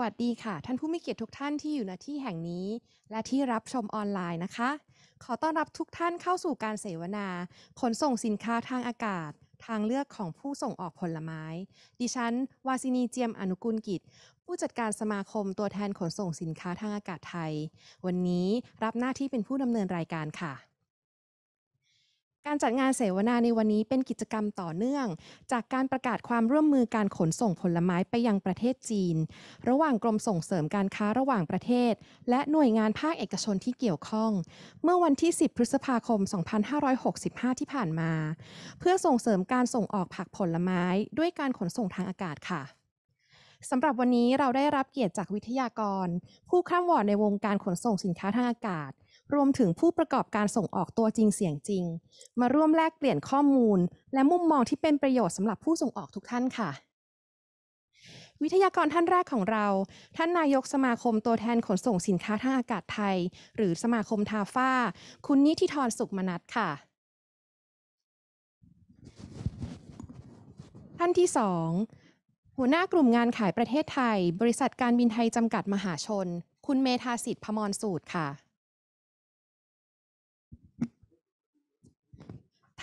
วัสดีค่ะ ท่านผู้มีเกียรติทุกท่านที่อยู่ณที่แห่งนี้ และที่รับชมออนไลน์นะคะ ขอต้อนรับทุกท่านเข้าสู่การเสวนา ขนส่งสินค้าทางอากาศ ทางเลือกของผู้ส่งออกผลไม้ ดิฉัน วาสินีเจียมอนุกุลกิจ ผู้จัดการสมาคมตัวแทนขนส่งสินค้าทางอากาศไทย วันนี้รับหน้าที่เป็นผู้ดำเนินรายการค่ะการจัดงานเสวนาในวันนี้เป็นกิจกรรมต่อเนื่อง จากการประกาศความร่วมมือการขนส่งผลไม้ไปยังประเทศจีน ระหว่างกรมส่งเสริมการค้าระหว่างประเทศ และหน่วยงานภาคเอกชนที่เกี่ยวข้อง เมื่อวันที่ 10 พฤษภาคม 2565 ที่ผ่านมา เพื่อส่งเสริมการส่งออกผักผลไม้ ด้วยการขนส่งทางอากาศค่ะสำหรับวันนี้เราได้รับเกียรติจากวิทยากร ผู้คร่ำวอดในวงการขนส่งสินค้าทางอากาศรวมถึงผู้ประกอบการส่งออกตัวจริงเสียงจริง มาร่วมแลกเปลี่ยนข้อมูล และมุมมองที่เป็นประโยชน์สำหรับผู้ส่งออกทุกท่านค่ะ วิทยากรท่านแรกของเรา ท่านนายกสมาคมตัวแทนขนส่งสินค้าทางอากาศไทย หรือสมาคมทาฟ้า คุณนิติธรสุขมนัสค่ะ ท่านที่ 2 หัวหน้ากลุ่มงานขายประเทศไทย บริษัทการบินไทยจำกัดมหาชน คุณเมธาสิทธิ์พมรสูตรค่ะ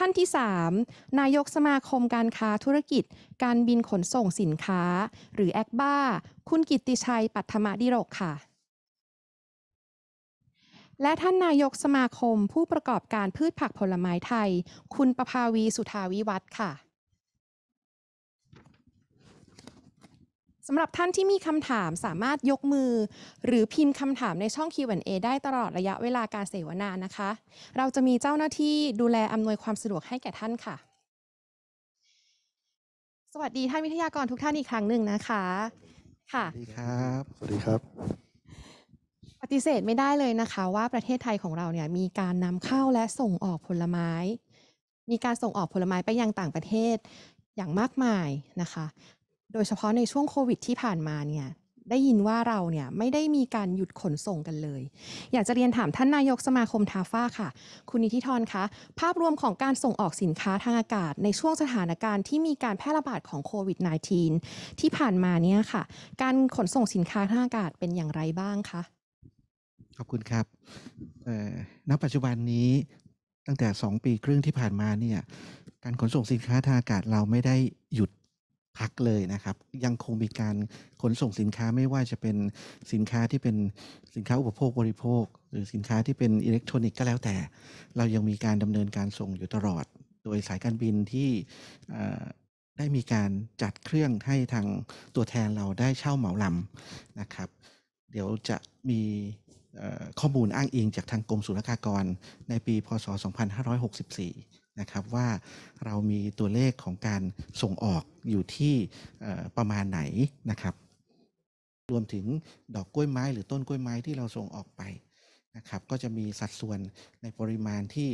ท่านที่3นายกสมาคมการค้าธุรกิจ การบินขนส่งสินค้า หรือแอคบ้า คุณกิติชัยปัทมดิโรกค่ะ และท่านนายกสมาคมผู้ประกอบการพืชผักผลไม้ไทย คุณประภาวีสุทาวิวัฒน์ค่ะสำหรับท่านที่มีคำถามสามารถยกมือ หรือพิมพ์คำถามในช่อง Q&A ได้ตลอดระยะเวลาการเสวนานะคะ เราจะมีเจ้าหน้าที่ดูแลอำนวยความสะดวกให้แก่ท่านค่ะ สวัสดี ท่านวิทยากรทุกท่านอีกครั้งหนึ่งนะคะค่ะสวัสดีครับสวัสดีครับปฏิเสธไม่ได้เลยนะคะว่าประเทศไทยของเราเนี่ยมีการนำเข้าและส่งออกผลไม้ มีการส่งออกผลไม้ไปยังต่างประเทศอย่างมากมายนะคะโดยเฉพาะในช่วงโควิดที่ผ่านมาเนี่ยได้ยินว่าเราเนี่ยไม่ได้มีการหยุดขนส่งกันเลย อยากจะเรียนถามท่านนายกสมาคมทาฟ้าค่ะ คุณนิติธรคะภาพรวมของการส่งออกสินค้าทางอากาศ ในช่วงสถานการณ์ที่มีการแพร่ระบาด ของโควิด -19 ที่ผ่านมาเนี่ยค่ะ การขนส่งสินค้าทางอากาศเป็นอย่างไรบ้างคะ ขอบคุณครับณปัจจุบันนี้ตั้งแต่2ปีครึ่งที่ผ่านมาเนี่ยการขนส่งสินค้าทางอากาศเราไม่ได้หยุดพักเลยนะครับ ยังคงมีการขนส่งสินค้าไม่ว่าจะเป็นสินค้าที่เป็นสินค้าอุปโภคบริโภค หรือสินค้าที่เป็นอิเล็กทรอนิกส์ก็แล้วแต่เรายังมีการดำเนินการส่งอยู่ตลอด โดยสายการบินที่ได้มีการจัดเครื่องให้ทางตัวแทนเราได้เช่าเหมาลำนะครับ เดี๋ยวจะมีข้อมูลอ้างอิงจากทางกรมศุลกากร ในปีพศ2564นะครับว่าเรามีตัวเลขของการส่งออกอยู่ที่ประมาณไหนนะครับ รวมถึงดอกกล้วยไม้หรือต้นกล้วยไม้ที่เราส่งออกไปนะครับ ก็จะมีสัดส่วนในปริมาณที่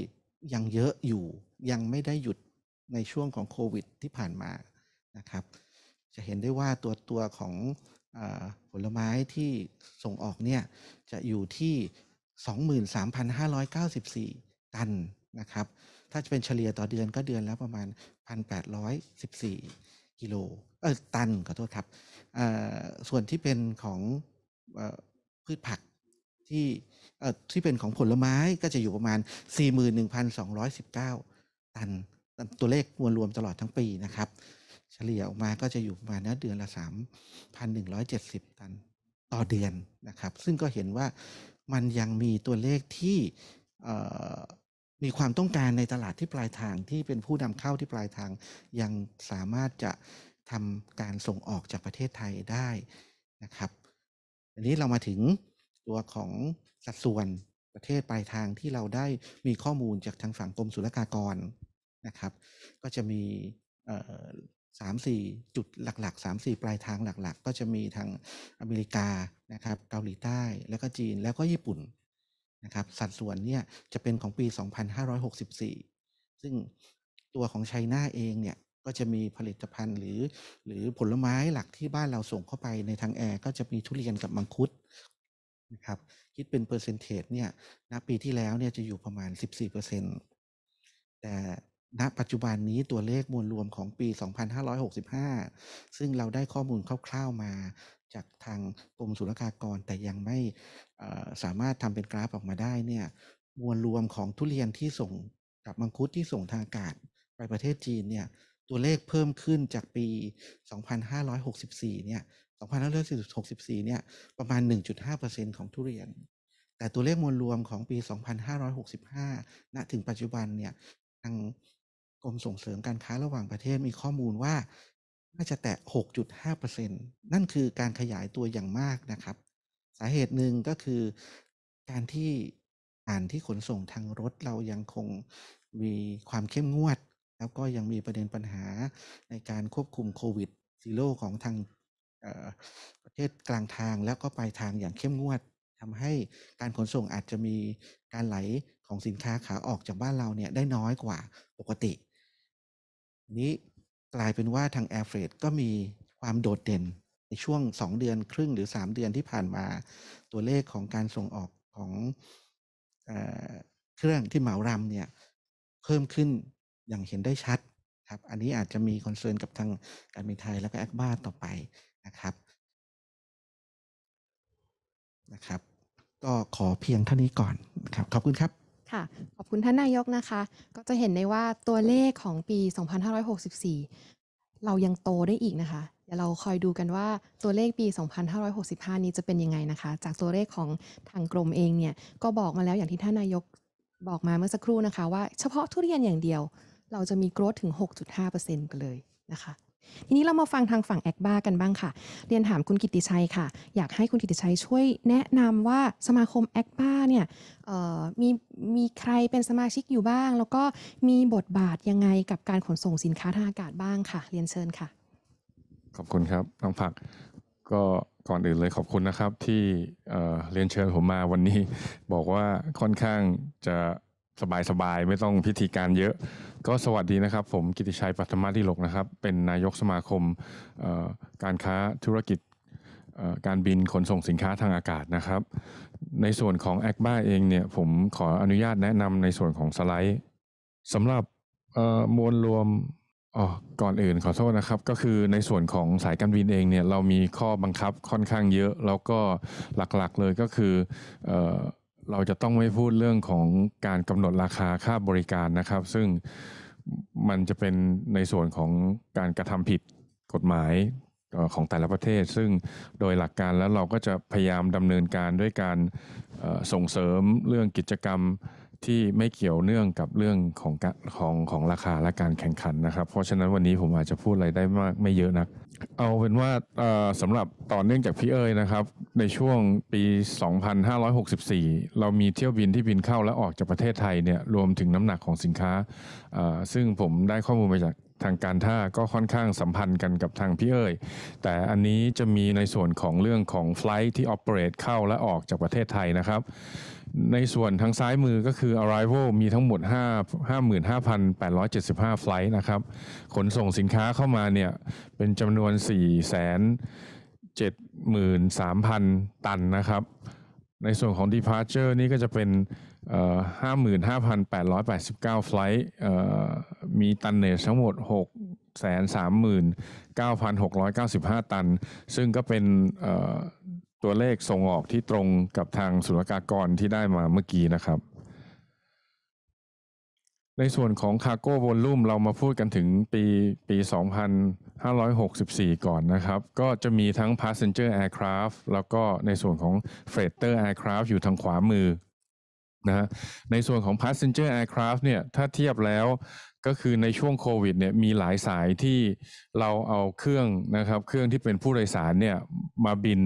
ยังเยอะอยู่ยังไม่ได้หยุดในช่วงของโควิดที่ผ่านมานะครับ จะเห็นได้ว่าตัวตัวของอผลไม้ที่ส่งออกเนี่ยจะอยู่ที่ 23,594 ตันนะครับถ้าจะเป็นเฉลี่ยต่อเดือนก็เดือนแล้วประมาณ 1,814 กิโลเออตันขอโทษครับส่วนที่เป็นของพืชผักที่ที่เป็นของผลไม้ก็จะอยู่ประมาณ 41,219 ตัน ตัวเลขมวลรวมตลอดทั้งปีนะครับเฉลี่ยออกมาก็จะอยู่ประมาณนเดือนละ 3,170 ตันต่อเดือนนะครับ ซึ่งก็เห็นว่ามันยังมีตัวเลขที่มีความต้องการในตลาดที่ปลายทางที่เป็นผู้นำเข้าที่ปลายทาง ยังสามารถจะทำการส่งออกจากประเทศไทยได้นะครับอันนี้เรามาถึงตัวของสัดส่วนประเทศปลายทางที่เราได้มีข้อมูลจากทางฝั่งกรมศุลกากรนะครับ ก็จะมีสามสี่จุดหลักๆสามสี่ปลายทางหลักๆ ก็จะมีทางอเมริกานะครับเกาหลีใต้ แล้วก็จีนแล้วก็ญี่ปุ่นนะครับสัดส่วนเนี่ยจะเป็นของปี 2564 ซึ่งตัวของไชน่าเองเนี่ยก็จะมีผลิตภัณฑ์หรือ หรือผลไม้หลักที่บ้านเราส่งเข้าไปในทางแอร์ก็จะมีทุเรียนกับมังคุดนะครับคิดเป็นเปอร์เซนเทจเนี่ย ณปีที่แล้วเนี่ยจะอยู่ประมาณ 14%แต่ณปัจจุบันนี้ตัวเลขมวลรวมของปี 2565 ซึ่งเราได้ข้อมูลคร่าวๆมาจากทางกรมศุลกากรแต่ยังไม่สามารถทำเป็นกราฟออกมาได้เนี่ย มวลรวมของทุเรียนที่ส่งกับมังคุดที่ส่งทางอากาศไปประเทศจีนเนี่ยตัวเลขเพิ่มขึ้นจากปี 2564 เนี่ย 2564 เนี่ยประมาณ 1.5%ของทุเรียน แต่ตัวเลขมวลรวมของปี 2565 ณ ถึงปัจจุบันเนี่ยทางกรมส่งเสริมการค้าระหว่างประเทศมีข้อมูลว่าน่าจะแตะ6.5%นั่นคือการขยายตัวอย่างมากนะครับ สาเหตุหนึ่งก็คือ การที่อ่านที่ขนส่งทางรถเรายังคงมีความเข้มงวด แล้วก็ยังมีประเด็นปัญหาในการควบคุมโควิดซีโร่ของทางประเทศกลางทางแล้วก็ปลายทางอย่างเข้มงวด ทำให้การขนส่งอาจจะมีการไหลของสินค้าขาออกจากบ้านเราเนี่ยได้น้อยกว่าปกติ นี้กลายเป็นว่าทางแอร์เฟรดก็มีความโดดเด่นในช่วง 2 เดือนครึ่งหรือ 3 เดือนที่ผ่านมาตัวเลขของการส่งออกของเอเครื่องที่เหมารำเนี่ยเพิ่มขึ้นอย่างเห็นได้ชัดครับอันนี้อาจจะมีคอนเซิร์นกับทางการมีไทยแล้วก็แอคบ้าต่อไปนะครับนะครับ ก็ขอเพียงเท่านี้ก่อนครับขอบคุณครับค่ะขอบคุณท่านนายกนะคะ ก็จะเห็นได้ว่าตัวเลขของปี 2564 เรายังโตได้อีกนะคะ เดี๋ยวเราคอยดูกันว่าตัวเลขปี 2565 นี้จะเป็นยังไงนะคะ จากตัวเลขของทางกรมเองเนี่ย ก็บอกมาแล้วอย่างที่ท่านนายกบอกมาเมื่อสักครู่นะคะว่า เฉพาะทุเรียนอย่างเดียวเราจะมีโกรดถึง 6.5%กันเลยนะคะทีนี้เรามาฟังทางฝั่งแอคบ้ากันบ้างค่ะ เรียนถามคุณกิติชัยค่ะ อยากให้คุณกิติชัยช่วย แนะนำว่าสมาคมแอคบ้าเนี่ยมีมีใครเป็นสมาชิกอยู่บ้าง แล้วก็มีบทบาทยังไงกับการขนส่งสินค้าทางอากาศบ้างค่ะ เรียนเชิญค่ะ ขอบคุณครับ น้องผัก ก็ก่อนอื่นเลยขอบคุณนะครับที่เรียนเชิญผมมาวันนี้ บอกว่าค่อนข้างจะสบาย ๆ ไม่ต้องพิธีการเยอะ ก็สวัสดีนะครับ ผมกิติชัยปัทมาที่หลกนะครับ เป็นนายกสมาคมการค้าธุรกิจการบินขนส่งสินค้าทางอากาศนะครับ ในส่วนของแอคบ้าเองเนี่ยผมขออนุญาตแนะนำในส่วนของสไลด์สำหรับมวลรวมอ๋อก่อนอื่นขอโทษนะครับ ก็คือในส่วนของสายการบินเองเนี่ยเรามีข้อบังคับค่อนข้างเยอะแล้วก็หลักๆเลยก็คืออเราจะต้องไม่พูดเรื่องของการกำหนดราคาค่าบริการนะครับ ซึ่งมันจะเป็นในส่วนของการกระทำผิดกฎหมายของแต่ละประเทศ ซึ่งโดยหลักการแล้วเราก็จะพยายามดำเนินการด้วยการส่งเสริมเรื่องกิจกรรมที่ไม่เกี่ยวเนื่องกับเรื่องของของของราคาและการแข่งขันนะครับ เพราะฉะนั้นวันนี้ผมอาจจะพูดอะไรได้มากไม่เยอะนักเอาเป็นว่าสำหรับต่อเนื่องจากพี่เอ๋ยนะครับ ในช่วงปี 2564 เรามีเที่ยวบินที่บินเข้าและออกจากประเทศไทยเนี่ยรวมถึงน้ำหนักของสินค้า ซึ่งผมได้ข้อมูลมาจากทางการท่าก็ค่อนข้างสัมพันธ์กันกับทางพี่เอ๋ยแต่อันนี้จะมีในส่วนของเรื่องของไฟล์ที่ออเปเรตเข้าและออกจากประเทศไทยนะครับในส่วนทางซ้ายมือก็คือ arrival มีทั้งหมด 5 55,875ไฟล์นะครับ ขนส่งสินค้าเข้ามาเนี่ย เป็นจำนวน 4 7 3 0 0 ตันนะครับ ในส่วนของ departure นี่ก็จะเป็น55,889ไฟล์มีตันเนสทั้งหมด 6 3 9,695 ตัน ซึ่งก็เป็นตัวเลขส่งออกที่ตรงกับทางสุลกากรที่ได้มาเมื่อกี้นะครับ ในส่วนของคาร์โก้วอลลุ่มเรามาพูดกันถึงปีปี 2564 ก่อนนะครับ ก็จะมีทั้ง passenger aircraft แล้วก็ในส่วนของ freighter aircraft อยู่ทางขวามือนะฮะในส่วนของ passenger aircraft เนี่ยถ้าเทียบแล้วก็คือในช่วงโควิดเนี่ยมีหลายสายที่เราเอาเครื่องนะครับ เครื่องที่เป็นผู้โดยสารเนี่ยมาบิน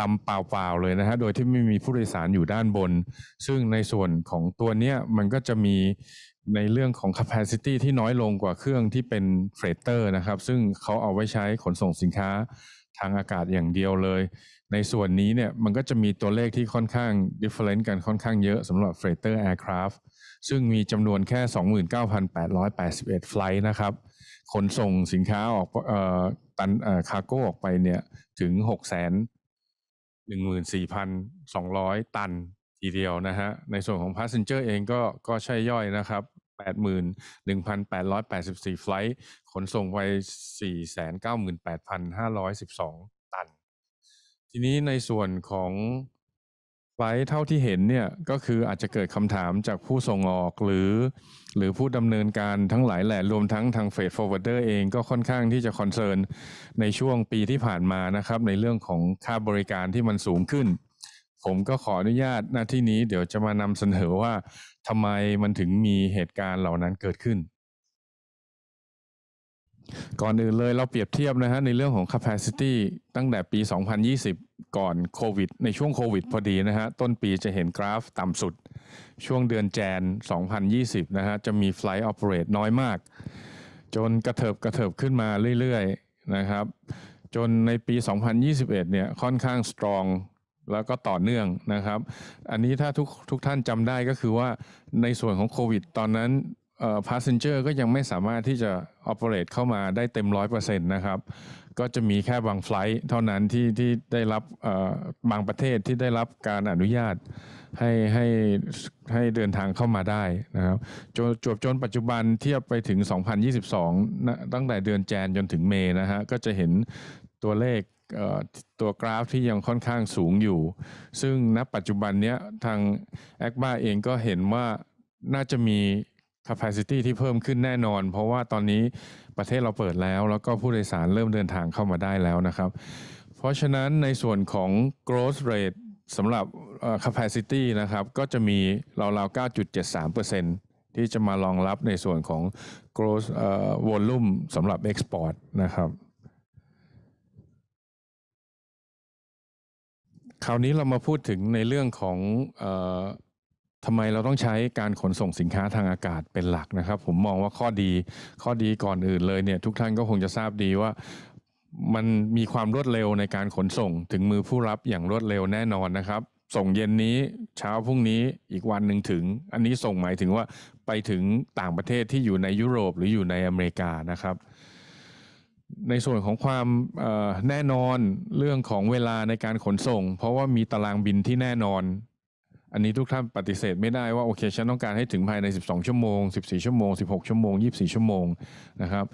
ลำเปล่าๆเลยนะฮะ โดยที่ไม่มีผู้โดยสารอยู่ด้านบน ซึ่งในส่วนของตัวเนี้ยมันก็จะมีในเรื่องของ capacity ที่น้อยลงกว่าเครื่องที่เป็นเฟรเตอร์นะครับ ซึ่งเขาเอาไว้ใช้ขนส่งสินค้าทางอากาศอย่างเดียวเลย ในส่วนนี้เนี่ยมันก็จะมีตัวเลขที่ค่อนข้าง different กันค่อนข้างเยอะสำหรับ freighter aircraft ซึ่งมีจำนวนแค่ 29,881ไฟล์นะครับ ขนส่งสินค้าออกตันคาร์โก้ออกไปเนี่ยถึง6 0 0 0 0หนึ่งหมื่นสี่พันสองร้อยตันทีเดียวนะฮะ ในส่วนของพาสเซนเจอร์เองก็ก็ใช่ย่อยนะครับแปดหมื่นหนึ่งพันแปดร้อยแปดสิบสี่ไฟล์ขนส่งไปสี่แสนเก้าหมื่นแปดพันห้าร้อยสิบสองตัน ทีนี้ในส่วนของไว้เท่าที่เห็นเนี่ยก็คืออาจจะเกิดคำถามจากผู้ส่งออกหรือ หรือผู้ดำเนินการทั้งหลายแหละรวมทั้งทางเฟดฟอร์เวเดอร์เองก็ค่อนข้างที่จะคอนเซิร์นในช่วงปีที่ผ่านมานะครับในเรื่องของค่าบริการที่มันสูงขึ้น ผมก็ขออนุญาตหน้าที่นี้เดี๋ยวจะมานำเสนอว่าทำไมมันถึงมีเหตุการณ์เหล่านั้นเกิดขึ้นก่อนอื่นเลยเราเปรียบเทียบนะฮะในเรื่องของ capacity ตั้งแต่ปี 2020 ก่อนโควิดในช่วงโควิดพอดีนะฮะต้นปีจะเห็นกราฟต่ำสุด ช่วงเดือนแจน2020 นะฮะจะมี flight operate น้อยมาก จนกระเถิบกระเถิบขึ้นมาเรื่อยๆนะครับ จนในปี 2021 เนี่ยค่อนข้าง strong แล้วก็ต่อเนื่องนะครับอันนี้ถ้าทุกทุกท่านจำได้ก็คือว่าในส่วนของโควิดตอนนั้นพาสเซนเจอร์ก็ยังไม่สามารถที่จะออเปเรตเข้ามาได้เต็มร้อยเปอร์เซ็นต์นะครับ ก็จะมีแค่บางไฟล์เท่านั้นที่ที่ได้รับบางประเทศที่ได้รับการอนุญาตให้ให้ให้เดินทางเข้ามาได้นะครับจนจบจนปัจจุบันเทียบไปถึง 2022นะตั้งแต่เดือนแจนจนถึงเมนะฮะก็จะเห็นตัวเลขตัวกราฟที่ยังค่อนข้างสูงอยู่ ซึ่งณปัจจุบันเนี้ยทางแอคบ้าเองก็เห็นว่าน่าจะมี capacity ที่เพิ่มขึ้นแน่นอน เพราะว่าตอนนี้ประเทศเราเปิดแล้ว แล้วก็ผู้โดยสารเริ่มเดินทางเข้ามาได้แล้วนะครับ เพราะฉะนั้นในส่วนของ growth rate สำหรับ capacity นะครับ ก็จะมีราวๆ 9.73%ที่จะมารองรับในส่วนของ growth volume สำหรับ export นะครับ คราวนี้เรามาพูดถึงในเรื่องของทำไมเราต้องใช้การขนส่งสินค้าทางอากาศเป็นหลักนะครับ ผมมองว่าข้อดีข้อดีก่อนอื่นเลยเนี่ยทุกท่านก็คงจะทราบดีว่ามันมีความรวดเร็วในการขนส่ง ถึงมือผู้รับอย่างรวดเร็วแน่นอนนะครับ ส่งเย็นนี้เช้าพรุ่งนี้อีกวันหนึ่งถึง อันนี้ส่งหมายถึงว่าไปถึงต่างประเทศที่อยู่ในยุโรปหรืออยู่ในอเมริกานะครับ ในส่วนของความแน่นอนเรื่องของเวลาในการขนส่ง เพราะว่ามีตารางบินที่แน่นอนอันนี้ทุกท่านปฏิเสธไม่ได้ว่าโอเคฉันต้องการให้ถึงภายใน 12 ชั่วโมง 14 ชั่วโมง 16 ชั่วโมง 24 ชั่วโมงนะครับ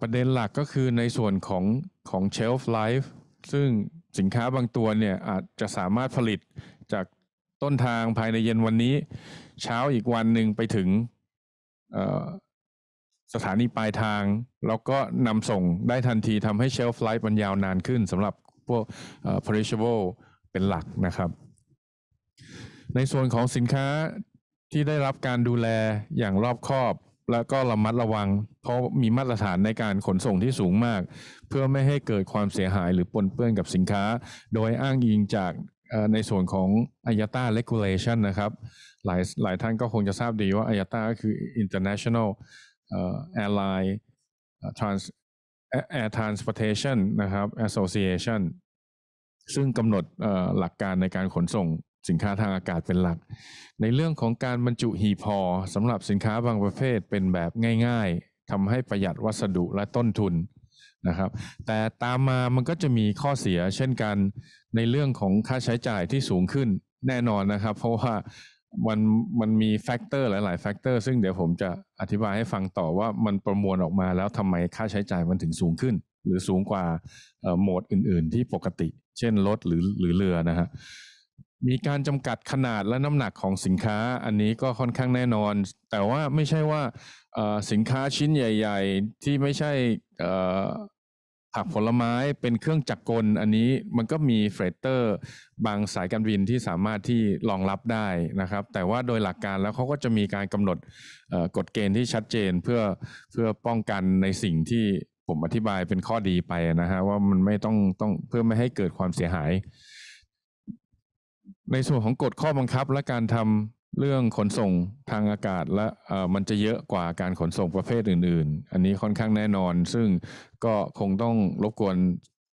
ประเด็นหลักก็คือในส่วนของของ shelf life ซึ่งสินค้าบางตัวเนี่ยอาจจะสามารถผลิตจากต้นทางภายในเย็นวันนี้ เช้าอีกวันหนึ่งไปถึงสถานีปลายทาง แล้วก็นำส่งได้ทันทีทำให้ shelf life มันยาวนานขึ้นสำหรับพวก perishable เป็นหลักนะครับในส่วนของสินค้าที่ได้รับการดูแลอย่างรอบคอบและก็ระมัดระวัง เพราะมีมาตรฐานในการขนส่งที่สูงมาก เพื่อไม่ให้เกิดความเสียหายหรือปนเปื้อนกับสินค้า โดยอ้างอิงจากในส่วนของอายาตาเลกูเลชันนะครับหลายหลายท่านก็คงจะทราบดีว่าอายาตาก็คือ international airline trans air transportation นะครับ association ซึ่งกำหนดหลักการในการขนส่งสินค้าทางอากาศเป็นหลัก ในเรื่องของการบรรจุหีพอสำหรับสินค้าบางประเภทเป็นแบบง่ายๆทำให้ประหยัดวัสดุและต้นทุนนะครับ แต่ตามมามันก็จะมีข้อเสียเช่นกันในเรื่องของค่าใช้จ่ายที่สูงขึ้นแน่นอนนะครับ เพราะว่ามันมันมีแฟกเตอร์หลายๆแฟกเตอร์ซึ่งเดี๋ยวผมจะอธิบายให้ฟังต่อว่ามันประมวลออกมาแล้วทำไมค่าใช้จ่ายมันถึงสูงขึ้น หรือสูงกว่าโหมดอื่น ๆที่ปกติ เช่นรถหรือหรือเรือนะฮะมีการจำกัดขนาดและน้ำหนักของสินค้าอันนี้ก็ค่อนข้างแน่นอน แต่ว่าไม่ใช่ว่าสินค้าชิ้นใหญ่ ๆ ที่ไม่ใช่ผักผลไม้เป็นเครื่องจักรกลอันนี้มันก็มีเฟรเตอร์ บางสายการบินที่สามารถที่รองรับได้นะครับ แต่ว่าโดยหลักการแล้วเขาก็จะมีการกำหนดกฎเกณฑ์ที่ชัดเจนเพื่อเพื่อป้องกันในสิ่งที่ผมอธิบายเป็นข้อดีไปนะฮะว่ามันไม่ต้องต้องเพื่อไม่ให้เกิดความเสียหายในส่วนของกฎข้อบังคับและการทำเรื่องขนส่งทางอากาศ และมันจะเยอะกว่าการขนส่งประเภทอื่น ๆ อันนี้ค่อนข้างแน่นอน ซึ่งก็คงต้องรบกวน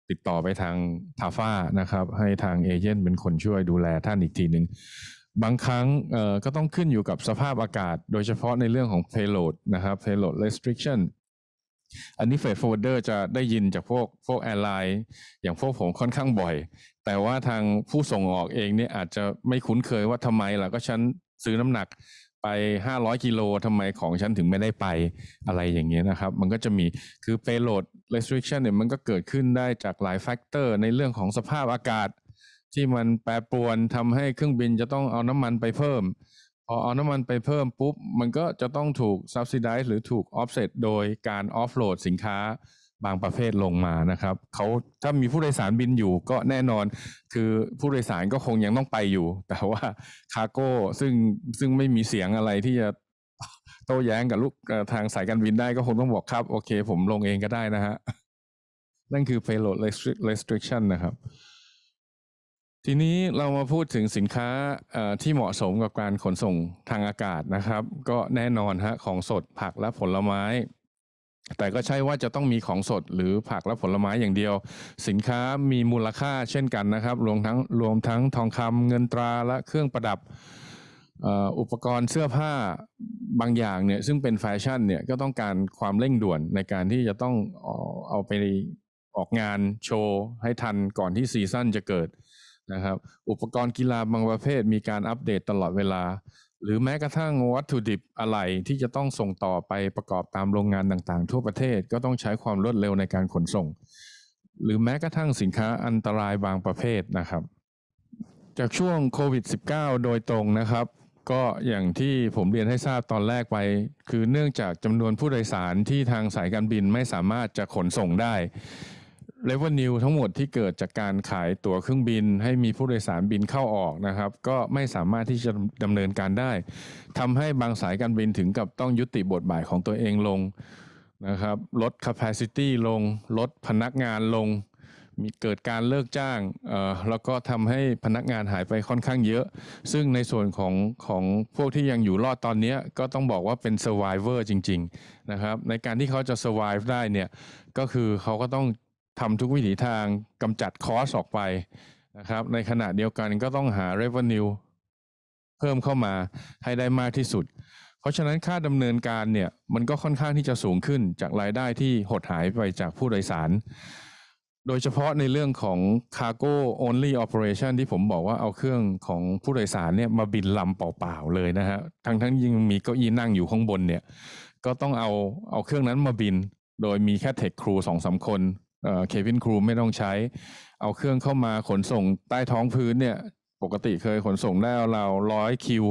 ติดต่อไปทางทาฟ้านะครับ ให้ทางเอเจนต์เป็นคนช่วยดูแลท่านอีกทีหนึ่งบางครั้งก็ต้องขึ้นอยู่กับสภาพอากาศโดยเฉพาะในเรื่องของ payload นะครับ payload restriction อันนี้เฟรดโฟลเดอร์จะได้ยินจากพวกพวกแอร์ไลน์อย่างพวกผมค่อนข้างบ่อยแต่ว่าทางผู้ส่งออกเองเนี่ยอาจจะไม่คุ้นเคยว่าทำไมล่ะ ก็ฉันซื้อน้ำหนักไปห้าร้อยกิโลทำไมของฉันถึงไม่ได้ไปอะไรอย่างเงี้ยนะครับ มันก็จะมีคือ payload restriction เนี่ยมันก็เกิดขึ้นได้จากหลายแฟกเตอร์ในเรื่องของสภาพอากาศที่มันแปรปรวนทำให้เครื่องบินจะต้องเอาน้ำมันไปเพิ่ม พอเอาน้ำมันไปเพิ่มปุ๊บมันก็จะต้องถูก subsidize หรือถูก offset โดยการ offload สินค้าบางประเภทลงมานะครับเขาถ้ามีผู้โดยสารบินอยู่ ก็แน่นอนคือผู้โดยสารก็คงยังต้องไปอยู่ แต่ว่าคาร์โก้ซึ่งซึ่งไม่มีเสียงอะไรที่จะโต้แย้งกับลูกทางสายการบินได้ก็คงต้องบอกครับโอเค ผมลงเองก็ได้นะฮะนั่นคือ payload restriction นะครับ ทีนี้เรามาพูดถึงสินค้าที่เหมาะสมกับการขนส่งทางอากาศนะครับ ก็แน่นอนฮะ ของสดผักและผลไม้แต่ก็ใช่ว่าจะต้องมีของสดหรือผักและผลไม้อย่างเดียว สินค้ามีมูลค่าเช่นกันนะครับ รวมทั้งรวมทั้งทองคำเงินตราและเครื่องประดับ อุปกรณ์เสื้อผ้าบางอย่างเนี่ยซึ่งเป็นแฟชั่นเนี่ยก็ต้องการความเร่งด่วนในการที่จะต้องเอาไปออกงานโชว์ให้ทันก่อนที่ซีซั่นจะเกิดนะครับอุปกรณ์กีฬาบางประเภทมีการอัปเดตตลอดเวลาหรือแม้กระทั่งวัตถุดิบอะไรที่จะต้องส่งต่อไปประกอบตามโรงงานต่างๆทั่วประเทศก็ต้องใช้ความรวดเร็วในการขนส่ง หรือแม้กระทั่งสินค้าอันตรายบางประเภทนะครับ จากช่วงโควิด -19 โดยตรงนะครับ ก็อย่างที่ผมเรียนให้ทราบตอนแรกไป คือเนื่องจากจำนวนผู้โดยสารที่ทางสายการบินไม่สามารถจะขนส่งได้เลเวลนิวทั้งหมดที่เกิดจากการขายตั๋วเครื่องบิน ให้มีผู้โดยสารบินเข้าออกนะครับ ก็ไม่สามารถที่จะดำเนินการได้ทำให้บางสายการบินถึงกับต้องยุติบทบาทของตัวเองลงนะครับลด capacity ลงลดพนักงานลง มีเกิดการเลิกจ้างเอ่อแล้วก็ทำให้พนักงานหายไปค่อนข้างเยอะ ซึ่งในส่วนของของพวกที่ยังอยู่รอดตอนนี้ก็ต้องบอกว่าเป็น survivor จริงๆนะครับในการที่เขาจะ survive ได้เนี่ยก็คือเขาก็ต้องทำทุกวิถีทางกำจัดคอสออกไปนะครับในขณะเดียวกันก็ต้องหา revenue เพิ่มเข้ามาให้ได้มากที่สุด เพราะฉะนั้นค่าดำเนินการเนี่ยมันก็ค่อนข้างที่จะสูงขึ้นจากรายได้ที่หดหายไปจากผู้โดยสาร โดยเฉพาะในเรื่องของ Cargo Only Operation ที่ผมบอกว่าเอาเครื่องของผู้โดยสารเนี่ยมาบินลำเปล่าๆเลยนะฮะทั้งทั้งยังมีเก้าอี้นั่งอยู่ข้างบนเนี่ยก็ต้องเอาเอาเครื่องนั้นมาบิน โดยมีแค่เทคครูสองสาคนเควินครูไม่ต้องใช้เอาเครื่องเข้ามาขนส่งใต้ท้องพื้นเนี่ยปกติเคยขนส่งได้เราร้อยคิว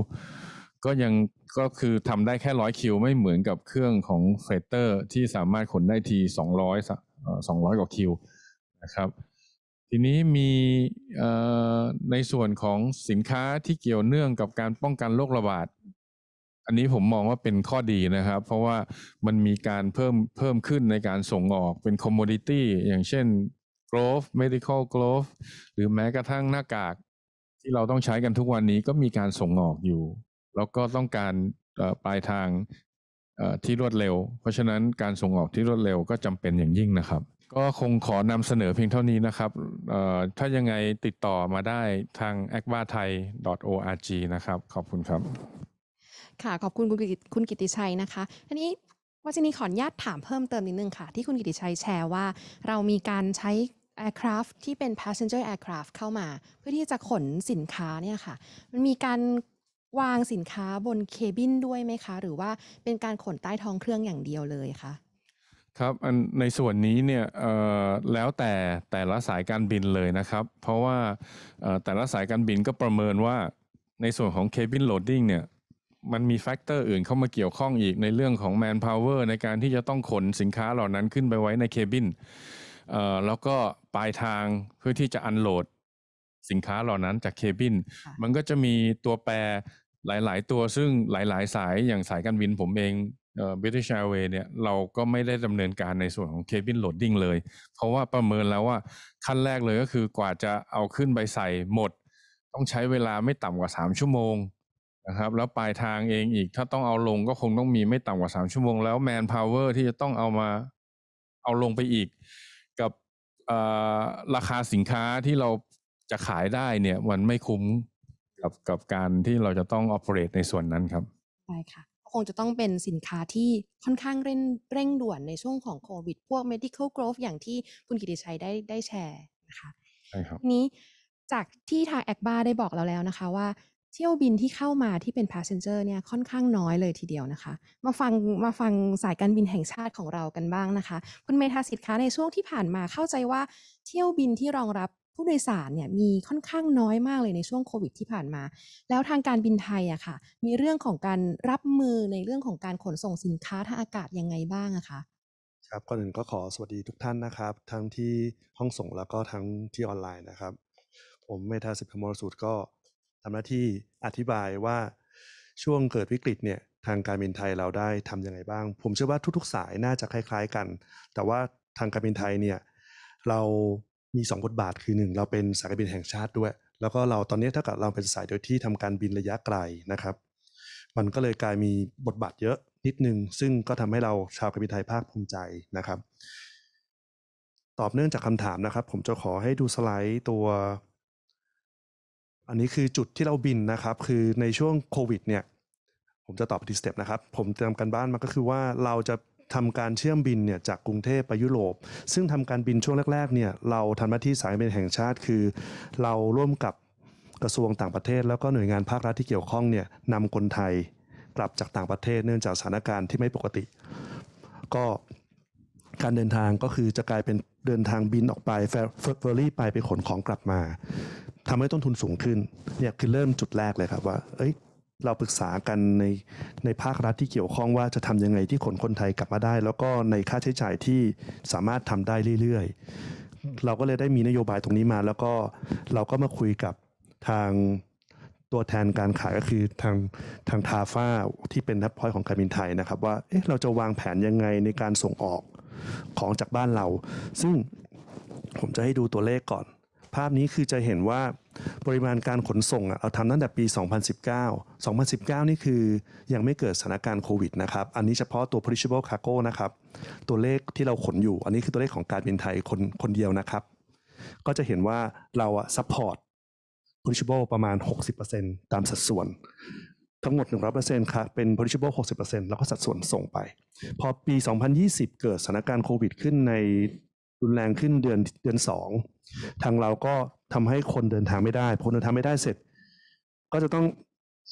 ก็ยังก็คือทำได้แค่ร้อยคิว ไม่เหมือนกับเครื่องของ เฟเตอร์ที่สามารถขนได้ทีสองร้อยสองร้อยกว่าคิวนะครับทีนี้มีในส่วนของสินค้าที่เกี่ยวเนื่องกับการป้องกันโรคระบาดอันนี้ผมมองว่าเป็นข้อดีนะครับเพราะว่ามันมีการเพิ่มเพิ่มขึ้นในการส่งออกเป็นคอมมดิตี้อย่างเช่น g r o ฟ t h medical g r o w t หรือแม้กระทั่งหน้ากากที่เราต้องใช้กันทุกวันนี้ก็มีการส่งออกอยู่ แล้วก็ต้องการปลายทางที่รวดเร็ว เพราะฉะนั้นการส่งออกที่รวดเร็วก็จำเป็นอย่างยิ่งนะครับ ก็คงขอนำเสนอเพียงเท่านี้นะครับถ้ายังไงติดต่อมาได้ทาง a c v a t h a i org นะครับ ขอบคุณครับค่ะขอบคุณคุณกิติคุณกิติชัยนะคะทีนี้ว่าจะนี้ขออนุญาตถามเพิ่มเติมนิดนึงค่ะ ที่คุณกิติชัยแชร์ว่าเรามีการใช้ aircraft ที่เป็น passenger aircraft เข้ามาเพื่อที่จะขนสินค้าเนี่ยค่ะมันมีการวางสินค้าบนเคบินด้วยไหมคะ หรือว่าเป็นการขนใต้ท้องเครื่องอย่างเดียวเลยคะ ครับในส่วนนี้เนี่ยแล้วแต่แต่ละสายการบินเลยนะครับ เพราะว่าแต่ละสายการบินก็ประเมินว่าในส่วนของเคบินโหลดดิ้งเนี่ยมันมีแฟกเตอร์อื่นเข้ามาเกี่ยวข้องอีกในเรื่องของแมนพาวเวอร์ในการที่จะต้องขนสินค้าเหล่านั้นขึ้นไปไว้ในเคบิน แล้วก็ปลายทางเพื่อที่จะอันโหลดสินค้าเหล่านั้นจากเคบิน มันก็จะมีตัวแปรหลายๆ ตัวซึ่งหลาย ๆ สายอย่างสายการบินผมเองเบริษัทเวเนี่ยเราก็ไม่ได้ดำเนินการในส่วนของเคบินโหลดดิ้งเลย เพราะว่าประเมินแล้วว่าขั้นแรกเลยก็คือกว่าจะเอาขึ้นไปใส่หมด ต้องใช้เวลาไม่ต่ำกว่า 3 ชั่วโมงนะครับแล้วปลายทางเองอีกถ้าต้องเอาลงก็คงต้องมีไม่ต่ำกว่าสามชั่วโมง แล้วแมนพาวเวอร์ที่จะต้องเอามาเอาลงไปอีก กับราคาสินค้าที่เราจะขายได้เนี่ยมันไม่คุ้มกับกับการที่เราจะต้องออเปเรตในส่วนนั้นครับใช่ค่ะคงจะต้องเป็นสินค้าที่ค่อนข้างเร่งเร่งด่วนในช่วงของโควิด พวก medical growth อย่างที่คุณกิติชัยได้ได้แชร์นะคะใช่ครับนี้จากที่ทางแอคบ้าได้บอกเราแล้วนะคะว่าเที่ยวบินที่เข้ามาที่เป็น passenger เนี่ยค่อนข้างน้อยเลยทีเดียวนะคะ มาฟังมาฟังสายการบินแห่งชาติของเรากันบ้างนะคะคุณเมธาสิทธิ์คะในช่วงที่ผ่านมาเข้าใจว่าเที่ยวบินที่รองรับผู้โดยสารเนี่ยมีค่อนข้างน้อยมากเลยในช่วงโควิด ที่ผ่านมา แล้วทางการบินไทยอะค่ะมีเรื่องของการรับมือในเรื่องของการขนส่งสินค้าทางอากาศยังไงบ้างอะคะครับก่อนอื่นก็ขอสวัสดีทุกท่านนะครับทั้งที่ห้องส่งแล้วก็ทั้งที่ออนไลน์นะครับ ผมเมธาสิทธิ์คมรสูตรก็ทำหน้าที่อธิบายว่าช่วงเกิดวิกฤตเนี่ยทางการบินไทยเราได้ทํำยังไงบ้าง ผมเชื่อว่าทุกๆสายน่าจะคล้ายๆกัน แต่ว่าทางการบินไทยเนี่ยเรามี 2 บทบาทคือ 1 เราเป็นสายการบินแห่งชาติด้วย แล้วก็เราตอนนี้ถ้ากับเราเป็นสายโดยที่ทำการบินระยะไกลนะครับ มันก็เลยกลายมีบทบาทเยอะนิดนึง ซึ่งก็ทำให้เราชาวการบินไทยภาคภูมิใจนะครับ ตอบเนื่องจากคำถามนะครับ ผมจะขอให้ดูสไลด์ตัวอันนี้คือจุดที่เราบินนะครับคือในช่วงโควิดเนี่ยผมจะตอบทีสเต็ปนะครับผมเตรียมกันบ้านมาก็คือว่าเราจะทำการเชื่อมบินเนี่ยจากกรุงเทพไปยุโรป ซึ่งทำการบินช่วงแรกๆเนี่ยเราทำหน้าที่สายเป็นแห่งชาติ คือเราร่วมกับกระทรวงต่างประเทศ แล้วก็หน่วยงานภาครัฐที่เกี่ยวข้องเนี่ยนำคนไทยกลับจากต่างประเทศเนื่องจากสถานการณ์ที่ไม่ปกติ ก็การเดินทางก็คือจะกลายเป็นเดินทางบินออกไปเฟอร์รี่ไปไปขนของกลับมา ทำให้ต้นทุนสูงขึ้น เนี่ยคือเริ่มจุดแรกเลยครับว่าเอ้ยเราปรึกษากันในในภาครัฐที่เกี่ยวข้องว่าจะทำยังไงที่ขนคนไทยกลับมาได้ แล้วก็ในค่าใช้จ่ายที่สามารถทำได้เรื่อยๆเราก็เลยได้มีนโยบายตรงนี้มา แล้วก็เราก็มาคุยกับทางตัวแทนการขายก็คือทางทางทาฟ้าที่เป็นทับพอยของการบินไทยนะครับ ว่าเอ๊ะเราจะวางแผนยังไงในการส่งออกของจากบ้านเราซึ่งผมจะให้ดูตัวเลขก่อน ภาพนี้คือจะเห็นว่าปริมาณการขนส่งเอาทำตั้งแต่ปี 2019 2019 นี่คือยังไม่เกิดสถานการณ์โควิดนะครับ อันนี้เฉพาะตัว perishable cargo นะครับ ตัวเลขที่เราขนอยู่ อันนี้คือตัวเลขของการบินไทยคนคนเดียวนะครับ ก็จะเห็นว่าเราอะ support perishable ประมาณ 60%ตามสัดส่วนทั้งหมด100%ค่ะ เป็น p o l i s h a b l e 60%แล้วก็สัดส่วนส่งไป พอปี 2020 เกิดสถานการณ์โควิดขึ้นในรุนแรงขึ้นเดือนเดือน 2 ทางเราก็ทำให้คนเดินทางไม่ได้พอคนเดินทางไม่ได้เสร็จ ก็จะต้อง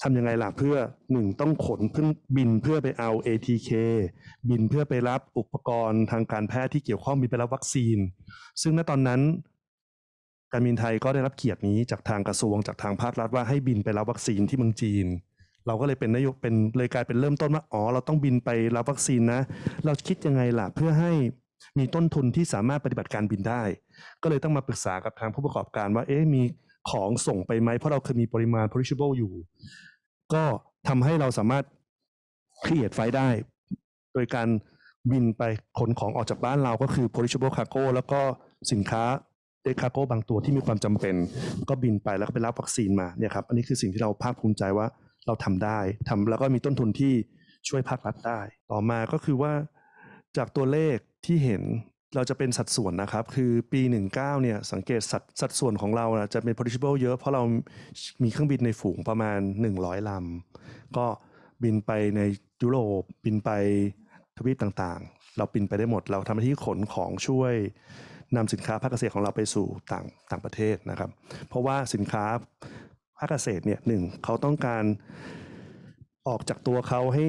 ทำยังไงล่ะเพื่อหนึ่งต้องขนเพื่อบินเพื่อไปเอา ATK บินเพื่อไปรับอุปกรณ์ทางการแพทย์ที่เกี่ยวข้องบินไปรับวัคซีน ซึ่งณตอนนั้น การบินไทยก็ได้รับเกียรตินี้จากทางกระทรวงจากทางภาครัฐว่าให้บินไปรับวัคซีนที่เมืองจีนเราก็เลยเป็นนโยบเป็นเลยกลายเป็นเริ่มต้นว่า อ๋อ เราต้องบินไปรับวัคซีนนะ เราคิดยังไงล่ะ เพื่อให้มีต้นทุนที่สามารถปฏิบัติการบินได้ ก็เลยต้องมาปรึกษากับทางผู้ประกอบการว่า เอ๊ะ มีของส่งไปไหมเพราะเราเคยมีปริมาณ perishable อยู่ ก็ทำให้เราสามารถเคลียดไฟได้ โดยการบินไปขนของออกจากบ้านเราก็คือ perishable cargo แล้วก็สินค้าเดคาโก้บางตัวที่มีความจำเป็น ก็บินไปแล้วก็ไปรับวัคซีนมาเนี่ยครับอันนี้คือสิ่งที่เราภาคภูมิใจว่าเราทำได้ทำแล้วก็มีต้นทุนที่ช่วยภาครัฐได้ ต่อมาก็คือว่าจากตัวเลขที่เห็นเราจะเป็นสัดส่วนนะครับ คือปี 19เนี่ยสังเกตสัดสัดส่วนของเราจะเป็น p e t i s a b l e เยอะ เพราะเรามีเครื่องบินในฝูงประมาณ 100 ลำ ก็บินไปในยุโรปบินไปทวีปต่างๆ เราบินไปได้หมด เราทำหน้าที่ขนของช่วยนำสินค้าภาคเกษตรของเราไปสู่ต่างต่างประเทศนะครับ เพราะว่าสินค้าภาคเกษตรเนี่ยหนึ่งเขาต้องการออกจากตัวเขาให้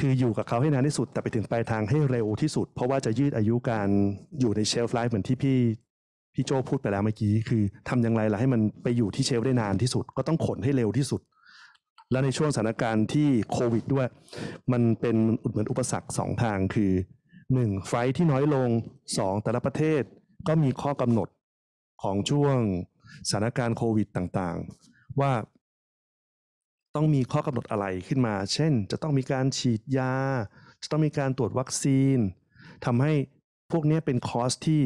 คืออยู่กับเขาให้นานที่สุด แต่ไปถึงปลายทางให้เร็วที่สุด เพราะว่าจะยืดอายุการอยู่ในเชลฟ์ไลฟ์เหมือนที่พี่พี่โจพูดไปแล้วเมื่อกี้ คือทำอย่างไรล่ะให้มันไปอยู่ที่เชลฟ์ได้นานที่สุด ก็ต้องขนให้เร็วที่สุด และในช่วงสถานการณ์ที่โควิด ด้วย มันเป็นเหมือนอุปสรรคสองทางคือหนึ่งไฟที่น้อยลงสองแต่ละประเทศ ก็มีข้อกำหนดของช่วงสถานการณ์โควิดต่างๆว่าต้องมีข้อกำหนดอะไรขึ้นมา เช่น จะต้องมีการฉีดยา จะต้องมีการตรวจวัคซีนทำให้พวกนี้เป็นคอสที่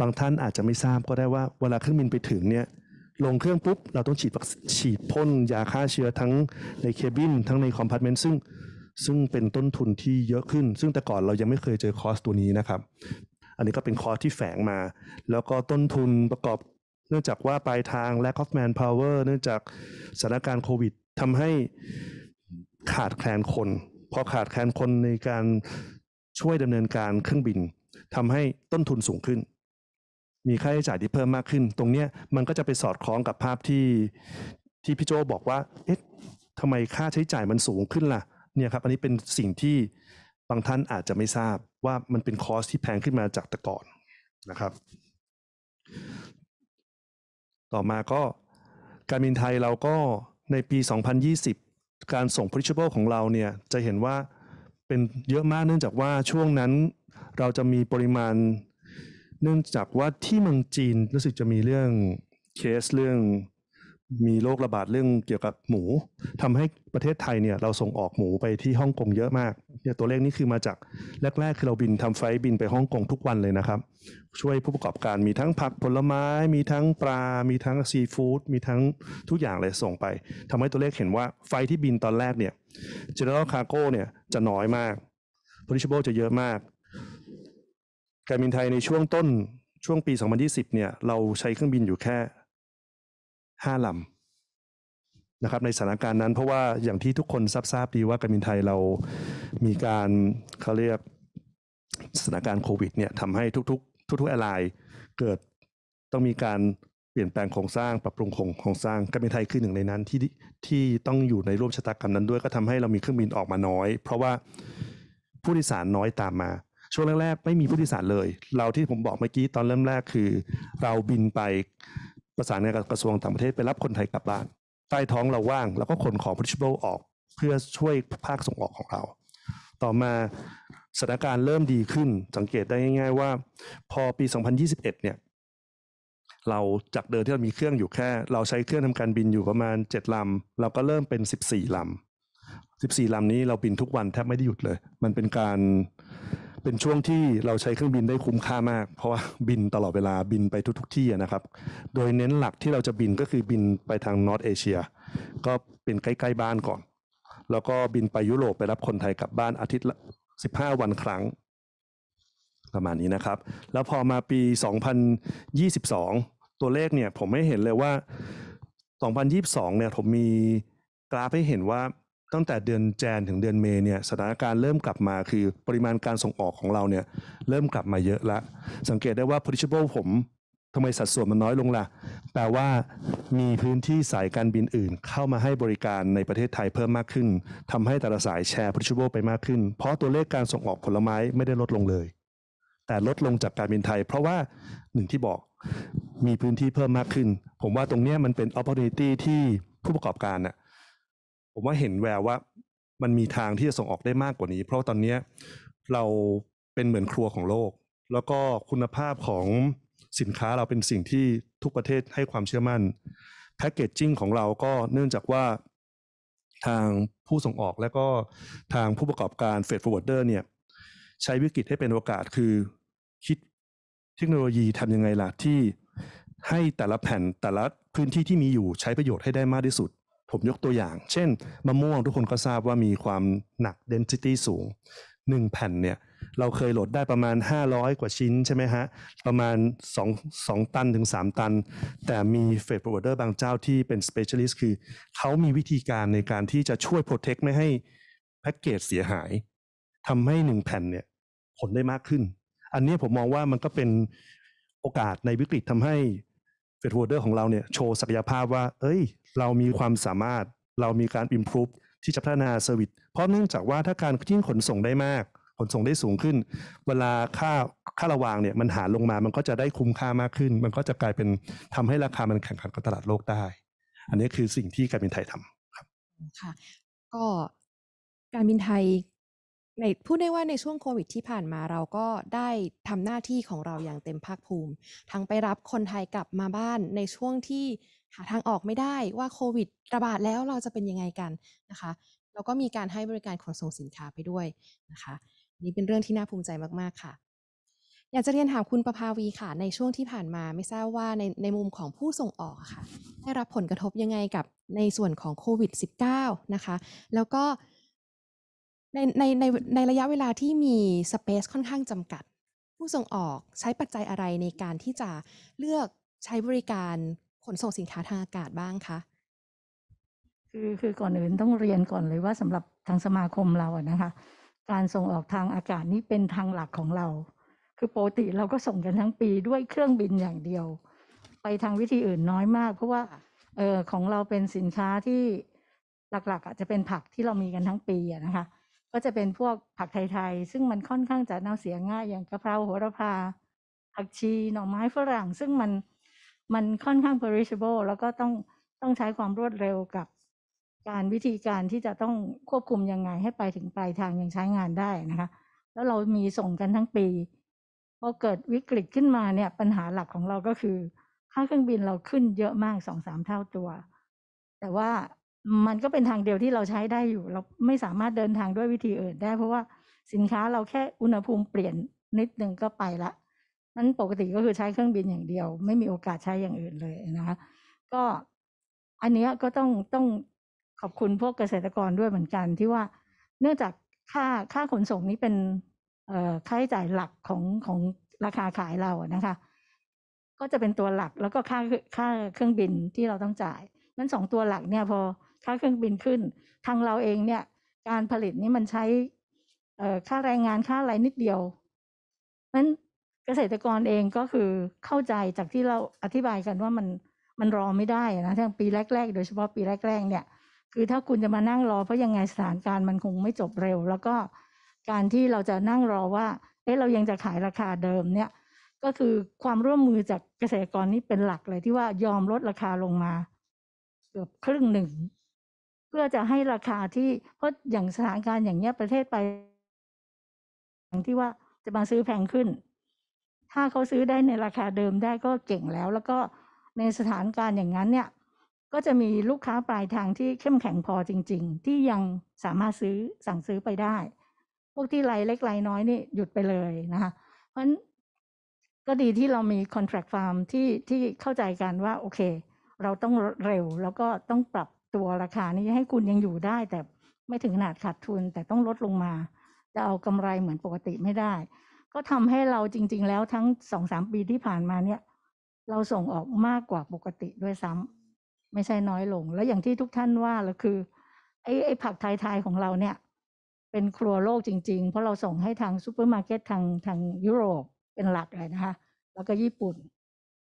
บางท่านอาจจะไม่ทราบก็ได้ว่าเวลาเครื่องบินไปถึงเนี่ย ลงเครื่องปุ๊บเราต้องฉีดฉีดพ่นยาฆ่าเชื้อทั้งในเคบินทั้งในคอมพาร์ตเมนต์ซึ่งซึ่งเป็นต้นทุนที่เยอะขึ้น ซึ่งแต่ก่อนเรายังไม่เคยเจอคอสตัวนี้นะครับ อันนี้ก็เป็นคอสที่แฝงมาแล้วก็ต้นทุนประกอบเนื่องจากว่าปลายทาง lack of manpower เนื่องจากสถานการณ์โควิดทำให้ขาดแคลนคนพอขาดแคลนคนในการช่วยดำเนินการเครื่องบินทำให้ต้นทุนสูงขึ้น มีค่าใช้จ่ายที่เพิ่มมากขึ้น ตรงนี้มันก็จะไปสอดคล้องกับภาพที่ที่พี่โจบอกว่าเอ๊ะทำไมค่าใช้จ่ายมันสูงขึ้นล่ะเนี่ยครับอันนี้เป็นสิ่งที่บางท่านอาจจะไม่ทราบว่ามันเป็นคอสที่แพงขึ้นมาจากแต่ก่อนนะครับต่อมาก็การบินไทยเราก็ในปี 2020 การส่ง Portable ของเราเนี่ย จะเห็นว่าเป็นเยอะมากเนื่องจากว่าช่วงนั้นเราจะมีปริมาณ เนื่องจากว่าที่เมืองจีนรู้สึกจะมีเรื่องเคสเรื่องมีโรคระบาดเรื่องเกี่ยวกับหมู ทำให้ประเทศไทยเนี่ยเราส่งออกหมูไปที่ฮ่องกงเยอะมากเนี่ยตัวเลขนี้คือมาจาก แรกๆคือเราบินทำไฟบินไปฮ่องกงทุกวันเลยนะครับ ช่วยผู้ประกอบการมีทั้งผักผลไม้ มีทั้งปลามีทั้งซีฟู้ดมีทั้งทุกอย่างเลยส่งไป ทำให้ตัวเลขเห็นว่าไฟที่บินตอนแรกเนี่ย general cargo เนี่ยจะน้อยมาก perishable จะเยอะมาก การบินไทยในช่วงต้นช่วงปี 2020เนี่ยเราใช้เครื่องบินอยู่แค่ห้าลำนะครับในสถานการณ์นั้น เพราะว่าอย่างที่ทุกคนทราบดีว่าการบินไทยเรามีการเขาเรียกสถานการณ์โควิดเนี่ยทำให้ทุกๆ ทุกๆแอร์ไลน์เกิดต้องมีการเปลี่ยนแปลงโครงสร้างปรับปรุงโครงสร้างการบินไทยคือหนึ่งในนั้นที่ที่ต้องอยู่ในร่วมชะตากรรมนั้นด้วย ก็ทำให้เรามีเครื่องบินออกมาน้อยเพราะว่าผู้โดยสารน้อยตามมา ช่วงแรกๆไม่มีผู้โดยสารเลย เราที่ผมบอกเมื่อกี้ตอนเริ่มแรกคือเราบินไปประสานงานกับกระทรวงต่างประเทศไปรับคนไทยกลับบ้านใต้ท้องเราว่างแล้วก็ขนของพิ r i s h a ออก เพื่อช่วยภาคส่งออกของเรา ต่อมาสถานการณ์เริ่มดีขึ้น สังเกตได้ง่าย ๆ ว่า พอปี 2021เนี่ย เราจากเดิมที่เรามีเครื่องอยู่แค่ เราใช้เครื่องทำการบินอยู่ประมาณ 7 ลำ เราก็เริ่มเป็น 14 ลำ 14 ลำนี้เราบินทุกวันแทบไม่ได้หยุดเลย มันเป็นการเป็นช่วงที่เราใช้เครื่องบินได้คุ้มค่ามาก เพราะว่าบินตลอดเวลาบินไปทุกทที่นะครับ โดยเน้นหลักที่เราจะบินก็คือบินไปทางนอร์ทเอเชีย ก็เป็นใกล้ๆบ้านก่อน แล้วก็บินไปยุโรปไปรับคนไทยกลับบ้านอาทิตย์ละ15 วันครั้งประมาณนี้นะครับ แล้วพอมาปี 2022 ตัวเลขเนี่ยผมไม่เห็นเลยว่า 2022เนี่ยผมมีกราฟให้เห็นว่าตั้งแต่เดือนแจนถึงเดือนเมษเนี่ยสถานการณ์เริ่มกลับมาคือปริมาณการส่งออกของเราเนี่ยเริ่มกลับมาเยอะละ สังเกตได้ว่า Portable ผมทำไมสัดส่วนมันน้อยลงละ่ะแปลว่ามีพื้นที่สายการบินอื่นเข้ามาให้บริการในประเทศไทยเพิ่มมากขึ้น ทำให้แต่ละสายแชร์ Portable ไปมากขึ้น เพราะตัวเลขการส่งออกผลไม้ไม่ได้ลดลงเลย แต่ลดลงจากการบินไทย เพราะว่าหนึ่งที่บอกมีพื้นที่เพิ่มมากขึ้น ผมว่าตรงนี้มันเป็น opportunity ที่ผู้ประกอบการน่ะผมว่าเห็นแววว่ามันมีทางที่จะส่งออกได้มากกว่านี้ เพราะตอนนี้เราเป็นเหมือนครัวของโลก แล้วก็คุณภาพของสินค้าเราเป็นสิ่งที่ทุกประเทศให้ความเชื่อมั่น แพคเกจจิ้งของเราก็เนื่องจากว่า ทางผู้ส่งออกและก็ทางผู้ประกอบการเฟดฟอร์เดอร์เนี่ยใช้วิกฤตให้เป็นโอกาสคือ คิดเทคโนโลยีทำยังไงล่ะ ที่ให้แต่ละแผ่นแต่ละพื้นที่ที่มีอยู่ใช้ประโยชน์ให้ได้มากที่สุดผมยกตัวอย่าง เช่นมะม่วงทุกคนก็ทราบว่ามีความหนัก density สูง 1 แผ่นเนี่ย เราเคยโหลดได้ประมาณ 500 กว่าชิ้นใช่ไหมฮะ ประมาณ2 2ตัน ถึง 3 ตัน แต่มีเฟดบรเวเดอร์บางเจ้าที่เป็น specialist คือเขามีวิธีการในการที่จะช่วย protect ไม่ให้แพ็กเกจเสียหายทำให้ 1 แผ่นเนี่ย ผลได้มากขึ้น อันนี้ผมมองว่ามันก็เป็นโอกาสในวิกฤตทำให้เฟดโรเวเดอร์ของเราเนี่ยโชว์ศักยภาพว่า เอ้ยเรามีความสามารถ เรามีการ improve ที่จะพัฒนาเซอร์วิสเพราะเนื่องจากว่าถ้าการยิ่งขนส่งได้มาก ขนส่งได้สูงขึ้น เวลาค่าค่าระวางเนี่ยมันหาลงมา มันก็จะได้คุ้มค่ามากขึ้น มันก็จะกลายเป็นทำให้ราคามันแข่งขันกับตลาดโลกได้ อันนี้คือสิ่งที่การบินไทยทำครับค่ะ ก็การบินไทยในพูดได้ว่าในช่วงโควิดที่ผ่านมา เราก็ได้ทำหน้าที่ของเราอย่างเต็มภาคภูมิ ทั้งไปรับคนไทยกลับมาบ้านในช่วงที่หาทางออกไม่ได้ว่าโควิด ระบาดแล้วเราจะเป็นยังไงกันนะคะแล้วก็มีการให้บริการขนส่งสินค้าไปด้วยนะคะนี่เป็นเรื่องที่น่าภูมิใจมาก ๆค่ะ อยากจะเรียนถามคุณประภาวีค่ะ ในช่วงที่ผ่านมา ไม่ทราบว่าในในมุมของผู้ส่งออกค่ะได้รับผลกระทบยังไงกับในส่วนของโควิด -19 นะคะแล้วก็ ในในในในระยะเวลาที่มีสเปซค่อนข้างจำกัด ผู้ส่งออกใช้ปัจจัยอะไรในการที่จะเลือกใช้บริการขนส่งสินค้าทางอากาศบ้างคะ คือคือก่อนอื่นต้องเรียนก่อนเลยว่าสำหรับทางสมาคมเราอะนะคะ การส่งออกทางอากาศนี้เป็นทางหลักของเรา คือปกติเราก็ส่งกันทั้งปีด้วยเครื่องบินอย่างเดียว ไปทางวิธีอื่นน้อยมาก เพราะว่า เออของเราเป็นสินค้าที่หลัก ๆอะจะเป็นผักที่เรามีกันทั้งปีอะนะคะ ก็จะเป็นพวกผักไทยๆซึ่งมันค่อนข้างจะเน่าเสียง่ายอย่างกะเพราโหระพาผักชีหน่อไม้ฝรั่งซึ่งมันมันค่อนข้าง perishable แล้วก็ต้องต้องใช้ความรวดเร็วกับการวิธีการที่จะต้องควบคุมยังไงให้ไปถึงปลายทางยังใช้งานได้นะคะ แล้วเรามีส่งกันทั้งปีพอเกิดวิกฤตขึ้นมาเนี่ยปัญหาหลักของเราก็คือค่าเครื่องบินเราขึ้นเยอะมากสองสามเท่าตัว แต่ว่ามันก็เป็นทางเดียวที่เราใช้ได้อยู่ เราไม่สามารถเดินทางด้วยวิธีอื่นได้ เพราะว่าสินค้าเราแค่อุณหภูมิเปลี่ยนนิดนึงก็ไปละนั้นปกติก็คือใช้เครื่องบินอย่างเดียว ไม่มีโอกาสใช้อย่างอื่นเลยนะคะ ก็ อันนี้ก็ต้องต้องขอบคุณพวกเกษตรกรด้วยเหมือนกันที่ว่าเนื่องจากค่าค่าขนส่งนี้เป็นค่าใช้จ่ายหลักของของราคาขายเรานะคะ ก็จะเป็นตัวหลักแล้วก็ค่าค่าเครื่องบินที่เราต้องจ่ายนั้นสองตัวหลักเนี่ยพอค่าเครื่องบินขึ้นทางเราเองเนี่ย การผลิตนี้มันใช้ค่าแรงงานค่าอะไรนิดเดียวนั้นเกษตรกรเองก็คือเข้าใจจากที่เราอธิบายกันว่ามันมันรอไม่ได้นะทั้งปีแรกๆโดยเฉพาะปีแรกๆเนี่ย คือถ้าคุณจะมานั่งรอเพราะ ยังไงสถานการณ์มันคงไม่จบเร็ว แล้วก็การที่เราจะนั่งรอว่า เอ๊ะเรายังจะขายราคาเดิม เนี่ย ก็คือความร่วมมือจากเกษตรกรนี่เป็นหลักเลยที่ว่ายอมลดราคาลงมาเกือบครึ่งหนึ่งเพื่อจะให้ราคาที่ เพราะอย่างสถานการณ์อย่างเนี้ยประเทศไปที่ว่าจะมาซื้อแพงขึ้นถ้าเขาซื้อได้ในราคาเดิมได้ก็เก่งแล้ว แล้วก็ในสถานการณ์อย่างนั้นเนี่ย ก็จะมีลูกค้าปลายทางที่เข้มแข็งพอจริง ๆ ที่ยังสามารถซื้อสั่งซื้อไปได้ พวกที่รายเล็กรายน้อยนี่หยุดไปเลยนะคะเพราะฉะนั้นก็ดีที่เรามีคอนแทคฟาร์มที่ที่เข้าใจกันว่า โอเคเราต้องเร็ว แล้วก็ต้องปรับตัวราคานี้ให้คุณยังอยู่ได้ แต่ไม่ถึงขนาดขาดทุน แต่ต้องลดลงมา จะเอากำไรเหมือนปกติไม่ได้ก็ทำให้เราจริง ๆ แล้วทั้งสองสามปีที่ผ่านมาเนี่ย เราส่งออกมากกว่าปกติด้วยซ้ำไม่ใช่น้อยลง แล้วอย่างที่ทุกท่านว่า แล้วคือไอ้ไอ้ผักไทย ๆ ของเราเนี่ย เป็นครัวโลกจริง ๆ เพราะเราส่งให้ทางซูเปอร์มาร์เก็ต ทางทางยุโรปเป็นหลักเลยนะคะ แล้วก็ญี่ปุ่น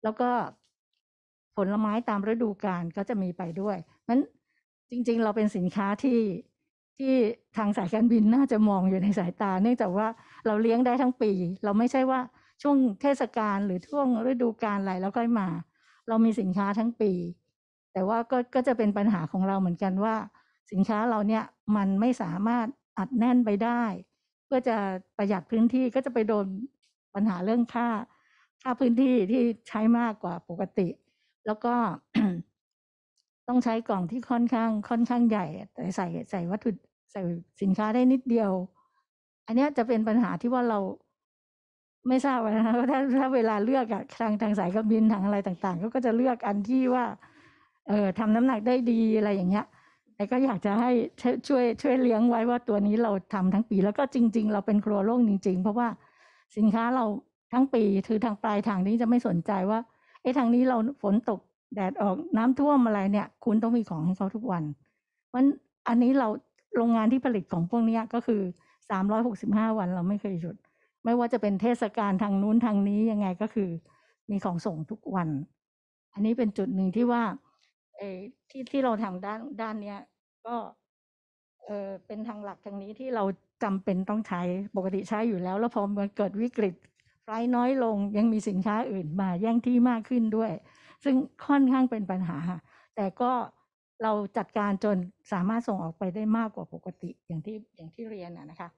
แล้วก็ผลไม้ตามฤดูกาลก็จะมีไปด้วยนั้นจริง ๆ เราเป็นสินค้าที่ที่ทางสายการบินน่าจะมองอยู่ในสายตา เนื่องจากว่าเราเลี้ยงได้ทั้งปี เราไม่ใช่ว่าช่วงเทศกาลหรือช่วงฤดูกาลอะไรแล้วค่อยมา เรามีสินค้าทั้งปี แต่ว่าก็ก็จะเป็นปัญหาของเราเหมือนกันว่า สินค้าเราเนี่ยมันไม่สามารถอัดแน่นไปได้เพื่อจะประหยัดพื้นที่ก็จะไปโดนปัญหาเรื่องค่าค่าพื้นที่ที่ใช้มากกว่าปกติ แล้วก็ต้องใช้กล่องที่ค่อนข้างค่อนข้างใหญ่แต่ใส่ใส่วัตถุใส่สินค้าได้นิดเดียว อันนี้จะเป็นปัญหาที่ว่าเราไม่ทราบนะถ้าถ้าเวลาเลือกอะทางทางสายการบินทางอะไรต่างๆก็จะเลือกอันที่ว่า เออทำน้ำหนักได้ดีอะไรอย่างเงี้ยแต่ก็อยากจะให้ช่วย ช่วยเลี้ยงไว้ว่าตัวนี้เราทำทั้งปี แล้วก็จริงๆ เราเป็นครัวโลกจริงๆ เพราะว่าสินค้าเราทั้งปีถือทางปลายทางนี้จะไม่สนใจว่าไอ้ทางนี้เราฝนตกแดดออกน้ำท่วมอะไรเนี่ย คุณต้องมีของให้เขาทุกวันวันอันนี้เราโรงงานที่ผลิตของพวกนี้ก็คือสสามร้อยหกิบห้าวันเราไม่เคยหยุด ไม่ว่าจะเป็นเทศกาลทางนู้นทางนี้ยังไงก็คือมีของส่งทุกวัน อันนี้เป็นจุดหนึ่งที่ว่าเอที่ที่เราทำด้านด้านเนี้ย ก็เออเป็นทางหลักทางนี้ที่เราจำเป็นต้องใช้ปกติใช้อยู่แล้ว แล้วพอมันเกิดวิกฤตไฟน้อยลง ยังมีสินค้าอื่นมาแย่งที่มากขึ้นด้วยซึ่งค่อนข้างเป็นปัญหา แต่ก็เราจัดการจนสามารถส่งออกไปได้มากกว่าปกติอย่างที่อย่างที่เรียนนะคะ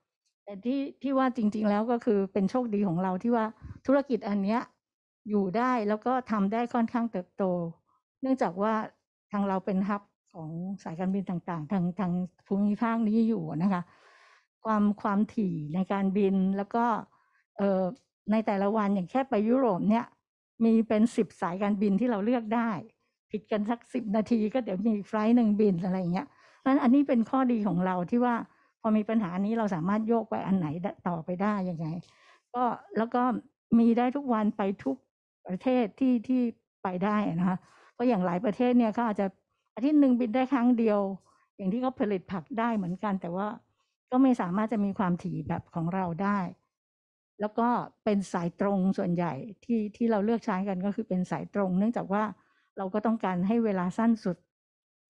แต่ที่ที่ว่าจริง ๆแล้วก็คือเป็นโชคดีของเราที่ว่าธุรกิจอันเนี้ยอยู่ได้แล้วก็ทำได้ค่อนข้างเติบโต เนื่องจากว่าทางเราเป็นฮับของสายการบินต่างๆ ทางทางภูมิภาคนี้อยู่นะคะ ความความถี่ในการบินแล้วก็ในแต่ละวันอย่างแค่ไปยุโรปเนี่ยมีเป็นสิบสายการบินที่เราเลือกได้ ผิดกันสักสิบนาที ก็เดี๋ยวมีไฟล์หนึ่งบินอะไรเงี้ยนั้นอันนี้เป็นข้อดีของเราที่ว่าพอมีปัญหานี้เราสามารถโยกไปอันไหนต่อไปได้ยังไงก็แล้วก็มีได้ทุกวันไปทุกประเทศที่ที่ไปได้นะคะเพราะอย่างหลายประเทศเนี่ยเขาอาจจะอาทิตย์หนึ่งบินได้ครั้งเดียว อย่างที่เขาผลิตผักได้เหมือนกันแต่ว่า ก็ไม่สามารถจะมีความถี่แบบของเราได้แล้วก็เป็นสายตรงส่วนใหญ่ที่ที่เราเลือกใช้กันก็คือเป็นสายตรง เนื่องจากว่าเราก็ต้องการให้เวลาสั้นสุด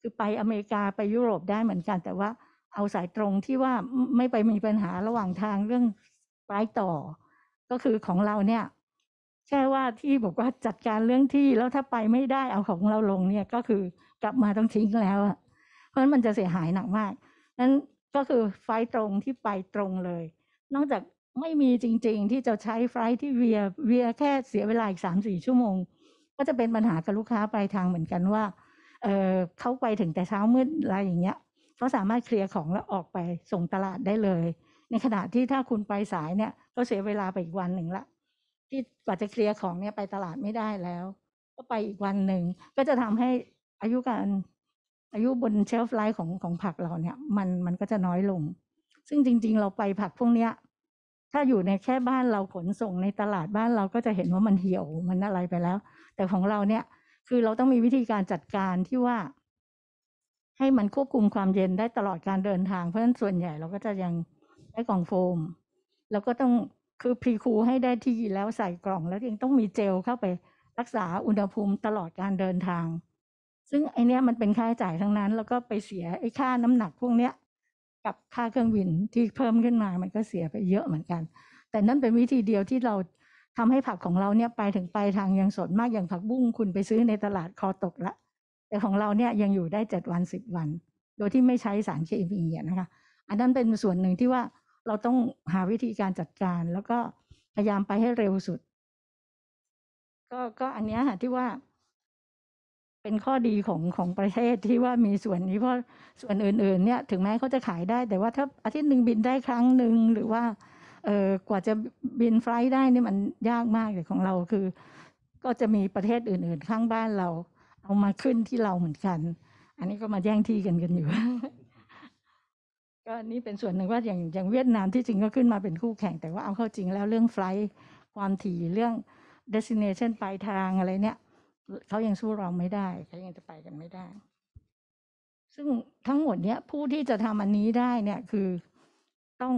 คือไปอเมริกาไปยุโรปได้เหมือนกัน แต่ว่าเอาสายตรงที่ว่าไม่ไปมีปัญหาระหว่างทางเรื่องปลายต่อก็คือของเราเนี่ยแค่ว่าที่บอกว่าจัดการเรื่องที่แล้วถ้าไปไม่ได้เอาของเราลงเนี่ยก็คือกลับมาต้องทิ้งแล้วอะเพราะฉะนั้นมันจะเสียหายหนักมากนั้นก็คือไฟตรงที่ไปตรงเลย นอกจากไม่มีจริงๆที่จะใช้ไฟล์ที่เวียเวียแค่เสียเวลาอีกสามสี่ชั่วโมง ก็จะเป็นปัญหากับลูกค้าปลายทางเหมือนกันว่าเออเขาไปถึงแต่เช้ามืดอะไรอย่างเงี้ยเขาสามารถเคลียร์ของแล้วออกไปส่งตลาดได้เลย ในขณะที่ถ้าคุณไปสายเนี่ยก็เสียเวลาไปอีกวันหนึ่งละที่กว่าจะเคลียร์ของเนี่ยไปตลาดไม่ได้แล้ว ก็ไปอีกวันหนึ่งก็จะทำให้อายุการอายุบนเชลฟ์ไลฟ์ของของผักเราเนี่ยมันมันก็จะน้อยลง ซึ่งจริง ๆ เราไปผักพวกเนี้ยถ้าอยู่ในแค่บ้านเราขนส่งในตลาดบ้านเราก็จะเห็นว่ามันเหี่ยวมันอะไรไปแล้ว แต่ของเราเนี่ยคือเราต้องมีวิธีการจัดการที่ว่า ให้มันควบคุมความเย็นได้ตลอดการเดินทางเพราะฉะนั้นส่วนใหญ่เราก็จะยังใช้กล่องโฟม แล้วก็ต้องคือพรีคูให้ได้ที่แล้วใส่กล่องแล้วยังต้องมีเจลเข้าไปรักษาอุณหภูมิตลอดการเดินทาง ซึ่งไอเนี้ยมันเป็นค่าใช้จ่ายทั้งนั้นแล้วก็ไปเสียไอค่าน้ำหนักพวกเนี้ยกับค่าเครื่องบินที่เพิ่มขึ้นมามันก็เสียไปเยอะเหมือนกัน แต่นั่นเป็นวิธีเดียวที่เราทำให้ผักของเราเนี่ยไปถึงปลายทางยังสดมากอย่างผักบุ้งคุณไปซื้อในตลาดคอตกละ แต่ของเราเนี่ยยังอยู่ได้เจ็ดวันสิบวัน โดยที่ไม่ใช้สารเคมีนะคะ อันนั้นเป็นส่วนหนึ่งที่ว่าเราต้องหาวิธีการจัดการแล้วก็พยายามไปให้เร็วสุด ก็ก็อันเนี้ยค่ะที่ว่าเป็นข้อดีของของประเทศที่ว่ามีส่วนนี้ เพราะส่วนอื่น ๆ เนี่ย ถึงแม้เขาจะขายได้ แต่ว่าถ้าอาทิตย์หนึ่งบินได้ครั้งหนึ่งหรือว่า เออกว่าจะบินไฟล์ได้ นี่มันยากมากแต่ของเราคือก็จะมีประเทศอื่นๆ ข้างบ้านเรา เอามาขึ้นที่เราเหมือนกัน อันนี้ก็มาแย่งที่กันกันอยู่ ก็นี่เป็นส่วนหนึ่งว่าอย่าง อย่างเวียดนามที่จริงก็ขึ้นมาเป็นคู่แข่งแต่ว่าเอาเข้าจริงแล้วเรื่องไฟล์ความถี่เรื่อง destination ปลายทางอะไรเนี่ยเขายังสู้เราไม่ได้ เขายังจะไปกันไม่ได้ ซึ่งทั้งหมดเนี้ยผู้ที่จะทำอันนี้ได้ เนี่ยคือต้อง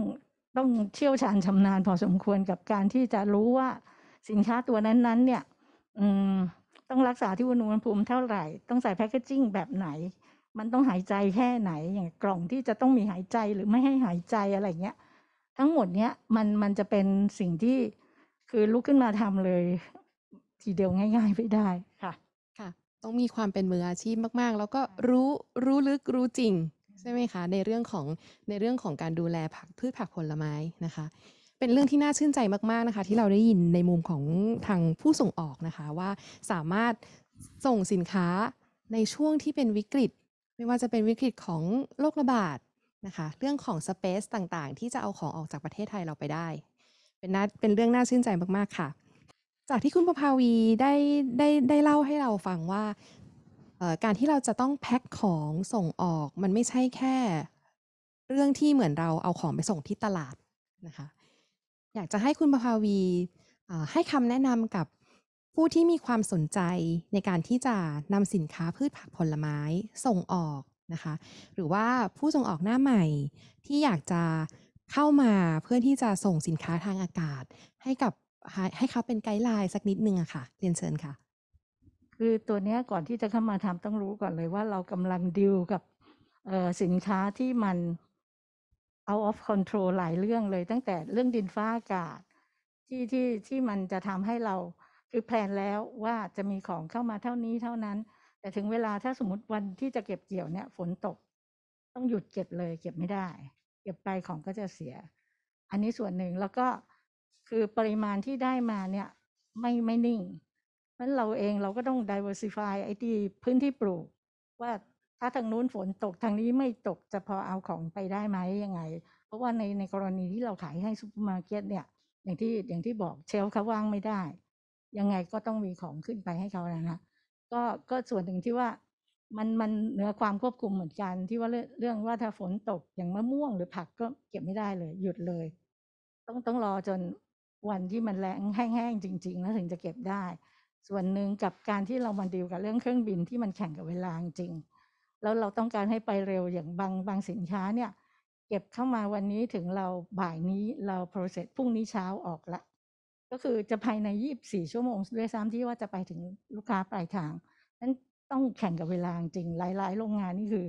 ต้องเชี่ยวชาญชำนาญพอสมควรกับการที่จะรู้ว่าสินค้าตัวนั้นๆ เนี่ย อืมต้องรักษาที่อุณหภูมิเท่าไหร่ ต้องใส่แพคเกจิ้งแบบไหน มันต้องหายใจแค่ไหน อย่างกล่องที่จะต้องมีหายใจหรือไม่ให้หายใจอะไรเงี้ยทั้งหมดเนี้ยมันมันจะเป็นสิ่งที่คือลุกขึ้นมาทำเลยทีเดียวง่าย ๆไม่ได้ต้องมีความเป็นมืออาชีพมากๆ แล้วก็รู้รู้ลึกรู้จริงใช่ไหมคะ ในเรื่องของในเรื่องของการดูแลผักพืชผักผลไม้นะคะ เป็นเรื่องที่น่าชื่นใจมากๆนะคะ ที่เราได้ยินในมุมของทางผู้ส่งออกนะคะว่าสามารถส่งสินค้าในช่วงที่เป็นวิกฤต ไม่ว่าจะเป็นวิกฤตของโรคระบาดนะคะ เรื่องของสเปซต่างๆ ที่จะเอาของออกจากประเทศไทยเราไปได้ เป็นน่าเป็นเรื่องน่าชื่นใจมากๆค่ะจากที่คุณประภาวีได้ได้ได้เล่าให้เราฟังว่าการที่เราจะต้องแพ็คของส่งออกมันไม่ใช่แค่เรื่องที่เหมือนเราเอาของไปส่งที่ตลาดนะคะอยากจะให้คุณประภาวีให้คำแนะนำกับผู้ที่มีความสนใจในการที่จะนำสินค้าพืชผักผลไม้ส่งออกนะคะหรือว่าผู้ส่งออกหน้าใหม่ที่อยากจะเข้ามาเพื่อที่จะส่งสินค้าทางอากาศให้กับให้เขาเป็นไกด์ไลน์สักนิดนึงอะค่ะเรียนเชิญค่ะ คือตัวนี้ก่อนที่จะเข้ามาทำต้องรู้ก่อนเลยว่าเรากำลังดิวกับสินค้าที่มันเอาออฟคอนโทรลหลายเรื่องเลยตั้งแต่เรื่องดินฟ้าอากาศที่ที่ที่มันจะทำให้เราคือแพลนแล้วว่าจะมีของเข้ามาเท่านี้เท่านั้น แต่ถึงเวลาถ้าสมมติวันที่จะเก็บเกี่ยวเนี่ย ฝนตก ต้องหยุดเก็บเลย เก็บไม่ได้ เก็บไปของก็จะเสีย อันนี้ส่วนหนึ่งแล้วก็คือปริมาณที่ได้มาเนี่ยไม่ไม่นิ่ง เพราะเราเองเราก็ต้อง diversify ไอ้ที่พื้นที่ปลูก ว่าถ้าทางนู้นฝนตกทางนี้ไม่ตกจะพอเอาของไปได้ไหมยังไง เพราะว่าในในกรณีที่เราขายให้ซูเปอร์มาร์เก็ตเนี่ย อย่างที่อย่างที่บอกเชลเขาว่างไม่ได้ ยังไงก็ต้องมีของขึ้นไปให้เขานะนะก็ก็ส่วนหนึ่งที่ว่ามันมันเหนือความควบคุมเหมือนกัน ที่ว่าเรื่องว่าถ้าฝนตกอย่างมะม่วงหรือผักก็เก็บไม่ได้เลย หยุดเลย ต้องต้องรอจนวันที่มันแรงแห้ง ๆ จริงๆแล้วถึงจะเก็บได้ ส่วนหนึ่งกับการที่เรามาดีลกับเรื่องเครื่องบินที่มันแข่งกับเวลาจริง แล้วเราต้องการให้ไปเร็วอย่างบางบางสินค้าเนี่ย เก็บเข้ามาวันนี้ถึงเราบ่ายนี้เราโปรเซสพรุ่งนี้เช้าออกละ ก็คือจะภายในยี่สี่ชั่วโมง ด้วยซ้ำที่ว่าจะไปถึงลูกค้าปลายทางนั้นต้องแข่งกับเวลาจริง หลาย ๆโรงงานนี่คือ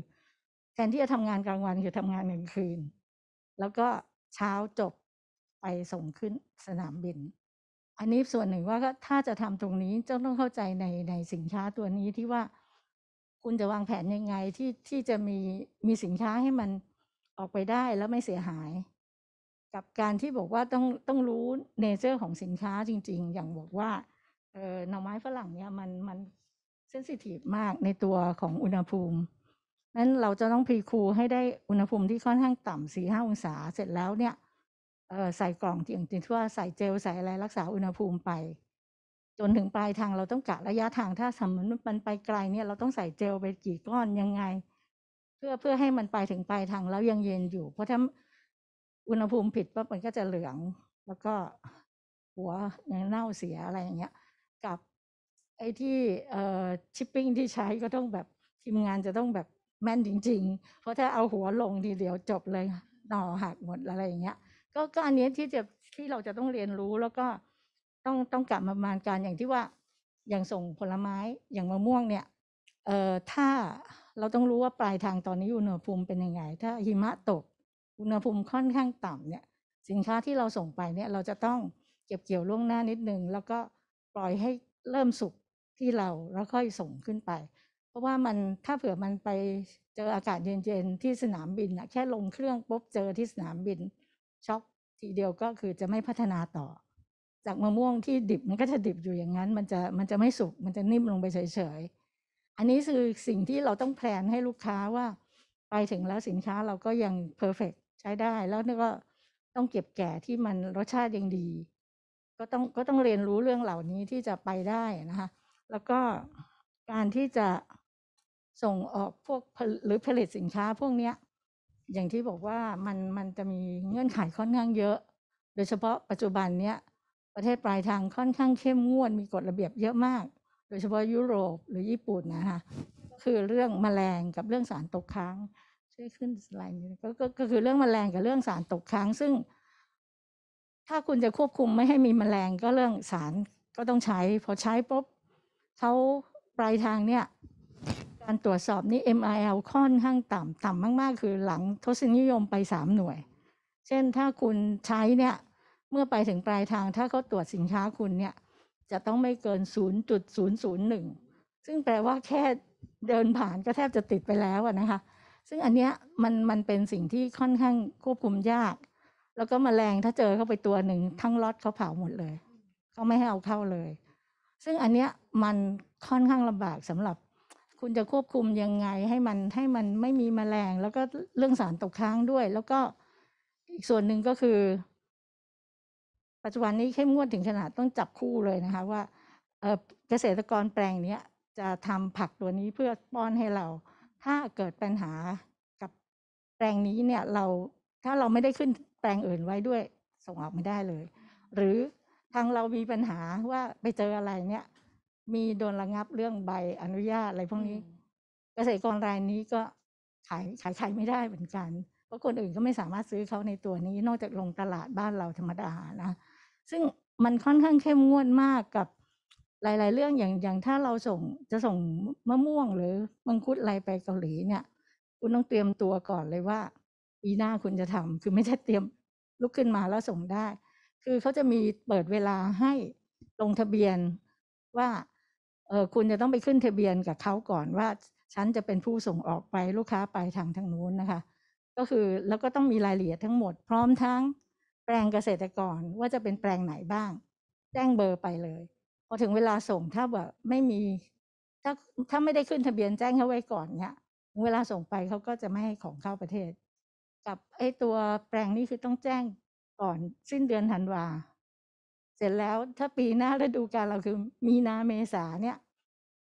แทนที่จะทำงานกลางวันคือทำงานกลางคืน แล้วก็เช้าจบไปส่งขึ้นสนามบิน อันนี้ส่วนหนึ่งว่าก็ถ้าจะทำตรงนี้จะต้องเข้าใจในในสินค้าตัวนี้ที่ว่าคุณจะวางแผนยังไงที่ที่จะมี มีสินค้าให้มันออกไปได้แล้วไม่เสียหาย กับการที่บอกว่าต้องต้องรู้ เนเจอร์ของสินค้าจริง ๆ อย่างบอกว่าเออหน่อไม้ฝรั่งเนี่ยมันมันเซนซิทีฟมากในตัวของอุณหภูมินั้นเราจะต้องพรีคูลให้ได้อุณหภูมิที่ค่อนข้างต่ำสี่ห้าองศาเสร็จแล้วเนี่ยใส่กล่องอย่างที่ว่าใส่เจล ใส่อะไร รักษาอุณหภูมิไป จนถึงปลายทาง เราต้องกะระยะทางถ้าสมมติมันไปไกลเนี่ยเราต้องใส่เจลไปกี่ก้อนยังไง เพื่อเพื่อให้มันไปถึงปลายทางแล้วยังเย็นอยู่ เพราะถ้าอุณหภูมิผิดปั๊บมันก็จะเหลือง แล้วก็หัวยเน่าเสีย อะไรอย่างเงี้ยกับไอ้ที่เอ่อชิปปิ้งที่ใช้ก็ต้องแบบทีมงานจะต้องแบบแม่นจริง ๆ เพราะถ้าเอาหัวลงทีเดียวจบเลยหน่อหักหมดอะไรอย่างเงี้ยก็กาอันนี้ที่จะที่เราจะต้องเรียนรู้แล้วก็ต้องต้องกลับมาประมาณการอย่างที่ว่าอย่างส่งผลไม้อย่างมะม่วงเนี่ยเอ่อถ้าเราต้องรู้ว่าปลายทางตอนนี้อุณหภูมิเป็นยังไง ถ้าหิมะตกอุณหภูมิค่อนข้างต่ำเนี่ยสินค้าที่เราส่งไปเนี่ยเราจะต้องเก็บเกี่ยวล่วงหน้านิดนึงแล้วก็ปล่อยให้เริ่มสุกที่เราแล้วค่อยส่งขึ้นไป เพราะว่ามันถ้าเผื่อมันไปเจออากาศเย็นๆที่สนามบินอะแค่ลงเครื่องปุ๊บเจอที่สนามบินช็อกทีเดียวก็คือจะไม่พัฒนาต่อ จากมะม่วงที่ดิบมันก็จะดิบอยู่อย่างนั้น มันจะมันจะไม่สุกมันจะนิ่มลงไปเฉยๆอันนี้คือสิ่งที่เราต้องแพลนให้ลูกค้าว่าไปถึงแล้วสินค้าเราก็ยังเพอร์เฟกใช้ได้ แล้วก็ต้องเก็บแก่ที่มันรสชาติยังดี ก็ต้องก็ต้องเรียนรู้เรื่องเหล่านี้ที่จะไปได้นะคะ แล้วก็การที่จะส่งออกพวกหรือผลิตสินค้าพวกเนี้ยอย่างที่บอกว่ามันมันจะมีเงื่อนไขค่อนข้างเยอะ โดยเฉพาะปัจจุบันเนี้ยประเทศปลายทางค่อนข้างเข้มงวดมีกฎระเบียบเยอะมาก โดยเฉพาะยุโรปหรือญี่ปุ่นนะคะคือเรื่องแมลงกับเรื่องสารตกค้างช่วยขึ้นสไลด์นี้ก็ก็คือเรื่องแมลงกับเรื่องสารตกค้างซึ่ง ถ้าคุณจะควบคุมไม่ให้มีแมลงก็เรื่องสารก็ต้องใช้ พอใช้ปุ๊บเขาปลายทางเนี่ยการตรวจสอบนี้ MIL ค่อนข้างต่ำต่ำมากๆ คือหลังทศนิยมไป 3 หน่วย เช่นถ้าคุณใช้เนี่ย เมื่อไปถึงปลายทางถ้าเขาตรวจสินค้าคุณเนี่ย จะต้องไม่เกิน 0.001 ซึ่งแปลว่าแค่เดินผ่านก็แทบจะติดไปแล้วนะคะ ซึ่งอันเนี้ยมันมันเป็นสิ่งที่ค่อนข้างควบคุมยาก แล้วก็มแมลงถ้าเจอเข้าไปตัวหนึ่งทั้งล็อตเขาเผาหมดเลยเขาไม่ให้เอาเข้าเลย ซึ่งอันเนี้ยมันค่อนข้างลำบากสำหรับคุณจะควบคุมยังไงให้มันให้มันไม่มีมแมลง แล้วก็เรื่องสารตกค้างด้วย แล้วก็อีกส่วนหนึ่งก็คือ ปัจจุบันนี้เข้มงวดถึงขนาดต้องจับคู่เลยนะคะ ว่าเกษตรกรแปลงนี้จะทำผักตัวนี้เพื่อป้อนให้เรา ถ้าเกิดปัญหากับแปลงนี้เนี่ย เราถ้าเราไม่ได้ขึ้นแปลงอื่นไว้ด้วย ส่งออกไม่ได้เลย หรือทางเรามีปัญหาว่าไปเจออะไรเนี่ยมีโดนระงับเรื่องใบอนุญาตอะไรพวกนี้ เกษตรกรรายนี้ก็ขายขายขายไม่ได้เหมือนกัน เพราะคนอื่นก็ไม่สามารถซื้อเขาในตัวนี้ นอกจากลงตลาดบ้านเราธรรมดานะซึ่งมันค่อนข้างเข้มงวดมากกับหลายๆเรื่องอย่างอย่างถ้าเราส่งจะส่งมะม่วงหรือมังคุดอะไรไปเกาหลีเนี่ย คุณต้องเตรียมตัวก่อนเลยว่าปีหน้าคุณจะทำคือไม่ใช่เตรียมลุกขึ้นมาแล้วส่งได้ คือเขาจะมีเปิดเวลาให้ลงทะเบียนว่าเออคุณจะต้องไปขึ้นทะเบียนกับเขาก่อนว่าฉันจะเป็นผู้ส่งออกไปลูกค้าไปทางทางนู้นนะคะ ก็คือแล้วก็ต้องมีรายละเอียดทั้งหมดพร้อมทั้งแปลงเกษตรกรว่าจะเป็นแปลงไหนบ้าง แจ้งเบอร์ไปเลย พอถึงเวลาส่งถ้าแบบไม่มี ถ้าถ้าไม่ได้ขึ้นทะเบียนแจ้งเขาไว้ก่อนเนี่ยเวลาส่งไปเขาก็จะไม่ให้ของเข้าประเทศ กับไอ้ตัวแปลงนี้คือต้องแจ้งก่อนสิ้นเดือนธันวาเสร็จแล้วถ้าปีหน้าฤดูกาลเราคือมีนาเมษาเนี่ย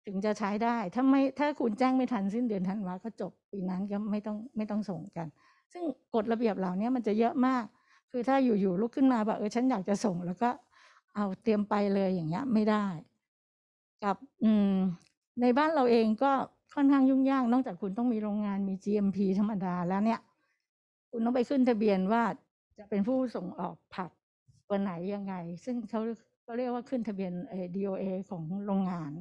ถึงจะใช้ได้ ถ้าไม่ถ้าคุณแจ้งไม่ทันสิ้นเดือนธันวาก็จบปีนั้นก็ไม่ต้องไม่ต้องส่งกัน ซึ่งกฎระเบียบเหล่านี้มันจะเยอะมาก คือถ้าอยู่ๆลุกขึ้นมาแบบเออฉันอยากจะส่งแล้วก็เอาเตรียมไปเลยอย่างเงี้ย ไม่ได้ กับ อืม ในบ้านเราเองก็ค่อนข้างยุ่งยากนอกจากคุณต้องมีโรงงานมี GMP ธรรมดาแล้วเนี่ยคุณต้องไปขึ้นทะเบียนว่าจะเป็นผู้ส่งออกผักวันไหนยังไง ซึ่งเขาก็เรียกว่าขึ้นทะเบียนเอ DOA ของโรงงาน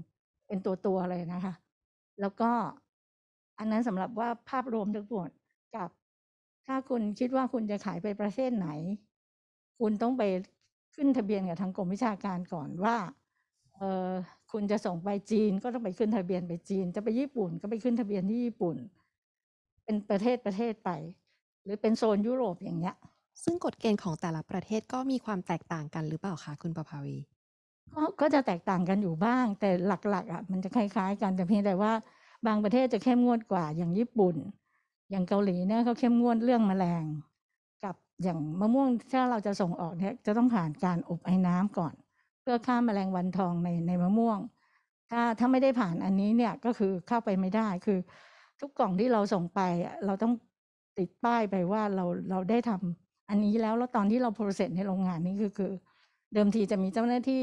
เป็นตัวตัวเลยนะคะ แล้วก็อันนั้นสำหรับว่าภาพรวมทั้งหมดกับถ้าคุณคิดว่าคุณจะขายไปประเทศไหน คุณต้องไปขึ้นทะเบียนกับทางกรมวิชาการก่อนว่าเออคุณจะส่งไปจีนก็ต้องไปขึ้นทะเบียนไปจีน จะไปญี่ปุ่น ก็ไปขึ้นทะเบียนที่ญี่ปุ่น เป็นประเทศประเทศไป หรือเป็นโซนยุโรปอย่างเงี้ยซึ่งกฎเกณฑ์ของแต่ละประเทศก็มีความแตกต่างกันหรือเปล่าคะคุณประภาวี ก็ ก็จะแตกต่างกันอยู่บ้าง แต่หลักๆ อ่ะ มันจะคล้ายๆ กันแต่เพียงแต่ว่า บางประเทศจะเข้มงวดกว่าอย่างญี่ปุ่น อย่างเกาหลีเนี่ยเขาเข้มงวดเรื่องแมลง กับอย่างมะม่วงถ้าเราจะส่งออกเนี่ยจะต้องผ่านการอบไอ้น้ำก่อน เพื่อฆ่าแมลงวันทองในในมะม่วง ถ้าถ้าไม่ได้ผ่านอันนี้เนี่ยก็คือเข้าไปไม่ได้คือทุกกล่องที่เราส่งไปเราต้องติดป้ายไปว่าเราเราได้ทำอันนี้แล้วแล้วตอนที่เราโปรเซสในโรงงานนี่คือคือ เดิมทีจะมีเจ้าหน้าที่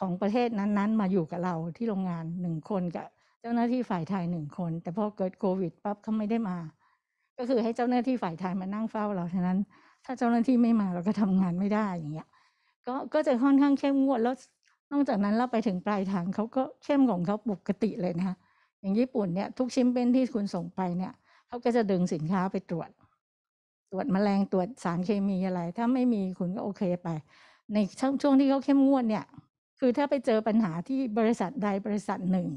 ของประเทศนั้นๆ มาอยู่กับเราที่โรงงานหนึ่งคนกับ เจ้าหน้าที่ฝ่ายไทยหนึ่งคน แต่พอเกิดโควิดปั๊บเขาไม่ได้มา ก็คือให้เจ้าหน้าที่ฝ่ายไทยมานั่งเฝ้าเราฉะนั้นถ้าเจ้าหน้าที่ไม่มาเราก็ทำงานไม่ได้อย่างเงี้ยก็ก็จะค่อนข้างเข้มงวดแล้วนอกจากนั้นเราไปถึงปลายทางเขาก็เข้มของเขาปกติเลยนะคะอย่างญี่ปุ่นเนี่ยทุกชิ้นเป็นที่คุณส่งไปเนี่ยเขาก็จะดึงสินค้าไปตรวจรวจแมลงตรวจสารเคมีอะไร ถ้าไม่มีคุณก็โอเคไป ในช่วงช่วงที่เขาเข้มงวดเนี่ย คือถ้าไปเจอปัญหาที่บริษัทใดบริษัทหนึ่ง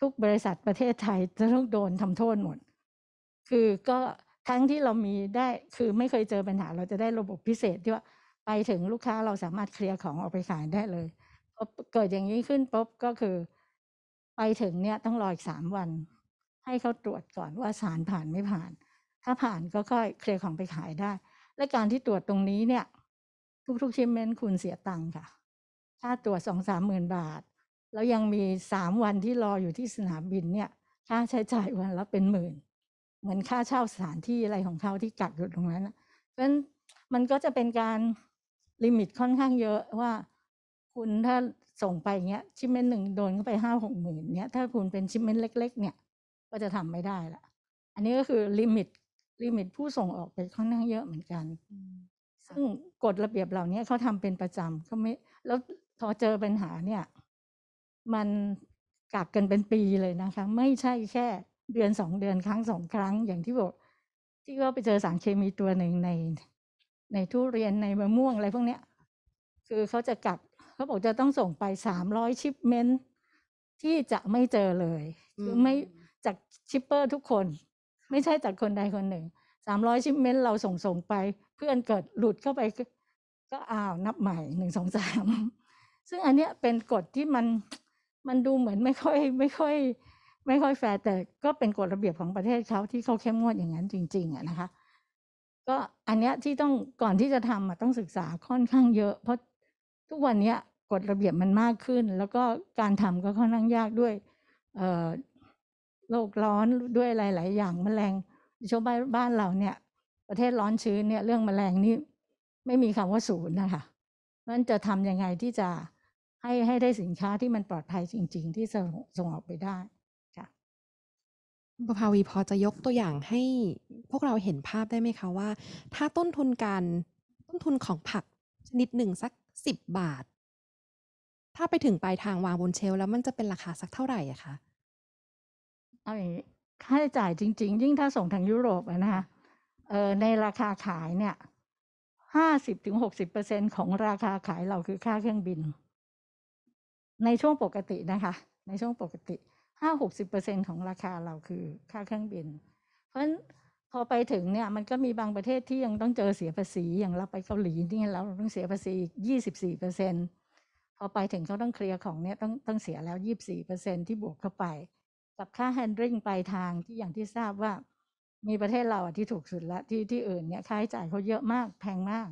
ทุกบริษัทประเทศไทยจะต้องโดนทำโทษหมด คือก็ทั้งที่เรามีได้คือไม่เคยเจอปัญหาเราจะได้ระบบพิเศษที่ว่าไปถึงลูกค้าเราสามารถเคลียร์ของออกไปขายได้เลยเกิดอย่างนี้ขึ้นปุ๊บก็คือ ไปถึงเนี่ยต้องรออีกสามวัน ให้เขาตรวจก่อนว่าสารผ่านไม่ผ่านถ้าผ่านก็ค่อยเคลียร์ของไปขายได้ และการที่ตรวจตรงนี้เนี่ย ทุกๆ ชิ้นเม้นคุณเสียตังค์ค่ะ ค่าตรวจสองสามหมื่นบาท แล้วยังมีสามวันที่รออยู่ที่สนามบินเนี่ย ค่าใช้จ่ายวันละเป็นหมื่นเหมือนค่าเช่าสถานที่อะไรของเขาที่กักอยู่ตรงนั้นเพราะฉะนั้นมันก็จะเป็นการลิมิตค่อนข้างเยอะว่า คุณถ้าส่งไปเงี้ยชิ้นเม้นหนึ่งโดนเข้าไปห้าหกหมื่นเนี้ยถ้าคุณเป็นชิ้นเม้นเล็ก ๆ เนี่ย ก็จะทำไม่ได้ละอันนี้ก็คือลิมิตลิมิตผู้ส่งออกไปค่อนข้างเยอะเหมือนกัน ซึ่ง กฎระเบียบเหล่านี้เขาทำเป็นประจำเขาไม่ แล้วพอเจอปัญหาเนี่ย มันกักกันเป็นปีเลยนะคะ ไม่ใช่แค่เดือนสองเดือนครั้งสองครั้งอย่างที่บอก ที่ว่าไปเจอสารเคมีตัวหนึ่งใน ในทุเรียนในมะม่วงอะไรพวกเนี้ยคือเขาจะกักเขาบอกจะต้องส่งไปสามร้อยชิปเมนที่จะไม่เจอเลยคือไม่จากชิปเปอร์ทุกคนไม่ใช่จากคนใดคนหนึ่ง สามร้อยชิปเมนต์เราส่งส่งไป เพื่อนเกิดหลุดเข้าไปก็อ้าวนับใหม่หนึ่งสองสาม ซึ่งอันเนี้ยเป็นกฎที่มันมันดูเหมือนไม่ค่อยไม่ค่อย ไม่ค่อยแฟร์แต่ก็เป็นกฎระเบียบของประเทศเขาที่เขาเข้มงวดอย่างนั้นจริงๆอะนะคะ ก็อันเนี้ยที่ต้องก่อนที่จะทำอะต้องศึกษาค่อนข้างเยอะเพราะทุกวันเนี้ยกฎระเบียบมันมากขึ้น แล้วก็การทำก็ค่อนข้างยากด้วยโลกร้อนด้วยหลาย ๆ อย่างมแมลงชาวบ้านบ้านเราเนี่ย ประเทศร้อนชื้นเนี่ยเรื่องมแมลงนี่ไม่มีคำว่าศูนย์นะคะนั้นจะทํำยังไงที่จะให้ให้ได้สินค้าที่มันปลอดภัยจริงๆที่ส่งส่งออกไปได้ค่ะประภาวีพอจะยกตัวอย่างให้พวกเราเห็นภาพได้ไหมคะว่าถ้าต้นทุนการต้นทุนของผักชนิดหนึ่งสักสิบบาท ถ้าไปถึงปลายทางวางบนเชลแล้วมันจะเป็นราคาสักเท่าไหร่อะคะเอาอย่างนี้ค่าใช้จ่ายจริง ๆ ยิ่งถ้าส่งทางยุโรปนะคะเออในราคาขายเนี่ย ห้าสิบถึงหกสิบเปอร์เซ็นของราคาขายเราคือค่าเครื่องบิน ในช่วงปกตินะคะ ในช่วงปกติห้าหกสิบเปอร์เซ็นของราคาเราคือค่าเครื่องบิน เพราะฉะนั้นพอไปถึงเนี่ยมันก็มีบางประเทศที่ยังต้องเจอเสียภาษีอย่างเราไปเกาหลีนี่เราต้องเสียภาษีอีกยี่สิบสี่เปอร์เซ็นพอไปถึงเขาต้องเคลียร์ของเนี่ย ต้องต้องเสียแล้วยี่บสี่เปอร์เซ็นที่บวกเข้าไปกับค่า handling ปลายทางที่อย่างที่ทราบว่า มีประเทศเราที่ถูกสุดละ ที่ที่อื่นเนี่ยค่าใช้จ่ายเขาเยอะมากแพงมาก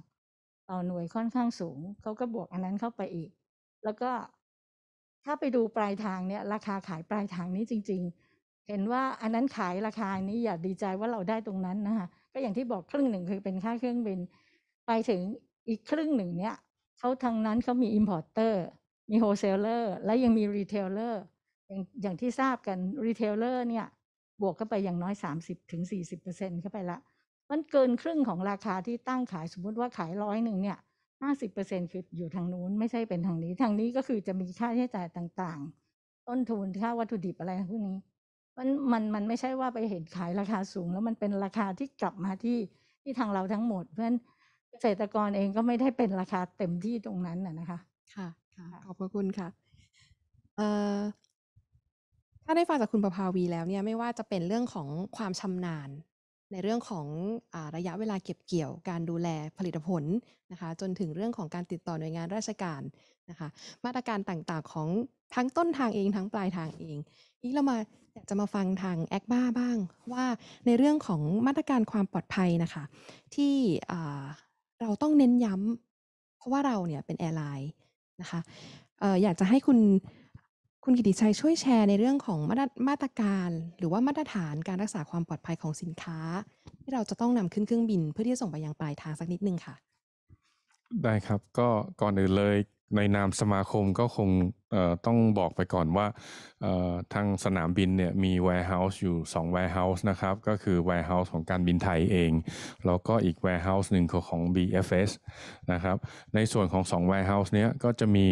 ต่อหน่วยค่อนข้างสูงเขาก็บวกอันนั้นเข้าไปอีก แล้วก็ถ้าไปดูปลายทางเนี่ย ราคาขายปลายทางนี้จริงๆ เห็นว่าอันนั้นขายราคานี้อย่าดีใจว่าเราได้ตรงนั้นนะคะ ก็อย่างที่บอกครึ่งหนึ่งคือเป็นค่าเครื่องบินไปถึงอีกครึ่งหนึ่งเนี่ยเขาทางนั้นเขามี importer มี wholesaler และยังมี retailer อย่างอย่างที่ทราบกันรีเทลเลอร์เนี่ย บวกเข้าไปอย่างน้อย30-40%ถึงเข้าไปละมันเกินครึ่งของราคาที่ตั้งขายสมมุติว่าขายร้อยหนึ่งเนี่ยห้าสิบเปอร์เซ็นคืออยู่ทางนู้น ไม่ใช่เป็นทางนี้ ทางนี้ก็คือจะมีค่าใช้จ่ายต่าง ๆ ต้นทุนค่าวัตถุดิบอะไรพวกนี้มันมันมันไม่ใช่ว่าไปเห็นขายราคาสูง แล้วมันเป็นราคาที่กลับมาที่ที่ทางเราทั้งหมด เพราะฉะนั้นเกษตรกรเองก็ไม่ได้เป็นราคาเต็มที่ตรงนั้นนะคะ ค่ะ ค่ะขอบพระคุณค่ะ เอ่อถ้าได้ฟังจากคุณประภาวีแล้วเนี่ยไม่ว่าจะเป็นเรื่องของความชำนาญ ในเรื่องของอระยะเวลาเก็บเกี่ยวการดูแลผลิตผลนะคะจนถึงเรื่องของการติดต่อหน่วยงานราชการนะคะมาตรการต่างๆของทั้งต้นทางเองทั้งปลายทางเองนี้เรามาอยากจะมาฟังทางแอคบ้าบ้าง ว่าในเรื่องของมาตรการความปลอดภัยนะคะที่เราต้องเน้นย้ำเพราะว่าเราเนี่ยเป็นแอร์ไลน์นะคะออยากจะให้คุณคุณกิติชัยช่วยแชร์ในเรื่องของมาตรมาตรการ หรือว่ามาตรฐานการรักษาความปลอดภัยของสินค้า ที่เราจะต้องนำขึ้นเครื่องบินเพื่อที่จะส่งไปยังปลายทางสักนิดนึงค่ะ ได้ครับก็ก่อนอื่นเลยในนามสมาคมก็คงต้องบอกไปก่อนว่าทางสนามบินเนี่ยมี warehouse อยู่2 warehouse นะครับก็คือ warehouse ของการบินไทยเอง แล้วก็อีก warehouse หนึ่งของ BFS นะครับในส่วนของ2 warehouse เนี้ยก็จะมี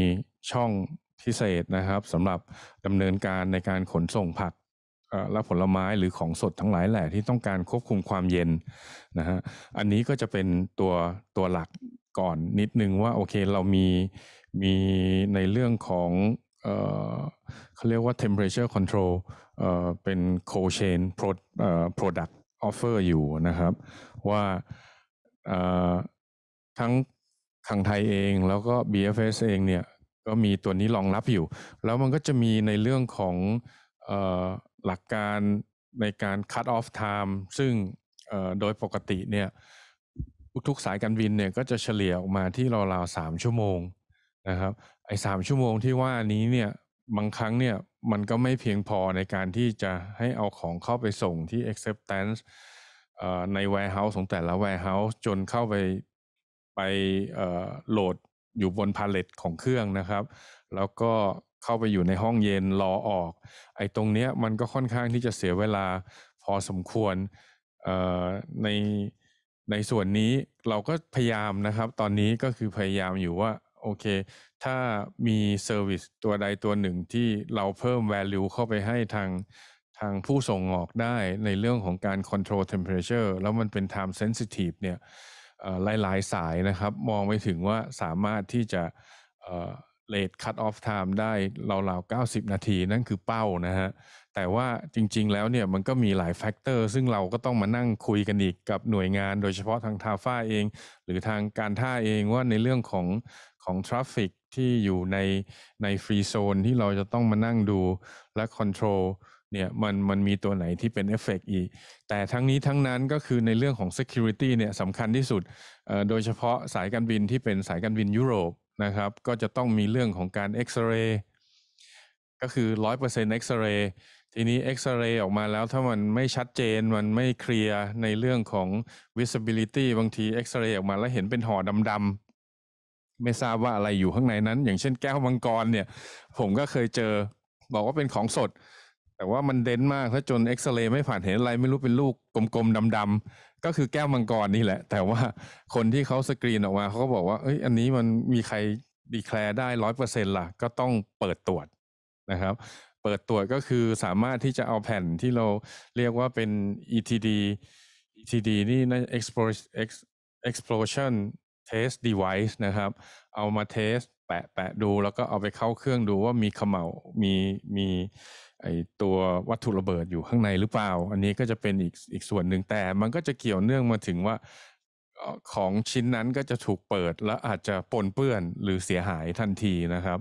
ช่องพิเศษนะครับสำหรับดำเนินการในการขนส่งผักและผลไม้หรือของสดทั้งหลายแหล่ที่ต้องการควบคุมความเย็นนะฮะอันนี้ก็จะเป็นตัวตัวหลักก่อนนิดนึงว่าโอเคเรามีมีในเรื่องของเขาเรียกว่า temperature control เเป็น cold chain product offer อยู่นะครับว่าทั้งทางไทยเองแล้วก็ BFS เองเนี่ยก็มีตัวนี้รองรับอยู่ แล้วมันก็จะมีในเรื่องของหลักการในการ cut off time ซึ่งโดยปกติเนี่ยทุกสายการบินเนี่ยก็จะเฉลี่ยออกมาที่ราวๆสามชั่วโมงนะครับไอ้สามชั่วโมงที่ว่านี้เนี่ยบางครั้งเนี่ยมันก็ไม่เพียงพอในการที่จะให้เอาของเข้าไปส่งที่ acceptance ใน warehouse ของแต่ละ warehouse จนเข้าไปไปโหลดอยู่บนพาเลตของเครื่องนะครับ แล้วก็เข้าไปอยู่ในห้องเย็นรอออก ไอ้ตรงเนี้ยมันก็ค่อนข้างที่จะเสียเวลาพอสมควรในในส่วนนี้เราก็พยายามนะครับ ตอนนี้ก็คือพยายามอยู่ว่า โอเค ถ้ามีเซอร์วิสตัวใดตัวหนึ่งที่เราเพิ่ม value เข้าไปให้ทางทางผู้ส่งออกได้ในเรื่องของการ control temperature แล้วมันเป็น time sensitive เนี่ยหลาย ๆ สายนะครับ มองไปถึงว่าสามารถที่จะเลทคัตออฟไทม์ได้ราวๆ90 นาทีนั่นคือเป้านะฮะแต่ว่าจริงๆแล้วเนี่ยมันก็มีหลายแฟกเตอร์ซึ่งเราก็ต้องมานั่งคุยกันอีกกับหน่วยงาน โดยเฉพาะทางทาฟ้าเอง หรือทางการท่าเองว่าในเรื่องของ ของทราฟฟิกที่อยู่ในในฟรีโซนที่เราจะต้องมานั่งดูและคอนโทรลเนี่ยมันมันมีตัวไหนที่เป็นเอฟเฟกอีกแต่ทั้งนี้ทั้งนั้นก็คือในเรื่องของ Security เนี่ยสำคัญที่สุด โดยเฉพาะสายการบินที่เป็นสายการบินยุโรปนะครับก็จะต้องมีเรื่องของการเอ็กซเรย์ก็คือ 100%เอ็กซเรย์ทีนี้เอ็กซเรย์ออกมาแล้วถ้ามันไม่ชัดเจนมันไม่เคลียร์ ในเรื่องของ visibility บางทีเอ็กซเรย์ออกมาแล้วเห็นเป็นห่อดำๆไม่ทราบว่าอะไรอยู่ข้างในนั้น อย่างเช่นแก้วมังกรเนี่ยผมก็เคยเจอบอกว่าเป็นของสดแต่ว่ามันเด่นมากถ้าจนเอ็กซเรย์ไม่ผ่านเห็นอะไรไม่รู้เป็นลูก กลมๆดำๆก็คือแก้วมังกรนี่แหละ แต่ว่าคนที่เขาสกรีนออกมาเขาก็บอกว่าเอ้ยอันนี้มันมีใครดีแคลร์ได้ร้อยเปอร์เซ็นต์ล่ะก็ต้องเปิดตรวจนะครับ เปิดตรวจก็คือสามารถที่จะเอาแผ่นที่เราเรียกว่าเป็น ETD ETD นี่นะ explosion test device นะครับ เอามาเทสแปะแปะดู แล้วก็เอาไปเข้าเครื่องดูว่ามีขมเหลามีมีไอตัววัตถุระเบิดอยู่ข้างในหรือเปล่า อันนี้ก็จะเป็นอีกอีกส่วนหนึ่งแต่มันก็จะเกี่ยวเนื่องมาถึงว่าของชิ้นนั้นก็จะถูกเปิดและอาจจะปนเปื้อนหรือเสียหายทันทีนะครับ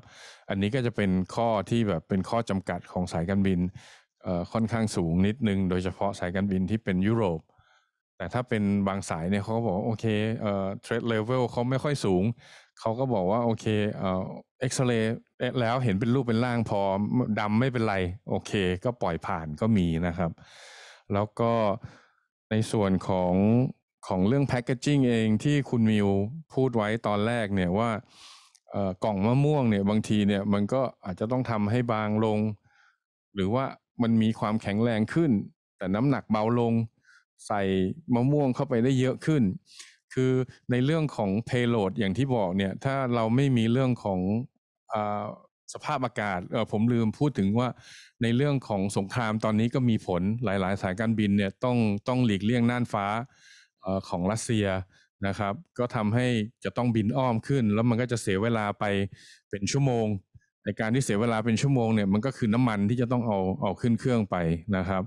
อันนี้ก็จะเป็นข้อที่แบบเป็นข้อจำกัดของสายการบิน ค่อนข้างสูงนิดนึง โดยเฉพาะสายการบินที่เป็นยุโรป แต่ถ้าเป็นบางสายเนี่ยเขาบอกโอเคเทรดเลเวลเขาไม่ค่อยสูงเขาก็บอกว่าโอเคเอ็กซเรย์แล้วเห็นเป็นรูปเป็นร่างพอดำไม่เป็นไร โอเค ก็ปล่อยผ่านก็มีนะครับ แล้วก็ในส่วนของของเรื่องแพคเกจิ้งเองที่คุณมิวพูดไว้ตอนแรกเนี่ยว่ากล่องมะม่วงเนี่ยบางทีเนี่ยมันก็อาจจะต้องทำให้บางลง หรือว่ามันมีความแข็งแรงขึ้น แต่น้ำหนักเบาลงใส่มะม่วงเข้าไปได้เยอะขึ้นคือในเรื่องของ payload อย่างที่บอกเนี่ยถ้าเราไม่มีเรื่องของสภาพอากาศผมลืมพูดถึงว่าในเรื่องของสงครามตอนนี้ก็มีผลหลาย ๆ สายการบินเนี่ยต้องต้องหลีกเลี่ยงน่านฟ้าของรัสเซียนะครับก็ทำให้จะต้องบินอ้อมขึ้น แล้วมันก็จะเสียเวลาไปเป็นชั่วโมงไอการที่เสียเวลาเป็นชั่วโมงเนี่ยมันก็คือน้ำมันที่จะต้องเอาเอาขึ้นเครื่องไปนะครับ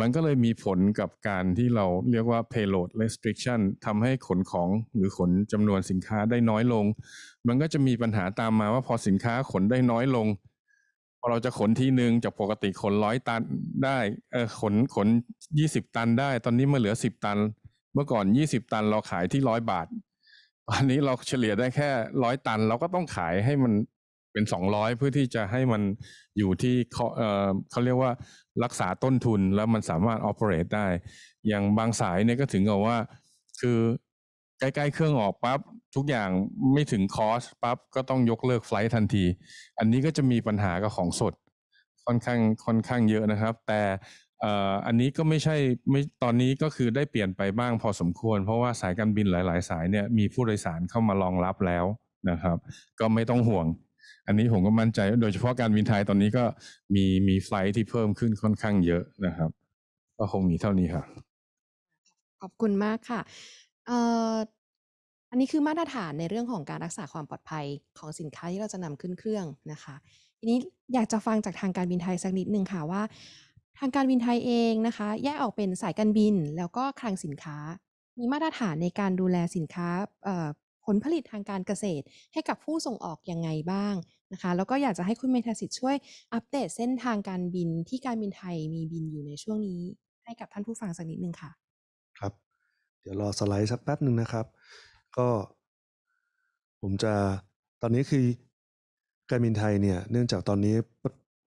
มันก็เลยมีผลกับการที่เราเรียกว่า payload restriction ทำให้ขนของหรือขนจำนวนสินค้าได้น้อยลง มันก็จะมีปัญหาตามมาว่าพอสินค้าขนได้น้อยลง พอเราจะขนทีหนึ่งจากปกติขนร้อยตันได้เออขนขนยี่สิบตันได้ตอนนี้มาเหลือสิบตันเมื่อก่อนยี่สิบตันเราขายที่ร้อยบาทตอนนี้เราเฉลี่ยได้แค่ร้อยตันเราก็ต้องขายให้มันเป็น 200 เพื่อที่จะให้มันอยู่ที่เขาเขาเรียกว่ารักษาต้นทุนแล้วมันสามารถออเปเรตได้ อย่างบางสายเนี่ยก็ถึงกับว่าคือใกล้ๆ เครื่องออกปั๊บทุกอย่างไม่ถึงคอสปั๊บก็ต้องยกเลิกไฟล์ทันที อันนี้ก็จะมีปัญหากับของสดค่อนข้างค่อนข้างเยอะนะครับ แต่อันนี้ก็ไม่ใช่ไม่ตอนนี้ก็คือได้เปลี่ยนไปบ้างพอสมควร เพราะว่าสายการบินหลายๆสายเนี่ยมีผู้โดยสารเข้ามารองรับแล้วนะครับ ก็ไม่ต้องห่วงอันนี้ผมก็มั่นใจโดยเฉพาะการบินไทยตอนนี้ก็มีมีไฟล์ที่เพิ่มขึ้นค่อนข้างเยอะนะครับ ก็คงมีเท่านี้ค่ะขอบคุณมากค่ะเอ่ออันนี้คือมาตรฐานในเรื่องของการรักษาความปลอดภัยของสินค้าที่เราจะนำขึ้นเครื่องนะคะ ทีนี้อยากจะฟังจากทางการบินไทยสักนิดนึงค่ะว่า ทางการบินไทยเองนะคะ แยกออกเป็นสายการบินแล้วก็คลังสินค้า มีมาตรฐานในการดูแลสินค้าผลผลิตทางการเกษตร ให้กับผู้ส่งออกยังไงบ้างนะคะแล้วก็อยากจะให้คุณเมธาสิทธิ์ช่วยอัปเดตเส้นทางการบินที่การบินไทยมีบินอยู่ในช่วงนี้ ให้กับท่านผู้ฟังสักนิดนึงค่ะ ครับ เดี๋ยวรอสไลด์สักแป๊บหนึ่งนะครับ ก็ ผมจะตอนนี้คือการบินไทยเนี่ยเนื่องจากตอนนี้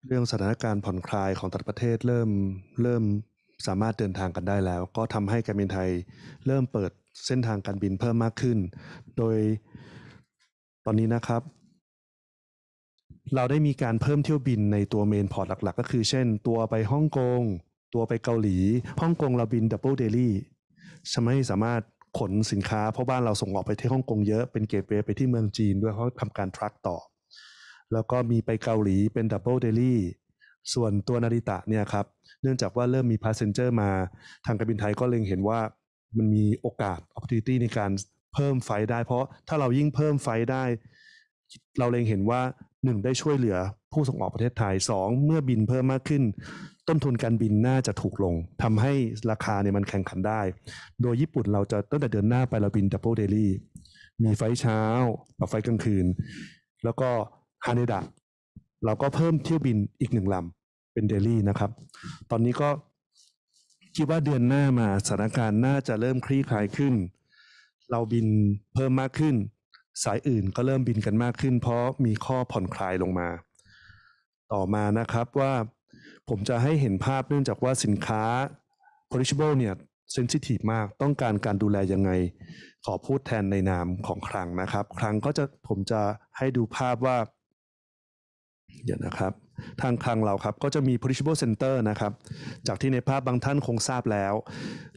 เรื่องสถานการณ์ผ่อนคลายของต่างประเทศเริ่มเริ่มสามารถเดินทางกันได้แล้ว ก็ทำให้การบินไทยเริ่มเปิดเส้นทางการบินเพิ่มมากขึ้น โดยตอนนี้นะครับเราได้มีการเพิ่มเที่ยวบินในตัวเมนพอร์ตหลักๆ ก็คือเช่น ตัวไปฮ่องกงตัวไปเกาหลีฮ่องกงเราบินดับเบิลเดลี่ทำให้สามารถขนสินค้าเพราะบ้านเราส่งออกไปที่ฮ่องกงเยอะเป็นเกตเวย์ไปที่เมืองจีนด้วยเขาทำการทรัคต่อ แล้วก็มีไปเกาหลีเป็นดับเบิลเดลี่ส่วนตัวนาริตะ เนี่ยครับ เนื่องจากว่าเริ่มมีพาสเซนเจอร์มา ทางการบินไทยก็เล็งเห็นว่ามันมีโอกาสโอกาสในการเพิ่มไฟได้ เพราะถ้าเรายิ่งเพิ่มไฟได้เราเล็งเห็นว่า 1 ได้ช่วยเหลือผู้ส่งออกประเทศไทย 2 เมื่อบินเพิ่มมากขึ้น ต้นทุนการบินน่าจะถูกลง ทำให้ราคาเนี่ยมันแข่งขันได้ โดยญี่ปุ่นเราจะตั้งแต่เดือนหน้าไปเราบินดับเบิลเดลี่มีไฟเช้ากับไฟกลางคืน แล้วก็ฮานิดะเราก็เพิ่มเที่ยวบินอีกหนึ่งลำ เป็นเดลี่นะครับ ตอนนี้ก็คิดว่าเดือนหน้ามาสถานการณ์น่าจะเริ่มคลี่คลายขึ้น เราบินเพิ่มมากขึ้นสายอื่นก็เริ่มบินกันมากขึ้น เพราะมีข้อผ่อนคลายลงมา ต่อมานะครับว่า ผมจะให้เห็นภาพเนื่องจากว่าสินค้า perishable เนี่ย sensitive มากต้องการการดูแลยังไงขอพูดแทนในนามของคลังนะครับคลังก็จะผมจะให้ดูภาพว่าเดี๋ยวนะครับ ทางคลังเราครับก็จะมี perishable center นะครับ จากที่ในภาพบางท่านคงทราบแล้ว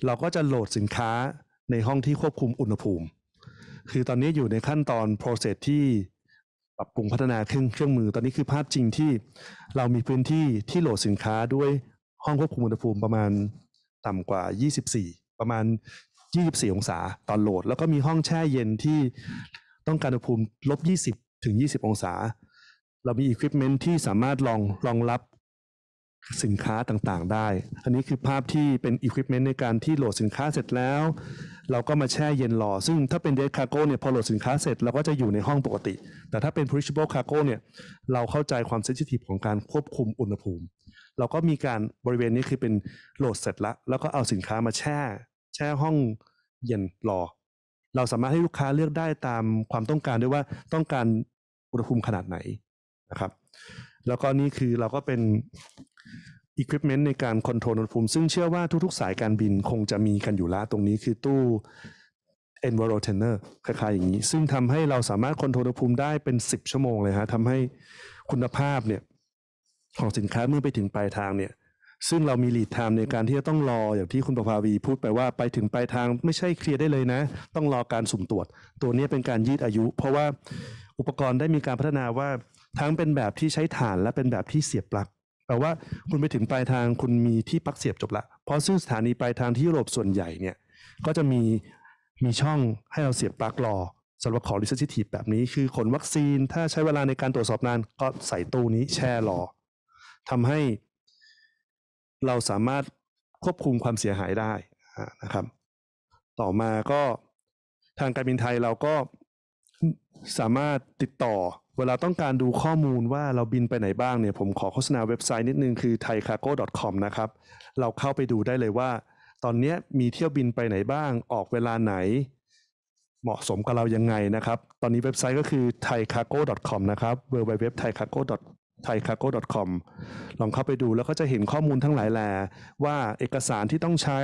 เราก็จะโหลดสินค้าในห้องที่ควบคุมอุณหภูมิคือตอนนี้อยู่ในขั้นตอน process ที่ปรับปรุงพัฒนาเครื่องเครื่องมือ ตอนนี้คือภาพจริงที่ เรามีพื้นที่ที่โหลดสินค้าด้วยห้องควบคุมอุณหภูมิประมาณต่ำกว่า 24 ประมาณ 24 องศาตอนโหลด แล้วก็มีห้องแช่เย็นที่ต้องการอุณหภูมิลบ 20 ถึง 20 องศา เรามีอุปกรณ์ที่สามารถรองรองรับสินค้าต่างๆได้อันนี้คือภาพที่เป็นอุปกรณ์ในการที่โหลดสินค้าเสร็จแล้วเราก็มาแช่เย็นรอ ซึ่งถ้าเป็น d e คาร์โก้เนี่ยพอโหลดสินค้าเสร็จ เราก็จะอยู่ในห้องปกติ แต่ถ้าเป็นพรีชิบ a ลคาร์โก้เนี่ยเราเข้าใจความเซนซิทีฟของการควบคุมอุณหภูมิ เราก็มีการบริเวณนี้คือเป็นโหลดเสร็จละแล้วก็เอาสินค้ามาแช่ แช่ห้องเย็นรอ เราสามารถให้ลูกค้าเลือกได้ตามความต้องการด้วยว่าต้องการอุณหภูมิขนาดไหนนะครับ แล้วก็นี่คือเราก็เป็นอุปกรณ์ในการคอนโทรลอุณหภูมิ ซึ่งเชื่อว่าทุกๆ สายการบินคงจะมีกันอยู่แล้วตรงนี้คือตู้ Enviro t a i n e r คล้ายๆอย่างนี้ ซึ่งทำให้เราสามารถคอนโทรลอุณหภูมิได้เป็น 10 ชั่วโมงเลยฮะทำให้คุณภาพเนี่ยของสินค้าเมื่อไปถึงปลายทางเนี่ยซึ่งเรามีลีดไทม์ในการที่จะต้องรออย่างที่คุณประภาวีพูดไปว่าไปถึงปลายทางไม่ใช่เคลียร์ได้เลยนะ ต้องรอการสุ่มตรวจ ตัวนี้เป็นการยืดอายุ เพราะว่าอุปกรณ์ได้มีการพัฒนาว่าทั้งเป็นแบบที่ใช้ฐานและเป็นแบบที่เสียบปลั๊กแปลว่าคุณไปถึงปลายทางคุณมีที่ปักเสียบจบละเพราะซึ่งสถานีปลายทางที่ยุโรปส่วนใหญ่เนี่ยก็จะมีมีช่องให้เราเสียบปลั๊กรอสำหรับขอริสซิทีฟแบบนี้คือขนวัคซีนถ้าใช้เวลาในการตรวจสอบนานก็ใส่ตู้นี้แช่รอทำให้เราสามารถควบคุมความเสียหายได้นะครับ ต่อมาก็ทางการบินไทยเราก็สามารถติดต่อเวลาต้องการดูข้อมูลว่าเราบินไปไหนบ้างเนี่ยผมขอโฆษณาเว็บไซต์นิดนึงคือ thaicargo.com นะครับ เราเข้าไปดูได้เลยว่า ตอนนี้มีเที่ยวบินไปไหนบ้างออกเวลาไหน เหมาะสมกับเรายังไงนะครับตอนนี้เว็บไซต์ก็คือ thaicargo.com นะครับ www.thaicargo.thaicargo.com ลองเข้าไปดูแล้วก็จะเห็นข้อมูลทั้งหลายแหล่ว่าเอกสารที่ต้องใช้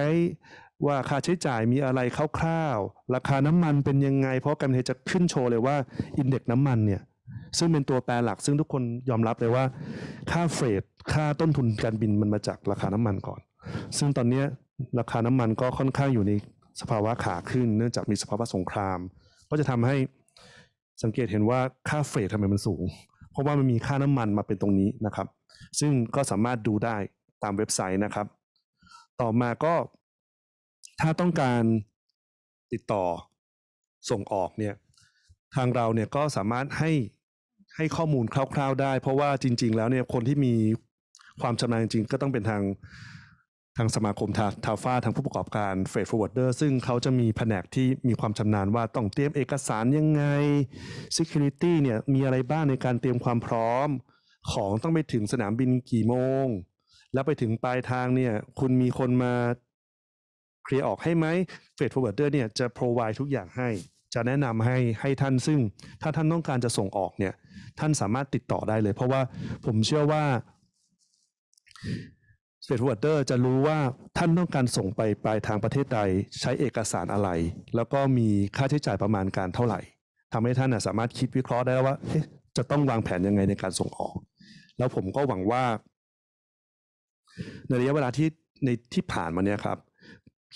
ว่าค่าใช้จ่ายมีอะไรคร่าวๆราคาน้ำมันเป็นยังไง เพราะกันเทจะขึ้นโชว์เลยว่าอินเด็กซ์น้ำมันเนี่ยซึ่งเป็นตัวแปรหลัก ซึ่งทุกคนยอมรับเลยว่า ค่าเฟรด ค่าต้นทุนการบินมันมาจากราคาน้ำมันก่อน ซึ่งตอนนี้ราคาน้ำมันก็ค่อนข้างอยู่ในสภาวะขาขึ้นเนื่องจากมีสภาวะสงคราม ก็จะทำให้สังเกตเห็นว่าค่าเฟรดทำไมมันสูงเพราะว่ามันมีค่าน้ำมันมาเป็นตรงนี้นะครับ ซึ่งก็สามารถดูได้ตามเว็บไซต์นะครับ ต่อมาก็ ถ้าต้องการติดต่อส่งออกเนี่ย ทางเราเนี่ยก็สามารถให้ให้ข้อมูลคร่าวๆได้ เพราะว่าจริงๆ แล้วเนี่ยคนที่มีความชำนาญจริงๆ ก็ต้องเป็นทางทางสมาคมทาทาฟ้าทางผู้ประกอบการเฟรดฟอร์เวิร์ดเดอร์ซึ่งเขาจะมีแผนกที่มีความชำนาญว่าต้องเตรียมเอกสารยังไง Security เนี่ยมีอะไรบ้างในการเตรียมความพร้อม ของต้องไปถึงสนามบินกี่โมง แล้วไปถึงปลายทางเนี่ยคุณมีคนมาเคลียร์ออกให้ไหมเฟรดฟอร์เวิร์ดเดอร์เนี่ยจะ provide ทุกอย่างให้จะแนะนำให้ให้ท่านซึ่ง ถ้าท่านต้องการจะส่งออกเนี่ย ท่านสามารถติดต่อได้เลยเพราะว่าผมเชื่อว่าเเฟเวอร์เตอร์จะรู้ว่าท่านต้องการส่งไปปลายทางประเทศใดใช้เอกสารอะไร แล้วก็มีค่าใช้จ่ายประมาณการเท่าไหร่ ทำให้ท่านสามารถคิดวิเคราะห์ได้ว่า จะต้องวางแผนยังไงในการส่งออก แล้วผมก็หวังว่า ในระยะเวลาที่ในที่ผ่านมาเนี่ยครับ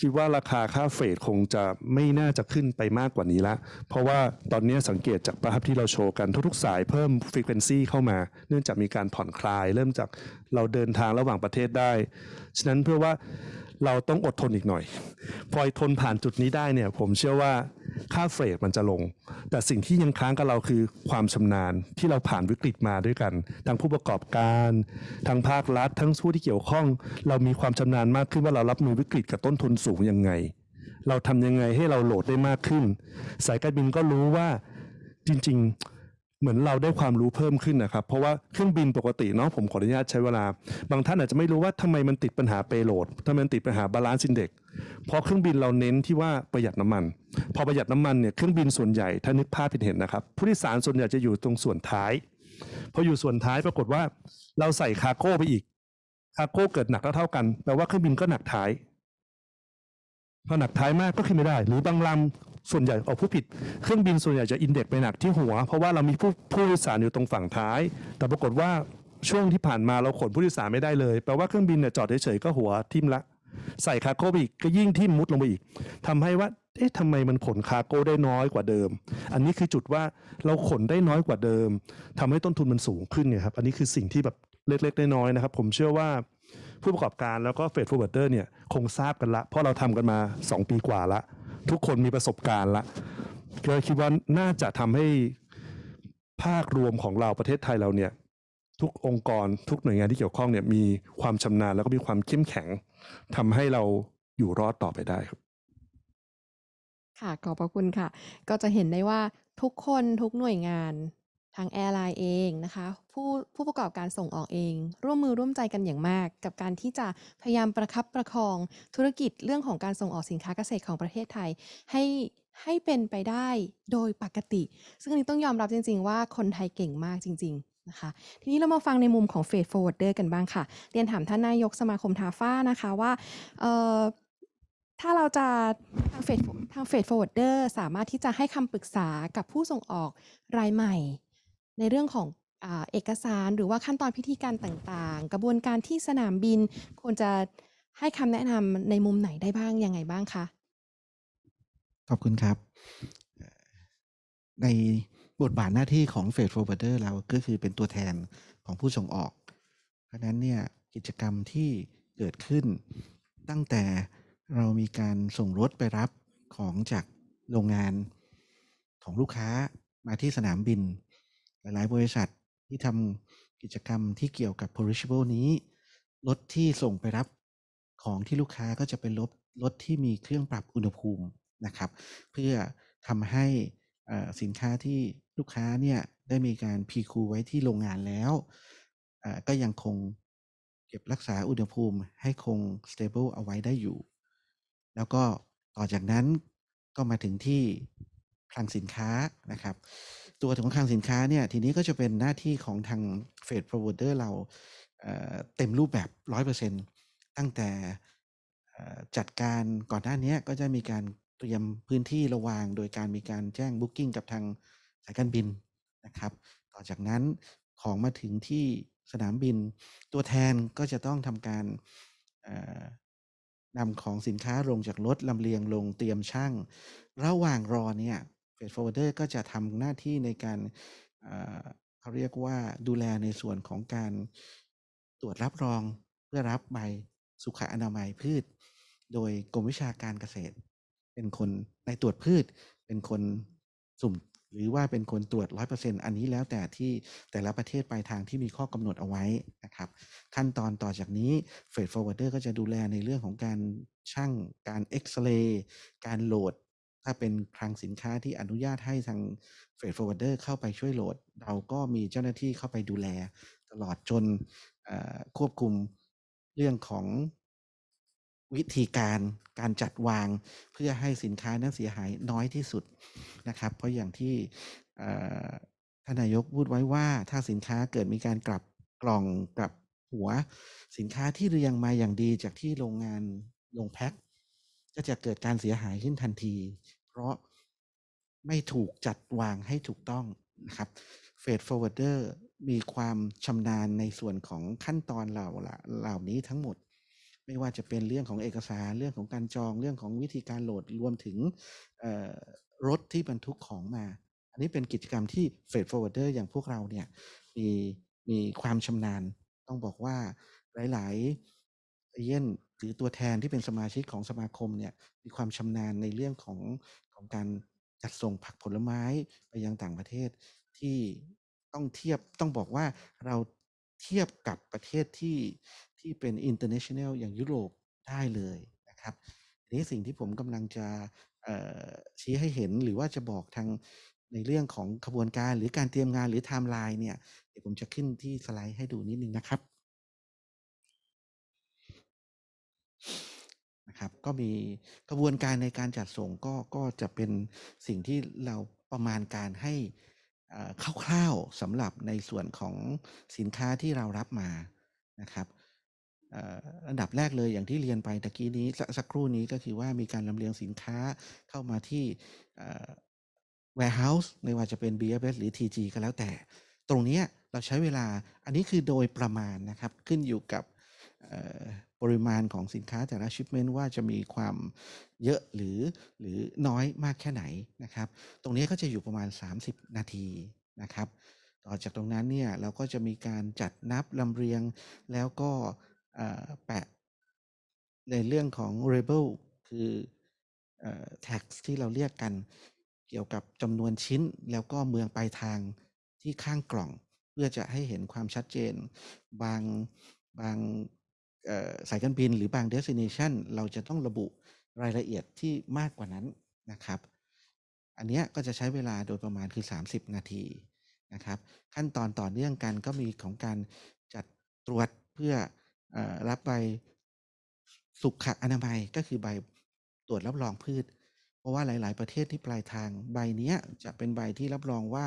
คิดว่าราคาค่าเฟดคงจะไม่น่าจะขึ้นไปมากกว่านี้ละเพราะว่าตอนนี้สังเกตจากภาพที่เราโชว์กันทุกๆสายเพิ่มฟรีเควนซีเข้ามา เนื่องจากมีการผ่อนคลายเริ่มจากเราเดินทางระหว่างประเทศได้ ฉะนั้นเพื่อว่าเราต้องอดทนอีกหน่อย พอทนผ่านจุดนี้ได้เนี่ยผมเชื่อว่าค่าเฟรดมันจะลง แต่สิ่งที่ยังค้างกับเราคือความชำนาญที่เราผ่านวิกฤตมาด้วยกัน ทั้งผู้ประกอบการ ทั้งภาครัฐ ทั้งผู้ที่เกี่ยวข้อง เรามีความชำนาญมากขึ้นว่าเรารับมือวิกฤตกับต้นทุนสูงยังไง เราทำยังไงให้เราโหลดได้มากขึ้น สายการบินก็รู้ว่าจริง ๆเหมือนเราได้ความรู้เพิ่มขึ้นนะครับ เพราะว่าเครื่องบินปกติเนาะผมขออนุญาตใช้เวลาบางท่านอาจจะไม่รู้ว่าทำไมมันติดปัญหาเปโหลดทำไมมันติดปัญหาบาลานซ์อินเด็กเพราะเครื่องบินเราเน้นที่ว่าประหยัดน้ำมัน พอประหยัดน้ำมันเนี่ยเครื่องบินส่วนใหญ่ ถ้านึกภาพเห็นนะครับ ผู้โดยสารส่วนใหญ่จะอยู่ตรงส่วนท้าย พออยู่ส่วนท้ายปรากฏว่าเราใส่คาร์โก้ไปอีก คาร์โก้เกิดหนักเท่าเท่ากันแปลว่าเครื่องบินก็หนักท้ายพาหนักท้ายมากก็ขึ้นไม่ได้ หรือบางลำส่วนใหญ่ออกผู้ผิดเครื่องบินส่วนใหญ่จะอินเด็กไปหนักที่หัวเพราะว่าเรามีผู้ผู้โดยสารอยู่ตรงฝั่งท้าย แต่ปรากฏว่าช่วงที่ผ่านมาเราขนผู้โดยสารไม่ได้เลยแปลว่าเครื่องบินเนี่ยจอดเฉยๆก็หัวทิ่มละใส่คาโก้ไปอีกก็ยิ่งทิ่มมุดลงไปอีก ทำให้ว่าเอ๊ะทำไมมันขนคาโก้ได้น้อยกว่าเดิม อันนี้คือจุดว่าเราขนได้น้อยกว่าเดิม ทำให้ต้นทุนมันสูงขึ้นเนี่ยครับอันนี้คือสิ่งที่แบบเล็กๆน้อยๆนะครับผมเชื่อว่าผู้ประกอบการแล้วก็เฟดฟร์เบอร์เตอร์ เนี่ยคงทราบกันละเพราะเราทำกันมา2ปีกว่าละทุกคนมีประสบการณ์ละก็คิดว่าน่าจะทำให้ภาครวมของเราประเทศไทยเราเนี่ย ทุกองค์กรทุกหน่วยงานที่เกี่ยวข้องเนี่ย มีความชำนาญแล้วก็มีความเข้มแข็ง ทำให้เราอยู่รอดต่อไปได้ครับ ค่ะขอบพระคุณค่ะ ก็จะเห็นได้ว่าทุกคนทุกหน่วยงานทางแอร์ไลน์เองนะคะผู้ผู้ประกอบการส่งออกเอง ร่วมมือร่วมใจกันอย่างมาก กับการที่จะพยายามประคับประคองธุรกิจเรื่องของการส่งออกสินค้าเกษตรของประเทศไทยให้ให้เป็นไปได้โดยปกติ ซึ่งอันนี้ต้องยอมรับจริงๆว่าคนไทยเก่งมากจริงๆ นะคะ ทีนี้เรามาฟังในมุมของเฟดโฟร์เดอร์กันบ้างค่ะ เรียนถามท่านนายกสมาคมทาฟ้านะคะว่าถ้าเราจะทางเฟดทางเฟดโฟร์เดอร์สามารถที่จะให้คำปรึกษากับผู้ส่งออกรายใหม่ในเรื่องของเอกสารหรือว่าขั้นตอนพิธีการต่างๆ กระบวนการที่สนามบิน ควรจะให้คำแนะนำในมุมไหนได้บ้าง ยังไงบ้างคะ ขอบคุณครับ ในบทบาทหน้าที่ของเฟดโฟร์เดอร์เราก็คือเป็นตัวแทนของผู้ส่งออก เพราะนั้นเนี่ยกิจกรรมที่เกิดขึ้น ตั้งแต่เรามีการส่งรถไปรับของจากโรงงานของลูกค้ามาที่สนามบินหลายๆบริษัทที่ทำกิจกรรมที่เกี่ยวกับ p พ r i s h a b l e นี้รถที่ส่งไปรับของที่ลูกค้าก็จะเป็นรถรถที่มีเครื่องปรับอุณหภูมินะครับ เพื่อทำให้สินค้าที่ลูกค้าเนี่ยได้มีการพีคูไว้ที่โรงงานแล้วก็ยังคงเก็บรักษาอุณหภูมิให้คง stable เอาไว้ได้อยู่ แล้วก็ต่อจากนั้นก็มาถึงที่คลังสินค้านะครับตัวของคลังสินค้าเนี่ยทีนี้ก็จะเป็นหน้าที่ของทางเฟดโปรโวเดอร์เราเต็มรูปแบบร้อยเปอร์เซนตั้งแต่จัดการก่อนหน้านี้ก็จะมีการเตรียมพื้นที่ระวางโดยการมีการแจ้งบุ๊กิ้งกับทางสายการบินนะครับ ต่อจากนั้นของมาถึงที่สนามบินตัวแทนก็จะต้องทำการนำของสินค้าลงจากรถลำเลียงลงเตรียมช่างระหว่างรอเนี่ย Fed Forwarder ก็จะทำหน้าที่ในการเขาเรียกว่าดูแลในส่วนของการตรวจรับรองเพื่อรับใบสุขอนามัยพืช โดยกรมวิชาการเกษตร เป็นคนในตรวจพืช เป็นคนสุ่ม หรือว่าเป็นคนตรวจ 100%อันนี้แล้วแต่ที่แต่ละประเทศปลายทางที่มีข้อกำหนดเอาไว้นะครับ ขั้นตอนต่อจากนี้เฟดฟอร์เวิร์ดก็จะดูแลในเรื่องของการช่างการเอ็กซเรย์การโหลดถ้าเป็นคลังสินค้าที่อนุญาตให้ทางเฟรดโฟร์เดอร์เข้าไปช่วยโหลด เราก็มีเจ้าหน้าที่เข้าไปดูแลตลอดจนควบคุมเรื่องของวิธีการการจัดวางเพื่อให้สินค้านั้นเสียหายน้อยที่สุดนะครับ เพราะอย่างที่ท่านนายกพูดไว้ว่าถ้าสินค้าเกิดมีการกลับกล่องกลับหัวสินค้าที่เรียงมาอย่างดีจากที่โรงงานลงแพ็คก็จะเกิดการเสียหายขึ้นทันที เพราะไม่ถูกจัดวางให้ถูกต้องนะครับเฟดโฟเวิร์เดอร์มีความชำนาญในส่วนของขั้นตอนเหล่าเหล่านี้ทั้งหมดไม่ว่าจะเป็นเรื่องของเอกสาร เรื่องของการจองเรื่องของวิธีการโหลดรวมถึงรถที่บรรทุกของมา อันนี้เป็นกิจกรรมที่เฟดโฟเวิร์เดอร์อย่างพวกเราเนี่ย มีมีความชำนาญ ต้องบอกว่าหลายๆเย่นหรือตัวแทนที่เป็นสมาชิกของสมาคมเนี่ยมีความชำนาญในเรื่องของของการจัดส่งผักผลไม้ไปยังต่างประเทศที่ต้องเทียบต้องบอกว่าเราเทียบกับประเทศที่ที่เป็น international อย่างยุโรปได้เลยนะครับนี้สิ่งที่ผมกำลังจะชี้ให้เห็นหรือว่าจะบอกทางในเรื่องของขบวนการหรือการเตรียมงานหรือไทม์ไลน์เนี่ยเดี๋ยวผมจะขึ้นที่สไลด์ให้ดูนิดนึงนะครับครับก็มีกระบวนการในการจัดส่งก็ก็จะเป็นสิ่งที่เราประมาณการให้คร่าวๆสำหรับในส่วนของสินค้าที่เรารับมานะครับอันดับแรกเลยอย่างที่เรียนไปตะกี้นี้สักครู่นี้ก็คือว่ามีการลำเลียงสินค้าเข้ามาที่ warehouse ไม่ว่าจะเป็น BFS หรือ TG ก็แล้วแต่ตรงนี้เราใช้เวลาอันนี้คือโดยประมาณนะครับขึ้นอยู่กับปริมาณของสินค้าแต่ละชิปเมนต์ว่าจะมีความเยอะหรือหรือน้อยมากแค่ไหนนะครับ ตรงนี้ก็จะอยู่ประมาณ 30 นาทีนะครับ ต่อจากตรงนั้นเนี่ย เราก็จะมีการจัดนับลำเรียงแล้วก็แปะ ในเรื่องของ r a b e l คือแท็กที่เราเรียกกันเกี่ยวกับจำนวนชิ้นแล้วก็เมืองปลายทางที่ข้างกล่อง เพื่อจะให้เห็นความชัดเจนบางบางสายการบิน หรือบาง destination เราจะต้องระบุรายละเอียดที่มากกว่านั้นนะครับ อันนี้ก็จะใช้เวลาโดยประมาณคือ30นาทีนะครับ ขั้นตอนต่อเนื่องกันก็มีของการจัดตรวจเพื่ออรับใบสุขอนามัยก็คือใบตรวจรับรองพืช เพราะว่าหลายๆประเทศที่ปลายทางใบนี้จะเป็นใบที่รับรองว่า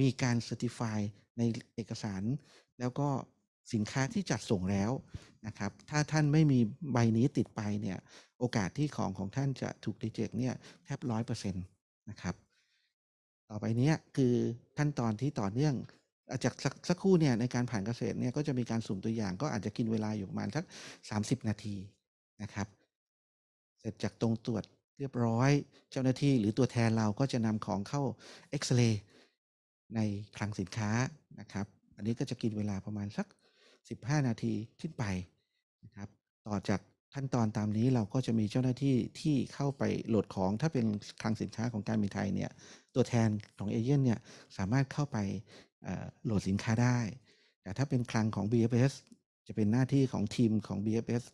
มีการเซอร์ติฟายในเอกสารแล้วก็สินค้าที่จัดส่งแล้วนะครับ ถ้าท่านไม่มีใบนี้ติดไปเนี่ย โอกาสที่ของของท่านจะถูกดีเจกเนี่ยแทบร้อยเปอร์เซ็นต์นะครับ ต่อไปนี้คือขั้นตอนที่ต่อเนื่องจากสะสักครู่เนี่ยในการผ่านเกษตรเนี่ยก็จะมีการสุ่มตัวอย่าง ก็อาจจะกินเวลาอยู่ประมาณสัก30 นาทีนะครับ เสร็จจากตรงตรวจเรียบร้อยเจ้าหน้าที่หรือตัวแทนเราก็จะนำของเข้าเอ็กซเรย์ในคลังสินค้านะครับ อันนี้ก็จะกินเวลาประมาณสัก15 นาทีขึ้นไปนะครับ ต่อจากขั้นตอนตามนี้เราก็จะมีเจ้าหน้าที่ที่เข้าไปโหลดของถ้าเป็นคลังสินค้าของการบินไทยเนี่ยตัวแทนของเอเจนต์เนี่ยสามารถเข้าไปโหลดสินค้าได้ แต่ถ้าเป็นคลังของ BFS จะเป็นหน้าที่ของทีมของ BFS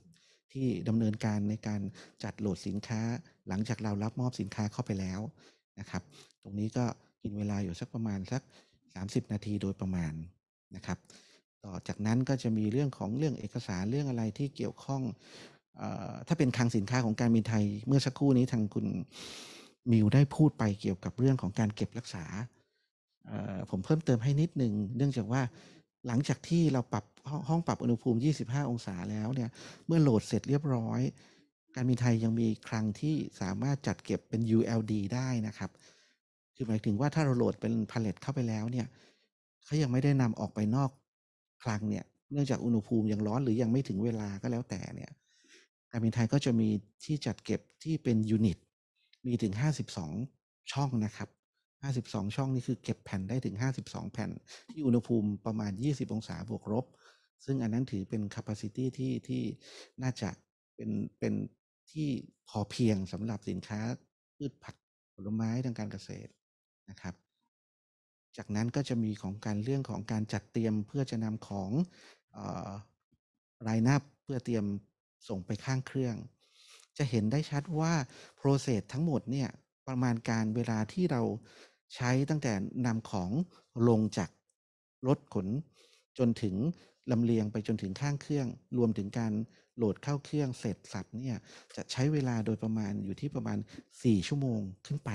ที่ดำเนินการในการจัดโหลดสินค้าหลังจากเรารับมอบสินค้าเข้าไปแล้วนะครับ ตรงนี้ก็กินเวลาอยู่สักประมาณสัก30 นาทีโดยประมาณนะครับต่อจากนั้นก็จะมีเรื่องของเรื่องเอกสารเรื่องอะไรที่เกี่ยวข้องอถ้าเป็นคลังสินค้าของการบินไทยเมื่อสักครู่นี้ทางคุณมิวได้พูดไปเกี่ยวกับเรื่องของการเก็บรักษา ผมเพิ่มเติมให้นิดหนึ่งเนื่องจากว่าหลังจากที่เราปรับห้องปรับอุณหภูมิ 25 องศาแล้วเนี่ย เมื่อโหลดเสร็จเรียบร้อย การบินไทยยังมีคลังที่สามารถจัดเก็บเป็น ULD ได้นะครับคือหมายถึงว่าถ้าเราโหลดเป็นพาเลตเข้าไปแล้วเนี่ยเขายังไม่ได้นำออกไปนอกคลังเนี่ย เนื่องจากอุณหภูมิยังร้อนหรือยังไม่ถึงเวลาก็แล้วแต่เนี่ยการบินไทยก็จะมีที่จัดเก็บที่เป็นยูนิต มีถึง 52 ช่องนะครับ 52 ช่องนี่คือเก็บแผ่นได้ถึง 52 แผ่นที่อุณหภูมิประมาณ 20 องศาบวกลบ ซึ่งอันนั้นถือเป็นแคปซิตี้ที่ที่น่าจะเป็นเป็นที่พอเพียงสำหรับสินค้าพืชผักผลไม้ทางการเกษตรนะครับจากนั้นก็จะมีของการเรื่องของการจัดเตรียมเพื่อจะนำของอรายนับเพื่อเตรียมส่งไปข้างเครื่อง จะเห็นได้ชัดว่าโปรเซสทั้งหมดเนี่ยประมาณการเวลาที่เราใช้ตั้งแต่นำของลงจากรถขนจนถึงลำเลียงไปจนถึงข้างเครื่อง รวมถึงการโหลดเข้าเครื่องเสร็จสับเนี่ยจะใช้เวลาโดยประมาณอยู่ที่ประมาณ 4 ชั่วโมงขึ้นไป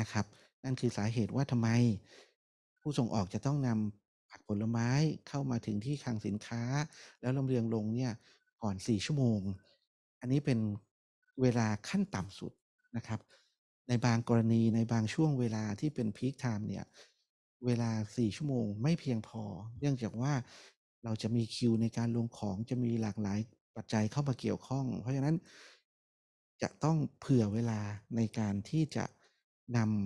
นะครับนั่นคือสาเหตุว่าทำไมผู้ส่งออกจะต้องนำผักผลไม้เข้ามาถึงที่คลังสินค้า แล้วลำเลียงลงเนี่ยก่อน 4 ชั่วโมง อันนี้เป็นเวลาขั้นต่ำสุดนะครับ ในบางกรณีในบางช่วงเวลาที่เป็นพีคไทม์เนี่ย เวลา 4 ชั่วโมงไม่เพียงพอ เนื่องจากว่าเราจะมีคิวในการลงของจะมีหลากหลายปัจจัยเข้ามาเกี่ยวข้อง เพราะฉะนั้น จะต้องเผื่อเวลาในการที่จะนำ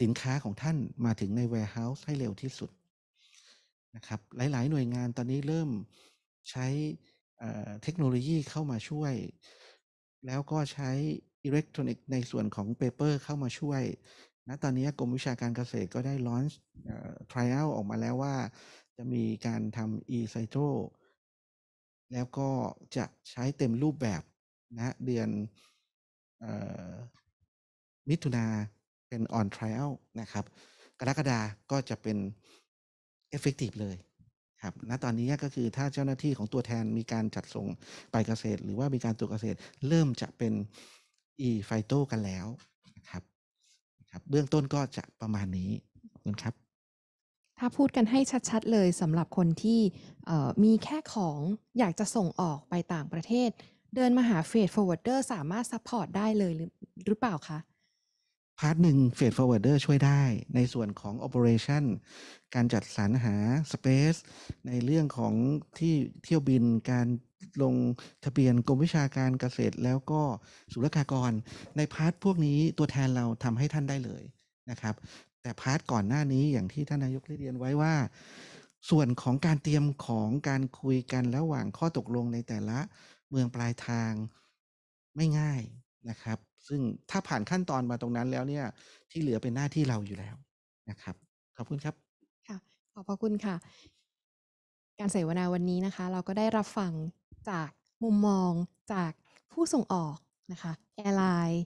สินค้าของท่านมาถึงใน warehouse ให้เร็วที่สุดนะครับหลาย ๆ หน่วยงานตอนนี้เริ่มใช้เทคโนโลยีเข้ามาช่วย แล้วก็ใช้อิเล็กทรอนิกส์ในส่วนของเปเปอร์เข้ามาช่วยนะตอนนี้กรมวิชาการเกษตรก็ได้ลอนช์ทริอัลออกมาแล้วว่า จะมีการทำ e c y t o แล้วก็จะใช้เต็มรูปแบบนะเดือนมิถุนาเป็น on trial นะครับ กรกฎาก็จะเป็น effective เลยครับ ณตอนนี้ก็คือถ้าเจ้าหน้าที่ของตัวแทนมีการจัดส่งไปเกษตร หรือว่ามีการตรวจเกษตรเริ่มจะเป็น e f i t o กันแล้ว นะครับครับ เบื้องต้นก็จะประมาณนี้ ขอบคุณครับ ถ้าพูดกันให้ชัดๆเลยสำหรับคนที่มีแค่ของอยากจะส่งออกไปต่างประเทศ เดินมาหาเฟดฟอร์เวิร์ดเดอร์สามารถซัพพอร์ตได้เลยหรือเปล่าคะพาร์ทหนึ่งเฟดฟอร์เวิร์ดเดอร์ช่วยได้ในส่วนของโอเปอเรชันการจัดสรรหาสเปซในเรื่องของที่เที่ยวบินการลงทะเบียนกรมวิชาการเกษตรแล้วก็ศุลกากรในพาร์ทพวกนี้ตัวแทนเราทำให้ท่านได้เลยนะครับ แต่พาร์ทก่อนหน้านี้อย่างที่ท่านนายกได้เรียนไว้ว่า ส่วนของการเตรียมของการคุยกันระหว่างข้อตกลงในแต่ละเมืองปลายทางไม่ง่ายนะครับซึ่งถ้าผ่านขั้นตอนมาตรงนั้นแล้วเนี่ยที่เหลือเป็นหน้าที่เราอยู่แล้วนะครับ ขอบคุณครับค่ะขอบพระคุณค่ะ การเสวนาวันนี้นะคะ เราก็ได้รับฟังจากมุมมองจากผู้ส่งออกนะคะแอร์ไลน์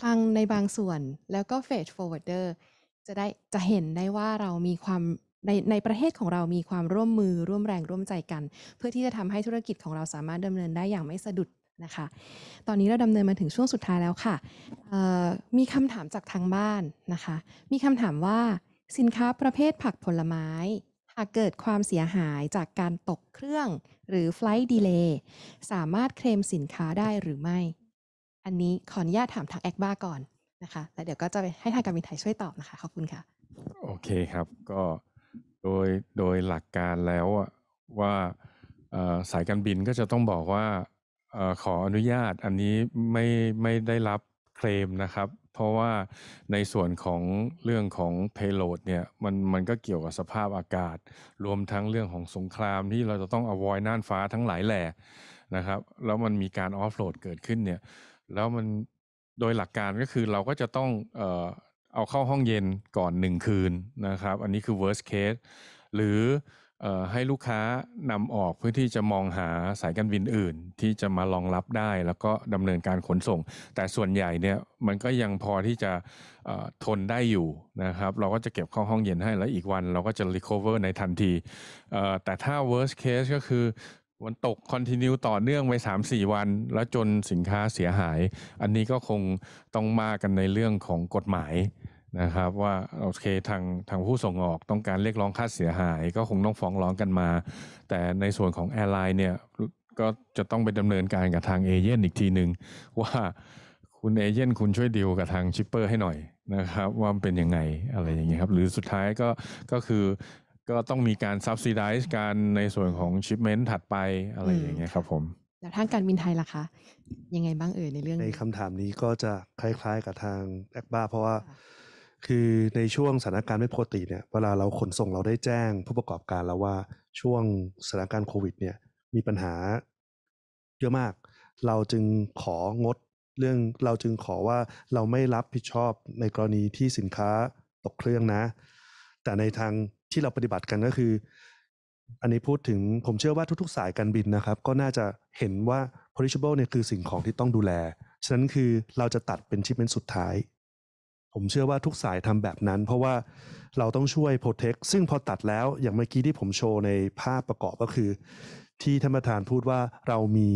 คลังในบางส่วนแล้วก็เฟดโฟเวิร์ดเดอร์จะได้จะเห็นได้ว่าเรามีความในในประเทศของเรามีความร่วมมือร่วมแรงร่วมใจกัน เพื่อที่จะทำให้ธุรกิจของเราสามารถดำเนินได้อย่างไม่สะดุดนะคะตอนนี้เราดำเนินมาถึงช่วงสุดท้ายแล้วค่ะ มีคำถามจากทางบ้านนะคะ มีคำถามว่าสินค้าประเภทผักผลไม้ หากเกิดความเสียหายจากการตกเครื่องหรือไฟล์ดีเลย์สามารถเคลมสินค้าได้หรือไม่ อันนี้ขออนุญาตถามทางแอคบ้าก่อนนะคะแล้วเดี๋ยวก็จะให้ทางการบินไทยช่วยตอบนะคะ ขอบคุณค่ะ โอเคครับ ก็โดยโดยหลักการแล้วว่าสายการบินก็จะต้องบอกว่าอขออนุญาตอันนี้ไม่ไม่ได้รับเคลมนะครับ เพราะว่าในส่วนของเรื่องของ payload เนี่ยมันมันก็เกี่ยวกับสภาพอากาศ รวมทั้งเรื่องของสงครามที่เราจะต้อง avoid น่านฟ้าทั้งหลายแหล่นะครับ แล้วมันมีการ offload เกิดขึ้นเนี่ยแล้วมันโดยหลักการก็คือเราก็จะต้องเอ่อเอาเข้าห้องเย็นก่อนหนึ่งคืนนะครับ อันนี้คือ worst case หรือให้ลูกค้านำออกเพื่อที่จะมองหาสายการบินอื่น ที่จะมารองรับได้แล้วก็ดำเนินการขนส่ง แต่ส่วนใหญ่เนี่ยมันก็ยังพอที่จะทนได้อยู่นะครับ เราก็จะเก็บเข้าห้องเย็นให้แล้วอีกวัน เราก็จะรีคอเวอร์ในทันที แต่ถ้า worst case ก็คือมันตกคอนติเนียต่อเนื่องไป 3-4 วัน แล้วจนสินค้าเสียหาย อันนี้ก็คงต้องมากันในเรื่องของกฎหมายนะครับว่าโอเคทางทางผู้ส่งออกต้องการเรียกร้องค่าเสียหาย ก็คงต้องฟ้องร้องกันมา แต่ในส่วนของแอร์ไลน์เนี่ยก็จะต้องไปดำเนินการกับทางเอเจนต์อีกทีหนึ่งว่าคุณเอเจนต์คุณช่วยดีลกับทางชิปเปอร์ให้หน่อยนะครับว่าเป็นยังไงอะไรอย่างเงี้ยครับหรือสุดท้ายก็ก็คือก็ต้องมีการซับซิไดซ์การในส่วนของชิปเมนต์ถัดไปอะไรอย่างเงี้ยครับผมแล้วทางการบินไทยล่ะคะ ยังไงบ้างเอ่ยในเรื่องในคำถามนี้ก็จะคล้าย ๆกับทางแอคบ้าเพราะว่าคือในช่วงสถานการณ์ไม่ปกติเนี่ย เวลาเราขนส่งเราได้แจ้งผู้ประกอบการแล้วว่าช่วงสถานการณ์โควิดเนี่ยมีปัญหา เยอะมาก เราจึงของดเรื่องเราจึงขอว่าเราไม่รับผิดชอบในกรณีที่สินค้าตกเครื่องนะ แต่ในทางที่เราปฏิบัติกันก็คือ อันนี้พูดถึงผมเชื่อว่าทุกๆ สายการบินนะครับ ก็น่าจะเห็นว่า perishable เนี่ยคือสิ่งของที่ต้องดูแล ฉะนั้นคือเราจะตัดเป็นชิ้นเป็นสุดท้ายผมเชื่อว่าทุกสายทำแบบนั้น เพราะว่าเราต้องช่วยโปรเทคซึ่งพอตัดแล้ว อย่างเมื่อกี้ที่ผมโชว์ในภาพประกอบก็คือ ที่ธรรมทานพูดว่าเรามี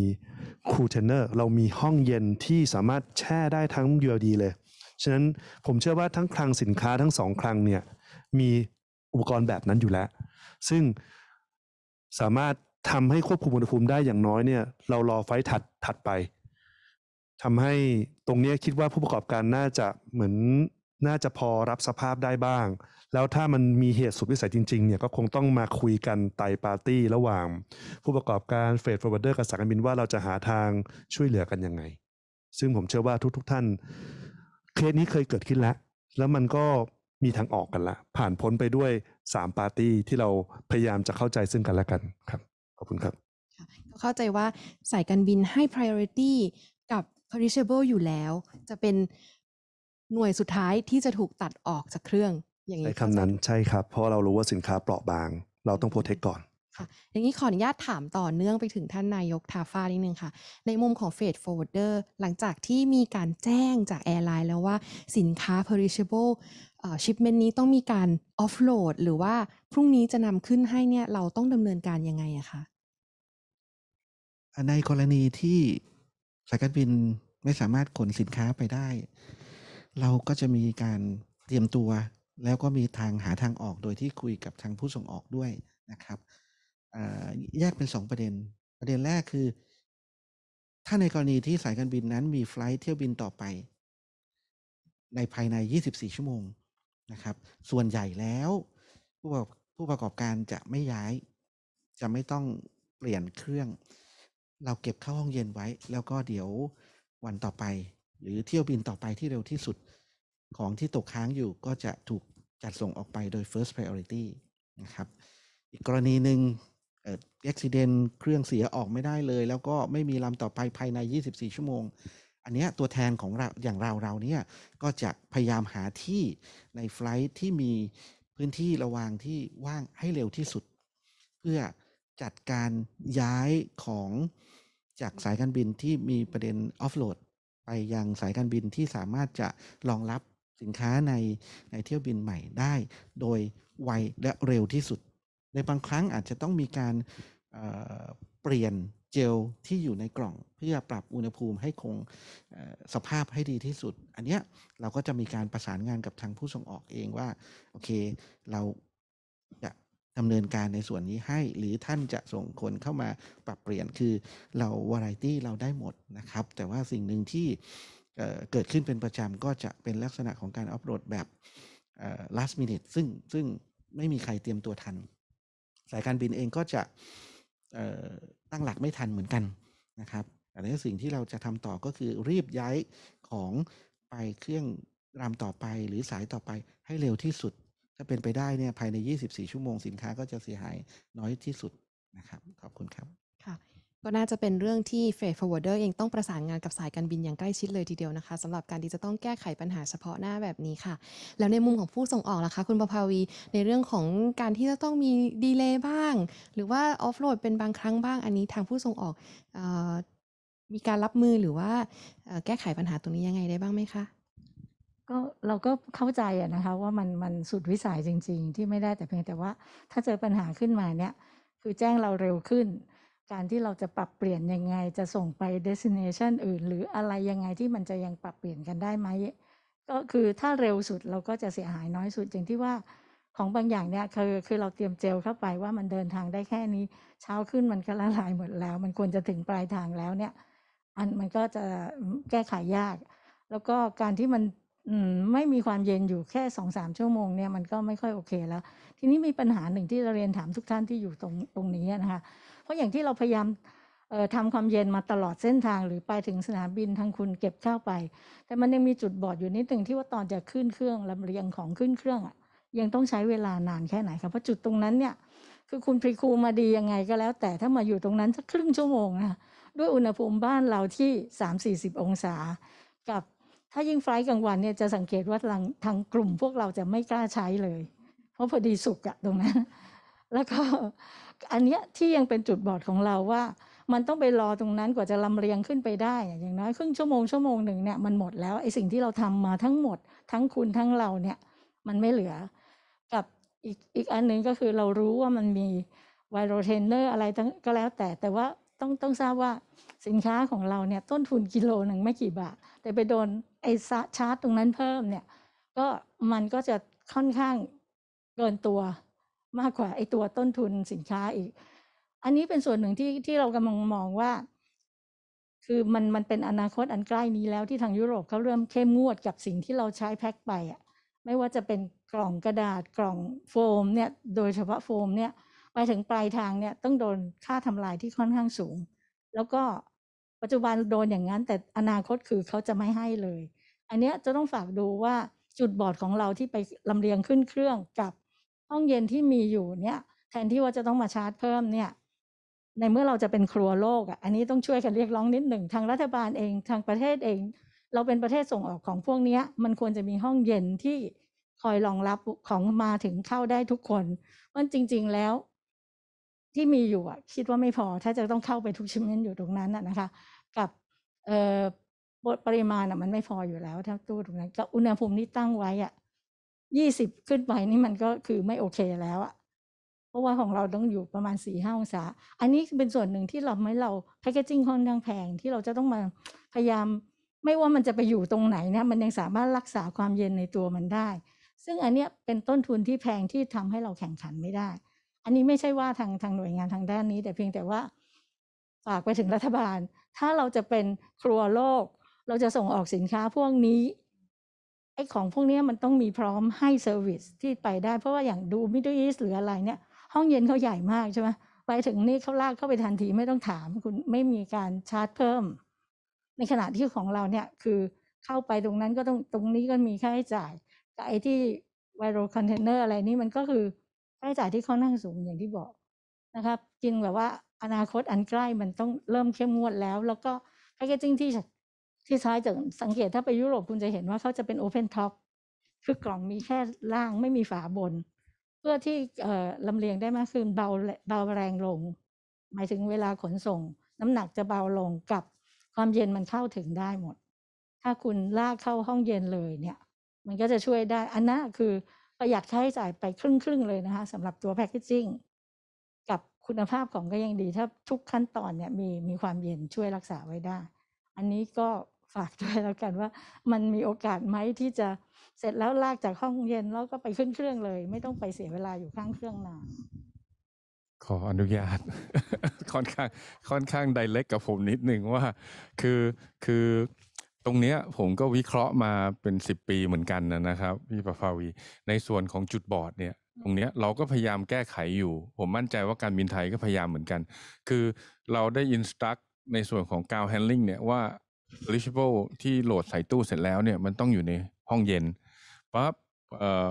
คูเทนเนอร์เรามีห้องเย็นที่สามารถแช่ได้ทั้ง ULD เลย ฉะนั้นผมเชื่อว่าทั้งคลังสินค้าทั้งสองคลังเนี่ย มีอุปกรณ์แบบนั้นอยู่แล้ว ซึ่งสามารถทำให้ควบคุมอุณหภูมิได้อย่างน้อยเนี่ยเรารอไฟถัดถัดไปทำให้ตรงนี้คิดว่าผู้ประกอบการน่าจะเหมือนน่าจะพอรับสภาพได้บ้าง แล้วถ้ามันมีเหตุสุดวิสัยจริงๆเนี่ยก็คงต้องมาคุยกันไต่ปาร์ตี้ระหว่างผู้ประกอบการเฟดฟอร์เวเดอร์กับสายการบิน ว่าเราจะหาทางช่วยเหลือกันยังไง ซึ่งผมเชื่อว่าทุกๆทท่านเคสนี้เคยเกิดขึ้นแล้ว แล้วมันก็มีทางออกกันละ ผ่านพ้นไปด้วย3ปาร์ตี้ที่เราพยายามจะเข้าใจซึ่งกันและกันครับขอบคุณครับเข้าใจว่าสายการบินให้ priority perishable อยู่แล้ว จะเป็นหน่วยสุดท้ายที่จะถูกตัดออกจากเครื่อง อย่างนี้ใช่คำนั้นใช่ครับ เพราะเรารู้ว่าสินค้าเปราะบาง เราต้องโปรเทคก่อนค่ะอย่างนี้ขออนุญาตถามต่อเนื่องไปถึงท่านนายกทาฟ้านิดนึงค่ะ ในมุมของเฟดโฟลเดอร์หลังจากที่มีการแจ้งจากแอร์ไลน์แล้วว่าสินค้า perishable ชิปเมนต์นี้ต้องมีการออฟโหลดหรือว่าพรุ่งนี้จะนำขึ้นให้เนี่ยเราต้องดำเนินการยังไงอะคะในกรณีที่สายการบินไม่สามารถขนสินค้าไปได้ เราก็จะมีการเตรียมตัว แล้วก็มีทางหาทางออกโดยที่คุยกับทางผู้ส่งออกด้วยนะครับ แยกเป็น2ประเด็นประเด็นแรกคือ ถ้าในกรณีที่สายการบินนั้นมีไฟล์เที่ยวบินต่อไป ในภายใน24ชั่วโมงนะครับ ส่วนใหญ่แล้วผู้ประผู้ประกอบการจะไม่ย้าย จะไม่ต้องเปลี่ยนเครื่องเราเก็บเข้าห้องเย็นไว้ แล้วก็เดี๋ยววันต่อไป หรือเที่ยวบินต่อไปที่เร็วที่สุด ของที่ตกค้างอยู่ก็จะถูกจัดส่งออกไปโดย first priority นะครับ อีกกรณีหนึ่งเอิดอุบิเหตุเครื่องเสียออกไม่ได้เลย แล้วก็ไม่มีลำต่อไปภายใน 24 ชั่วโมง อันนี้ตัวแทนของเราอย่างเราเราเนี่ยก็จะพยายามหาที่ในไฟล์ที่มีพื้นที่ระวางที่ว่างให้เร็วที่สุด เพื่อจัดการย้ายของจากสายการ บินที่มีประเด็น ออฟโหลด ไปยังสายการ บินที่สามารถจะรองรับสินค้าในในเที่ยวบินใหม่ได้ โดยไวและเร็วที่สุด ในบางครั้งอาจจะต้องมีการเเปลี่ยนเจลที่อยู่ในกล่อง เพื่อปรับอุณหภูมิให้คงสภาพให้ดีที่สุด อันเนี้ยเราก็จะมีการประสานงานกับทางผู้ส่งออกเองว่า โอเคเราจะดำเนินการในส่วนนี้ให้ หรือท่านจะส่งคนเข้ามาปรับเปลี่ยนคือเราวารตี้เราได้หมดนะครับ แต่ว่าสิ่งหนึ่งที่เกิดขึ้นเป็นประจำก็จะเป็นลักษณะของการอัปโหลดแบบ last minute ซึ่งซึ่งไม่มีใครเตรียมตัวทัน สายการบินเองก็จะตั้งหลักไม่ทันเหมือนกันนะครับอันนี้สิ่งที่เราจะทำต่อก็คือ รีบย้ายของไปเครื่องรามต่อไปหรือสายต่อไปให้เร็วที่สุดถ้าเป็นไปได้เนี่ยภายใน 24 ชั่วโมงสินค้าก็จะเสียหายน้อยที่สุดนะครับขอบคุณครับ ค่ะ ก็น่าจะเป็นเรื่องที่เฟรดฟอร์เวอร์เดอเองต้องประสานงานกับสายการบินอย่างใกล้ชิดเลยทีเดียวนะคะสำหรับการที่จะต้องแก้ไขปัญหาเฉพาะหน้าแบบนี้ค่ะ แล้วในมุมของผู้ส่งออกล่ะคะคุณประภาวีในเรื่องของการที่จะต้องมีดีเลย์บ้าง หรือว่าออฟโหลดเป็นบางครั้งบ้างอันนี้ ทางผู้ส่งออกอมีการรับมือหรือว่าแก้ไขปัญหาตรงนี้ยังไงได้บ้างไหมคะก็เราก็เข้าใจอะนะคะว่ามันมันสุดวิสัยจริงๆที่ไม่ได้แต่เพียงแต่ว่าถ้าเจอปัญหาขึ้นมาเนี่ย คือแจ้งเราเร็วขึ้น การที่เราจะปรับเปลี่ยนยังไง จะส่งไปเดสิเนชันอื่น หรืออะไรยังไงที่มันจะยังปรับเปลี่ยนกันได้ไหมก็คือถ้าเร็วสุดเราก็จะเสียหายน้อยสุดอย่างที่ว่าของบางอย่างเนี่ยคือคือเราเตรียมเจลเข้าไปว่ามันเดินทางได้แค่นี้ เช้าขึ้นมันก็ละลายหมดแล้ว มันควรจะถึงปลายทางแล้วเนี่ยอันมันก็จะแก้ไขายาก แล้วก็การที่มันมไม่มีความเย็นอยู่แค่สองสามชั่วโมงเนี่ยมันก็ไม่ค่อยโอเคแล้ว ทีนี้มีปัญหาหนึ่งที่เราเรียนถามทุกท่านที่อยู่ตรงตรงนี้นะคะ เพราะอย่างที่เราพยายามทำความเย็นมาตลอดเส้นทางหรือไปถึงสนามบินทางคุณเก็บเข้าไป แต่มันยังมีจุดบอดอยู่นิดหนึ่งที่ว่าตอนจะขึ้นเครื่องลำเลียงของขึ้นเครื่องอ่ะยังต้องใช้เวลานานแค่ไหนครับเพราะจุดตรงนั้นเนี่ยคือคุณพรีคูมาดียังไงก็แล้ว แต่ถ้ามาอยู่ตรงนั้นสักครึ่งชั่วโมงนะด้วยอุณหภูมิบ้านเราที่ 3 4 0องศากับถ้ายิ่งไฟล์กลางวันเนี่ยจะสังเกตว่าทางทางกลุ่มพวกเราจะไม่กล้าใช้เลย เพราะพอดีสุกอะตรงนั้น แล้วก็อันเนี้ยที่ยังเป็นจุดบอดของเราว่า มันต้องไปรอตรงนั้นกว่าจะลำเลียงขึ้นไปได้อย่างน้อยครึ่งชั่วโมงชั่วโมงหนึ่งเนี่ยมันหมดแล้วไอ้สิ่งที่เราทำมาทั้งหมดทั้งคุณทั้งเราเนี่ย มันไม่เหลือกับอีกอีกอันหนึ่งก็คือเรารู้ว่ามันมีไวโลเทนเนอร์อะไรทั้งก็แล้วแต่แต่ว่าต้องต้องทราบว่าสินค้าของเราเนี่ยต้นทุนกิโลหนึ่งไม่กี่บาทแต่ไปโดนไอ้ชาร์จตรงนั้นเพิ่มเนี่ย ก็มันก็จะค่อนข้างเกินตัวมากกว่าไอ้ตัวต้นทุนสินค้าอีก อันนี้เป็นส่วนหนึ่งที่ที่เรากำลังมองว่า คือมันมันเป็นอนาคตอันใกล้นี้แล้วที่ทางยุโรปเขาเริ่มเข้มงวดกับสิ่งที่เราใช้แพ็คไปอ่ะไม่ว่าจะเป็นกล่องกระดาษกล่องโฟม เนี่ย โดยเฉพาะโฟม เนี่ยไปถึงปลายทางเนี่ยต้องโดนค่าทำลายที่ค่อนข้างสูง แล้วก็ปัจจุบันโดนอย่างนั้นแต่อนาคตคือเขาจะไม่ให้เลยอันเนี้ยจะต้องฝากดูว่าจุดบอดของเราที่ไปลำเลียงขึ้นเครื่องกับห้องเย็นที่มีอยู่เนี่ยแทนที่ว่าจะต้องมาชาร์จเพิ่มเนี่ย ในเมื่อเราจะเป็นครัวโลกอ่ะอันนี้ต้องช่วยกันเรียกร้องนิดหนึ่ง ทางรัฐบาลเองทางประเทศเอง เราเป็นประเทศส่งออกของพวกนี้มันควรจะมีห้องเย็นที่คอยรองรับของมาถึงเข้าได้ทุกคน มันจริง ๆแล้ว ที่มีอยู่อ่ะ คิดว่าไม่พอถ้าจะต้องเข้าไปทุกชิ้นอยู่ตรงนั้นนะคะ กับปริมาณมันไม่พออยู่แล้วถ้าตู้ตรงนั้นก็อุณหภูมินี่ตั้งไว้อ่ะยี่สิบขึ้นไปนี่มันก็คือไม่โอเคแล้วอ่ะ เพราะว่าของเราต้องอยู่ประมาณสี่ห้าองศา อันนี้เป็นส่วนหนึ่งที่เราไม่เราแพคเกจิ้งค่อนข้างแพงที่เราจะต้องมาพยายาม ไม่ว่ามันจะไปอยู่ตรงไหนนะมันยังสามารถรักษาความเย็นในตัวมันได้ ซึ่งอันเนี้ยเป็นต้นทุนที่แพงที่ทำให้เราแข่งขันไม่ได้ อันนี้ไม่ใช่ว่าทางทางหน่วยงานทางด้านนี้ แต่เพียงแต่ว่าฝากไปถึงรัฐบาล ถ้าเราจะเป็นครัวโลกเราจะส่งออกสินค้าพวกนี้ไอ้ของพวกนี้มันต้องมีพร้อมให้เซอร์วิสที่ไปได้ เพราะว่าอย่างดูมิดเดิลอีสหรืออะไรเนี่ย ห้องเย็นเขาใหญ่มากใช่ไหมไปถึงนี่เขาลากเข้าไปทันทีไม่ต้องถาม คุณไม่มีการชาร์จเพิ่ม ในขณะที่ของเราเนี่ยคือเข้าไปตรงนั้นก็ต้องตรงนี้ก็มีค่าใช้จ่ายกับไอ้ที่ไวโรคอนเทนเนอร์อะไรนี้มันก็คือค่าใช้จ่ายที่ค่อนข้างสูงอย่างที่บอกนะครับจริงแบบว่า อนาคตอันใกล้มันต้องเริ่มเข้มงวดแล้ว แล้วก็แพคเกจิ้งที่ที่ท้ายจากสังเกตถ้าไปยุโรปคุณจะเห็นว่าเขาจะเป็นโอเพนท็อปคือกล่องมีแค่ล่างไม่มีฝาบน เพื่อที่ลำเลียงได้มากขึ้นเบาเบาแรงลง หมายถึงเวลาขนส่ง น้ำหนักจะเบาลงกับความเย็นมันเข้าถึงได้หมด ถ้าคุณลากเข้าห้องเย็นเลยเนี่ย มันก็จะช่วยได้ อันนั้นคือประหยัดค่าใช้จ่ายไปครึ่งครึ่งเลยนะคะสำหรับตัวแพคเกจิ้งกับคุณภาพของก็ยังดีถ้าทุกขั้นตอนเนี่ยมีมีความเย็นช่วยรักษาไว้ได้ อันนี้ก็ฝากด้วยแล้วกันว่ามันมีโอกาสไหมที่จะเสร็จแล้วลากจากห้องเย็นแล้วก็ไปขึ้นเครื่องเลย ไม่ต้องไปเสียเวลาอยู่ข้างเครื่องนานขออนุญาต ค่อนข้างค่อนข้างไดเล็กกับผมนิดนึงว่า คือคือ ตรงเนี้ยผมก็วิเคราะห์มาเป็นสิบปีเหมือนกันนะนะครับพี่ประภาวีในส่วนของจุดบอดเนี่ยตรงเนี้ยเราก็พยายามแก้ไขอยู่ ผมมั่นใจว่าการบินไทยก็พยายามเหมือนกันคือเราได้อินสตั๊กในส่วนของการแฮนดิ้งเนี่ยว่า Reachable ที่โหลดใส่ตู้เสร็จแล้วเนี่ยมันต้องอยู่ในห้องเย็นปั๊บเอ่อ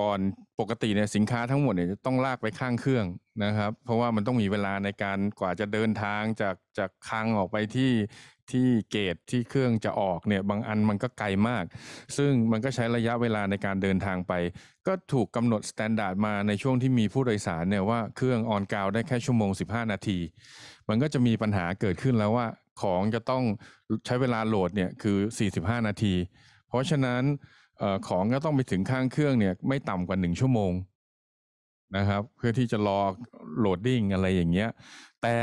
ก่อนปกติเนี่ยสินค้าทั้งหมดเนี่ยจะต้องลากไปข้างเครื่องนะครับเพราะว่ามันต้องมีเวลาในการกว่าจะเดินทางจากจากคลังออกไปที่ที่เกตที่เครื่องจะออกเนี่ยบางอันมันก็ไกลมาก ซึ่งมันก็ใช้ระยะเวลาในการเดินทางไป ก็ถูกกำหนดสแตนดาร์ดมาในช่วงที่มีผู้โดยสารเนี่ยว่าเครื่องออนกาวได้แค่ชั่วโมง 15 นาทีมันก็จะมีปัญหาเกิดขึ้นแล้วว่าของจะต้องใช้เวลาโหลดเนี่ยคือ 45 นาที เพราะฉะนั้นอของก็ต้องไปถึงข้างเครื่องเนี่ย ไม่ต่ำกว่า 1 ชั่วโมงนะครับ เพื่อที่จะรอโหลดดิ้งอะไรอย่างเงี้ยแต่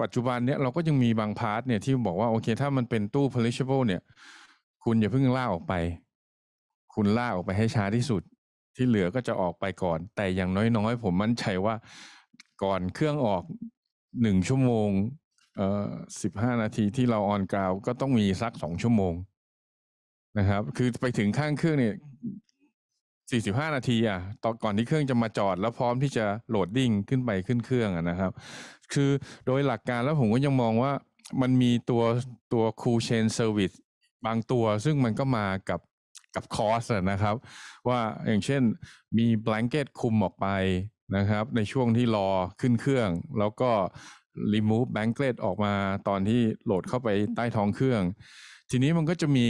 ปัจจุบันเนี่ยเราก็ยังมีบางพาร์ทเนี่ยที่บอกว่าโอเค ถ้ามันเป็นตู้ perishable เนี่ย คุณอย่าเพิ่งล่าออกไป คุณล่าออกไปให้ช้าที่สุด ที่เหลือก็จะออกไปก่อน แต่อย่างน้อยๆ ผมมั่นใจว่าก่อนเครื่องออกหนึ่งชั่วโมงเอ่อสิบห้านาทีที่เราออนกราวก็ต้องมีสักสองชั่วโมงนะครับ คือไปถึงข้างเครื่องเนี่ยสี่สิบห้านาทีอ่ะตอนก่อนที่เครื่องจะมาจอดแล้วพร้อมที่จะโหลดดิ้งขึ้นไปขึ้นเครื่องนะครับ คือโดยหลักการแล้วผมก็ยังมองว่ามันมีตัวตัวคูเชนเซอร์วิสบางตัวซึ่งมันก็มากับกับคอสนะครับ ว่าอย่างเช่นมีแบล็งเกตคุมออกไปนะครับ ในช่วงที่รอขึ้นเครื่อง แล้วก็รีมูฟแบงเกตออกมาตอนที่โหลดเข้าไปใต้ท้องเครื่อง ทีนี้มันก็จะมี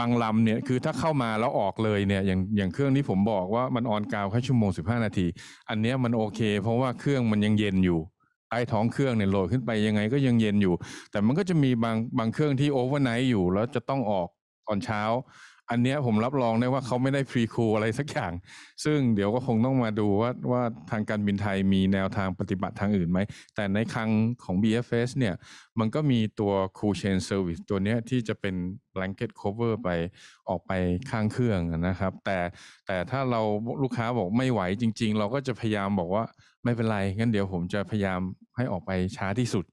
บางลำเนี่ย คือถ้าเข้ามาแล้วออกเลยเนี่ย อย่างอย่างเครื่องที่ผมบอกว่ามันออนกาวแค่ชั่วโมง 15 นาที อันเนี้ยมันโอเค เพราะว่าเครื่องมันยังเย็นอยู่ ใต้ท้องเครื่องเนี่ยโหลดขึ้นไปยังไงก็ยังเย็นอยู่ แต่มันก็จะมีบางบางเครื่องที่โอเวอร์ไนท์อยู่แล้วจะต้องออกตอนเช้าอันนี้ผมรับรองได้ว่าเขาไม่ได้ฟรีคูอะไรสักอย่าง ซึ่งเดี๋ยวก็คงต้องมาดูว่าว่าทางการบินไทยมีแนวทางปฏิบัติทางอื่นไหม แต่ในครั้งของ BFS เนี่ย มันก็มีตัวคูเชนเซอร์วิสตัวนี้ที่จะเป็น blanket cover ไปออกไปข้างเครื่องนะครับ แต่แต่ถ้าเราลูกค้าบอกไม่ไหวจริงๆ เราก็จะพยายามบอกว่าไม่เป็นไร งั้นเดี๋ยวผมจะพยายามให้ออกไปช้าที่สุด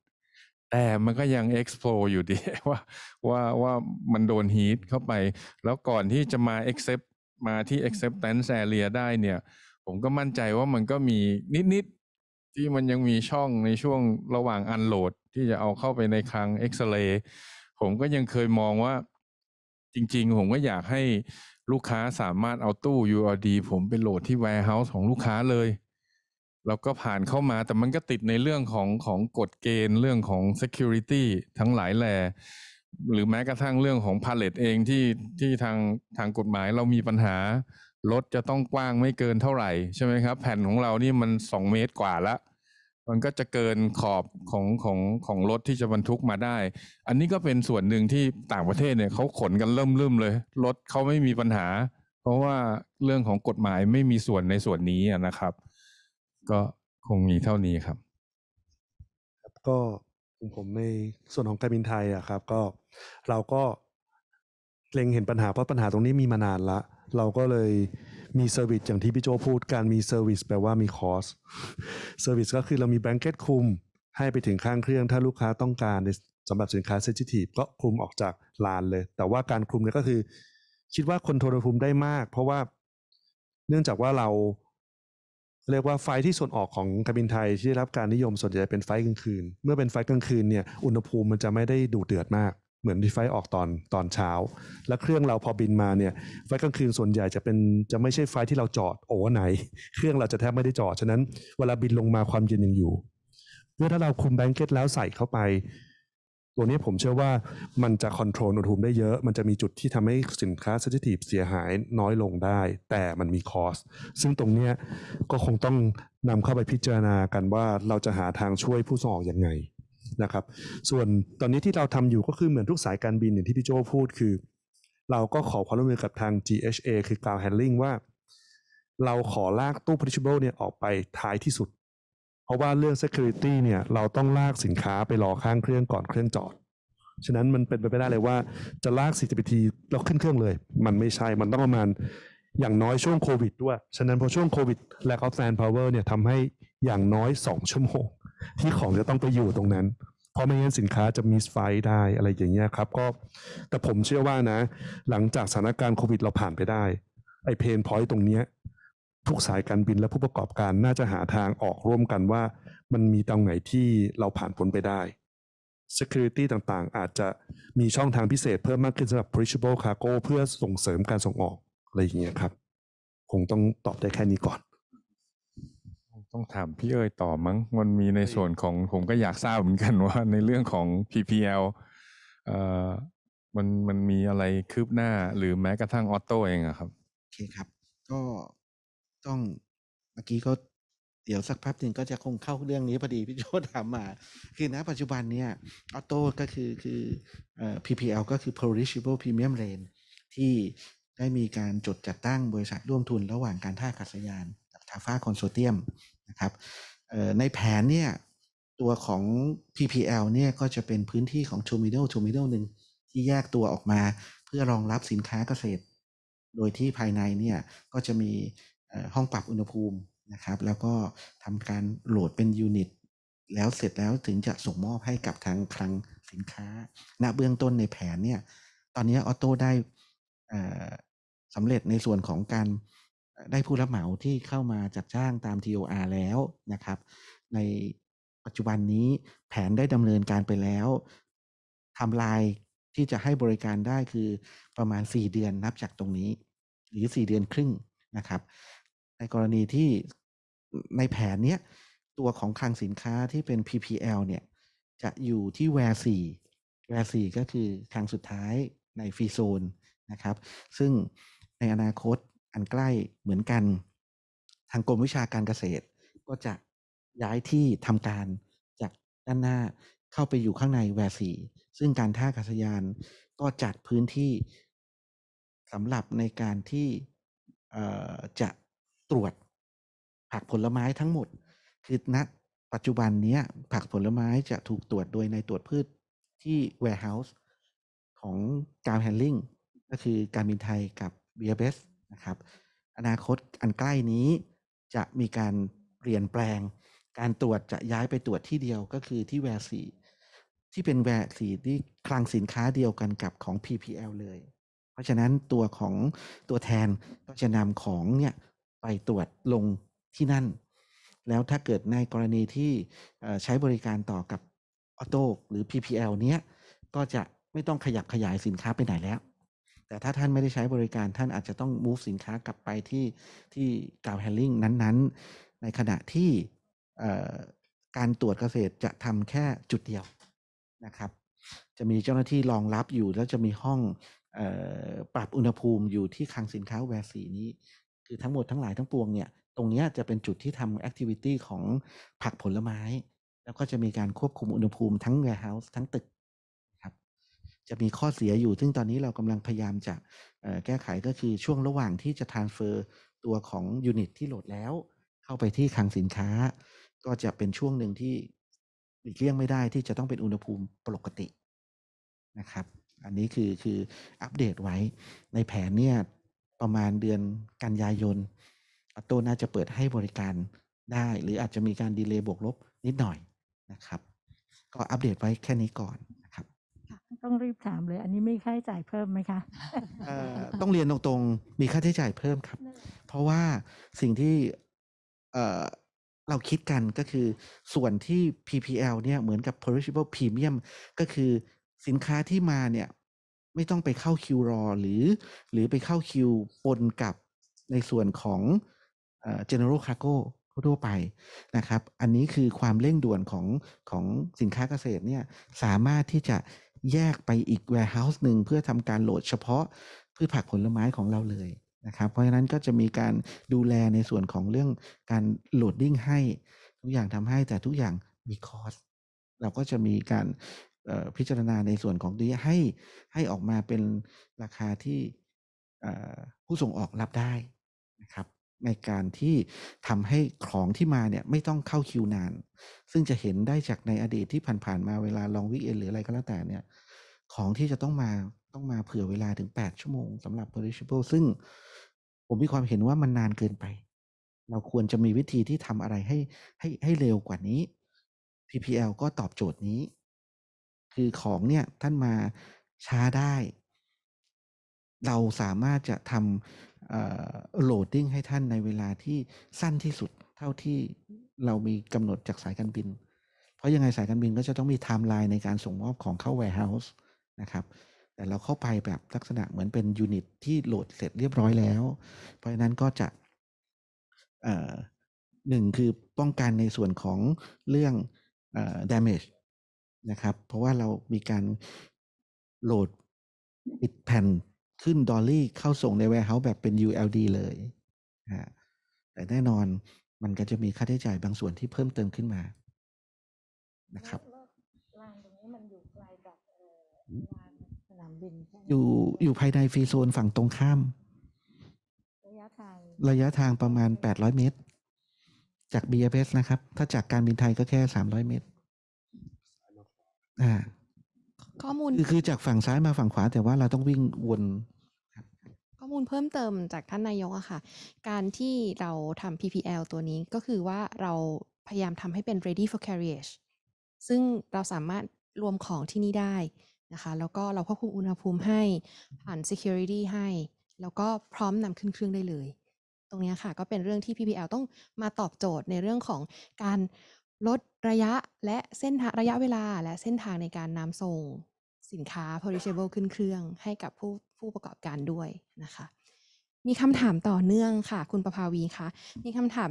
แต่มันก็ยัง explore อยู่ดีว่าว่าว่ามันโดน heat เข้าไป แล้วก่อนที่จะมา accept มาที่ acceptance area ได้เนี่ย ผมก็มั่นใจว่ามันก็มีนิด ๆ ที่มันยังมีช่องในช่วงระหว่าง unload ที่จะเอาเข้าไปในคลัง X-ray ผมก็ยังเคยมองว่าจริง ๆ ผมก็อยากให้ลูกค้าสามารถเอาตู้ URD ผมไปโหลดที่ warehouse ของลูกค้าเลยแล้วก็ผ่านเข้ามา แต่มันก็ติดในเรื่องของของกฎเกณฑ์ เรื่องของ security ทั้งหลายแหล่หรือแม้กระทั่งเรื่องของพาเลตเองที่ที่ทางทางกฎหมายเรามีปัญหา รถจะต้องกว้างไม่เกินเท่าไหร่ใช่ไหมครับแผ่นของเรานี่มันสองเมตรกว่าละมันก็จะเกินขอบของของของรถที่จะบรรทุกมาได้ อันนี้ก็เป็นส่วนหนึ่งที่ต่างประเทศเนี่ยเขาขนกันเริ่มเริ่มเลย รถเขาไม่มีปัญหา เพราะว่าเรื่องของกฎหมายไม่มีส่วนในส่วนนี้นะครับก็คงมีเท่านี้ครับครับก็ผมในส่วนของการบินไทยอ่ะครับก็เราก็เล็งเห็นปัญหาเพราะปัญหาตรงนี้มีมานานละเราก็เลยมีเซอร์วิสอย่างที่พี่โจพูดการมีเซอร์วิสแปลว่ามีคอสเซอร์วิสก็คือเรามีแบงเก็ตคุมให้ไปถึงข้างเครื่องถ้าลูกค้าต้องการในสำหรับสินค้าเซนซิทีฟก็คุมออกจาก ลานเลย แต่ว่าการคุมเนี่ยก็คือ คิดว่าคนโทรภูมิได้มากเพราะว่าเนื่องจากว่าเราเรียกว่าไฟที่ส่วนออกของการบินไทยที่ได้รับการนิยมส่วนใหญ่เป็นไฟกลางคืน เมื่อเป็นไฟกลางคืนเนี่ยอุณหภูมิมันจะไม่ได้ดูเดือดมาก เหมือนที่ไฟออกตอนตอนเช้า และเครื่องเราพอบินมาเนี่ยไฟกลางคืนส่วนใหญ่จะเป็นจะไม่ใช่ไฟที่เราจอดโอ้ไหน เครื่องเราจะแทบไม่ได้จอดฉะนั้นเวลาบินลงมาความเย็นยังอยู่เมื่อถ้าเราคุมแบงเก็ตแล้วใส่เข้าไปตัวนี้ผมเชื่อว่ามันจะคอนโทรลอุณหภูมิได้เยอะ มันจะมีจุดที่ทำให้สินค้าเซนซิทีฟเสียหายน้อยลงได้ แต่มันมีคอสซึ่งตรงเนี้ก็คงต้องนำเข้าไปพิจารณา กันว่าเราจะหาทางช่วยผู้ส่งออกยังไงนะครับ ส่วนตอนนี้ที่เราทำอยู่ก็คือเหมือนทุกสายการบินอย่างที่พี่โจพูดคือเราก็ขอความร่วมมือกับทาง GHA คือ g r o u d Handling ว่า เราขอลากตู้ Punishable เนี่ยออกไปท้ายที่สุดเพราะว่าเรื่อง security เนี่ยเราต้องลากสินค้าไปรอข้างเครื่องก่อนเครื่องจอด ฉะนั้นมันเป็นไปไม่ได้เลยว่าจะลาก c t p ทแล้วขึ้นเครื่องเลย มันไม่ใช่ มันต้องประมาณอย่างน้อยช่วงโควิดด้วย ฉะนั้นพอช่วงโควิดและเขาแฟนพาวเวอร์เนี่ยทำให้อย่างน้อย 2ชั่วโมงที่ของจะต้องไปอยู่ตรงนั้น เพราะไม่งั้นสินค้าจะมีสไฟได้อะไรอย่างเงี้ยครับก็แต่ผมเชื่อว่านะหลังจากสถานการณ์โควิด เราผ่านไปได้ไอเพนพอยต์ตรงเนี้ยทุกสายการบินและผู้ประกอบการน่าจะหาทางออกร่วมกันว่ามันมีตรงไหนที่เราผ่านพ้นไปได้ Security ต่างๆ อาจจะมีช่องทางพิเศษเพิ่มมากขึ้นสำหรับ p r i s h a b l e Cargo เพื่อส่งเสริมการส่งออกอะไรอย่างเงี้ยครับ คงต้องตอบได้แค่นี้ก่อน ต้องถามพี่เอ๋ยต่อมั้งมันมีในส่วนของผมก็อยากทราบเหมือนกันว่าในเรื่องของ PPL เอ่อมันมันมีอะไรคืบหน้า หรือแม้กระทั่งออโต้เองอะครับโอเคครับก็ต้องเมื่อกี้ก็เดี๋ยวสักแป๊บหนึ่งก็จะคงเข้าเรื่องนี้พอดีพี่โจถามมา คือณปัจจุบันเนี่ยออโต้ก็คือคือเอ่อ PPL ก็คือ Perishable Premium Lane ที่ได้มีการจดจัดตั้งบริษัทร่วมทุนระหว่างการท่าอากาศยานกับทาฟ้าคอนโซเทียมนะครับในแผนเนี่ย ตัวของ PPL เนี่ยก็จะเป็นพื้นที่ของชูมิโนลชมิโลหนึ่งที่แยกตัวออกมา เพื่อรองรับสินค้าเกษตร โดยที่ภายในเนี่ยก็จะมีห้องปรับอุณหภูมินะครับ แล้วก็ทำการโหลดเป็นยูนิตแล้วเสร็จแล้วถึงจะส่งมอบให้กับทางคลังสินค้าณเบื้องต้นในแผนเนี่ย ตอนนี้ออโต้ได้สำเร็จในส่วนของการได้ผู้รับเหมาที่เข้ามาจัดจ้างตาม TOR แล้วนะครับ ในปัจจุบันนี้แผนได้ดำเนินการไปแล้วทำลายที่จะให้บริการได้คือประมาณ 4 เดือนนับจากตรงนี้ หรือ4เดือนครึ่งนะครับในกรณีที่ในแผนเนี้ยตัวของคลังสินค้าที่เป็น PPL เนี่ย จะอยู่ที่แวร์สี่แวร์สี่ก็คือคลังสุดท้ายในฟรีโซนนะครับ ซึ่งในอนาคตอันใกล้เหมือนกันทางกรมวิชาการเกษตร ก็จะย้ายที่ทำการจากด้านหน้าเข้าไปอยู่ข้างในแวร์สี่ซึ่งการท่าอากาศยาน ก็จัดพื้นที่สำหรับในการที่จะตรวจ ผักผลไม้ทั้งหมด คือณปัจจุบันนี้ผักผลไม้จะถูกตรวจโดยในตรวจพืชที่ warehouse ของการแฮนดิ่งก็คือการบินไทยกับ b อสนะครับ อนาคตอันใกล้นี้จะมีการเปลี่ยนแปลง การตรวจจะย้ายไปตรวจที่เดียวก็คือที่แวร์สี ที่เป็นแวร์สีที่คลังสินค้าเดียวกันกับของ PPL เลย เพราะฉะนั้นตัวของตัวแทนก็จะนำของเนี่ยไปตรวจลงที่นั่น แล้วถ้าเกิดในกรณีที่ใช้บริการต่อกับออโต้หรือ PPL เนี้ย ก็จะไม่ต้องขยับขยายสินค้าไปไหนแล้ว แต่ถ้าท่านไม่ได้ใช้บริการ ท่านอาจจะต้อง move สินค้ากลับไปที่ที่กล่าวแฮลลิ่งนั้นๆ ในขณะที่การตรวจเกษตรจะทำแค่จุดเดียวนะครับ จะมีเจ้าหน้าที่รองรับอยู่แล้วจะมีห้องปรับอุณหภูมิอยู่ที่คลังสินค้าแวร์สีนี้คือทั้งหมดทั้งหลายทั้งปวงเนี่ย ตรงนี้จะเป็นจุดที่ทำแอคทิวิตี้ของผักผลไม้ แล้วก็จะมีการควบคุมอุณหภูมิทั้งเว r e h o u ทั้งตึกครับ จะมีข้อเสียอยู่ ซึ่งตอนนี้เรากำลังพยายามจะแก้ไขก็คือช่วงระหว่างที่จะ transfer ตัวของยูนิตที่โหลดแล้ว เข้าไปที่คลังสินค้า ก็จะเป็นช่วงหนึ่งที่หลีกเลี่ยงไม่ได้ที่จะต้องเป็นอุณหภูมิปกตินะครับ อันนี้คือคืออัปเดตไว้ในแผนเนี่ยประมาณเดือนกันยายนออโต้น่าจะเปิดให้บริการได้ หรืออาจจะมีการดีเลย์บวกลบนิดหน่อยนะครับ ก็อัปเดตไว้แค่นี้ก่อนนะครับต้องรีบถามเลย อันนี้มีค่าใช้จ่ายเพิ่มไหมคะต้องเรียนตรงๆ มีค่าใช้จ่ายเพิ่มครับ เพราะว่าสิ่งที่เราคิดกันก็คือส่วนที่ PPL เนี่ยเหมือนกับ p o r i s h a b l e premium ก็คือสินค้าที่มาเนี่ยไม่ต้องไปเข้าคิวรอหรือ หรือไปเข้าคิวปนกับในส่วนของเเนอ general cargo ทั่วไปนะครับ อันนี้คือความเร่งด่วนของของสินค้าเกษตรเนี่ยสามารถที่จะแยกไปอีก warehouse หนึ่งเพื่อทำการโหลดเฉพาะพืชผักผลไม้ของเราเลยนะครับ เพราะฉะนั้นก็จะมีการดูแลในส่วนของเรื่องการโหลดดิ้งให้ ทุกอย่างทำให้แต่ทุกอย่างมีคอสเราก็จะมีการพิจารณาในส่วนของนี้ให้ให้ออกมาเป็นราคาที่ผู้ส่งออกรับได้นะครับ ในการที่ทำให้ของที่มาเนี่ยไม่ต้องเข้าคิวนาน ซึ่งจะเห็นได้จากในอดีตที่ผ่านๆมาเวลาลองวิเอนหรืออะไรก็แล้วแต่เนี่ยของที่จะต้องมาต้องมาเผื่อเวลาถึง 8 ชั่วโมงสำหรับ perishable ซึ่งผมมีความเห็นว่ามันนานเกินไป เราควรจะมีวิธีที่ทำอะไรให้ให้ให้เร็วกว่านี้ PPL ก็ตอบโจทย์นี้คือของเนี่ยท่านมาช้าได้ เราสามารถจะทำโหลดดิ้งให้ท่านในเวลาที่สั้นที่สุดเท่าที่เรามีกำหนดจากสายการบิน เพราะยังไงสายการบินก็จะต้องมีไทม์ไลน์ในการส่งมอบของเข้าแวร์เฮาส์นะครับ แต่เราเข้าไปแบบลักษณะเหมือนเป็นยูนิตที่โหลดเสร็จเรียบร้อยแล้ว เพราะฉะนั้นก็จะหนึ่งคือป้องกันในส่วนของเรื่อง damage นะครับเพราะว่าเรามีการโหลดปิดแผ่นขึ้นดอลลี่เข้าส่งใน warehouse แบบเป็น ULD เลยฮะแต่แน่นอนมันก็จะมีค่าใช้จ่ายบางส่วนที่เพิ่มเติมขึ้นมานะครับลานตรงนี้มันอยู่ไกลกับลานสนามบินอยู่อยู่ภายในฟรีโซนฝั่งตรงข้าม ระยะทางระยะทางประมาณ 800 เมตรจาก BFS นะครับ ถ้าจากการบินไทยก็แค่ 300 เมตรอ่าข้อมูลคือคือจากฝั่งซ้ายมาฝั่งขวาแต่ว่าเราต้องวิ่งวนข้อมูลเพิ่มเติมจากท่านนายกอะค่ะ การที่เราทำ PPL ตัวนี้ก็คือว่าเราพยายามทำให้เป็น ready for carriage ซึ่งเราสามารถรวมของที่นี่ได้นะคะแล้วก็เราควบคุมอุณหภูมิให้ผ่าน security ให้ แล้วก็พร้อมนำขึ้นเครื่องได้เลย ตรงนี้ค่ะก็เป็นเรื่องที่ PPL ต้องมาตอบโจทย์ในเรื่องของการลดระยะและเส้นทางระยะเวลา และเส้นทางในการนำส่ง สินค้า p o l i s h a b l e ขึ้นเครื่องให้กับผู้ผู้ประกอบการด้วยนะคะ มีคำถามต่อเนื่องค่ะ คุณประภาวีคะมีคำถาม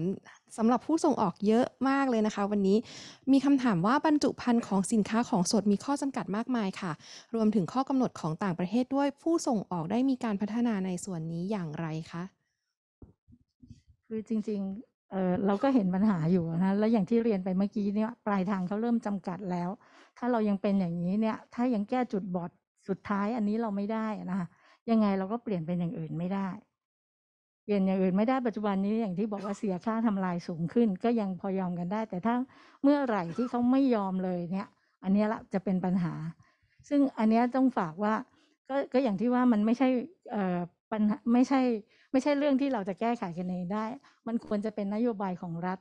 สำหรับผู้ส่งออกเยอะมากเลยนะคะ วันนี้มีคำถามว่าบรรจุภัณฑ์ของสินค้าของสดมีข้อจำกัดมากมายค่ะ รวมถึงข้อกำหนดของต่างประเทศด้วยผู้ส่งออกได้มีการพัฒนาในส่วนนี้อย่างไรคะคือจริงเออเราก็เห็นปัญหาอยู่นะแล้วอย่างที่เรียนไปเมื่อกี้เนี่ยปลายทางเขาเริ่มจำกัดแล้ว ถ้าเรายังเป็นอย่างนี้เนี่ย ถ้ายังแก้จุดบอดสุดท้ายอันนี้เราไม่ได้นะยังไงเราก็เปลี่ยนเป็นอย่างอื่นไม่ได้เปลี่ยนอย่างอื่น ไม่ได้ปัจจุบันนี้อย่างที่บอกว่าเสียค่าทำลายสูงขึ้น ก็ยังพอยอมกันได้ แต่ถ้าเมื่อไหร่ที่เขาไม่ยอมเลยเนี่ย อันนี้ละจะเป็นปัญหา ซึ่งอันนี้ต้องฝากว่า ก็ก็อย่างที่ว่ามันไม่ใช่เอ่อปัญหาไม่ใช่ไม่ใช่เรื่องที่เราจะแก้ไขกันเองได้ มันควรจะเป็นนโยบายของรัฐ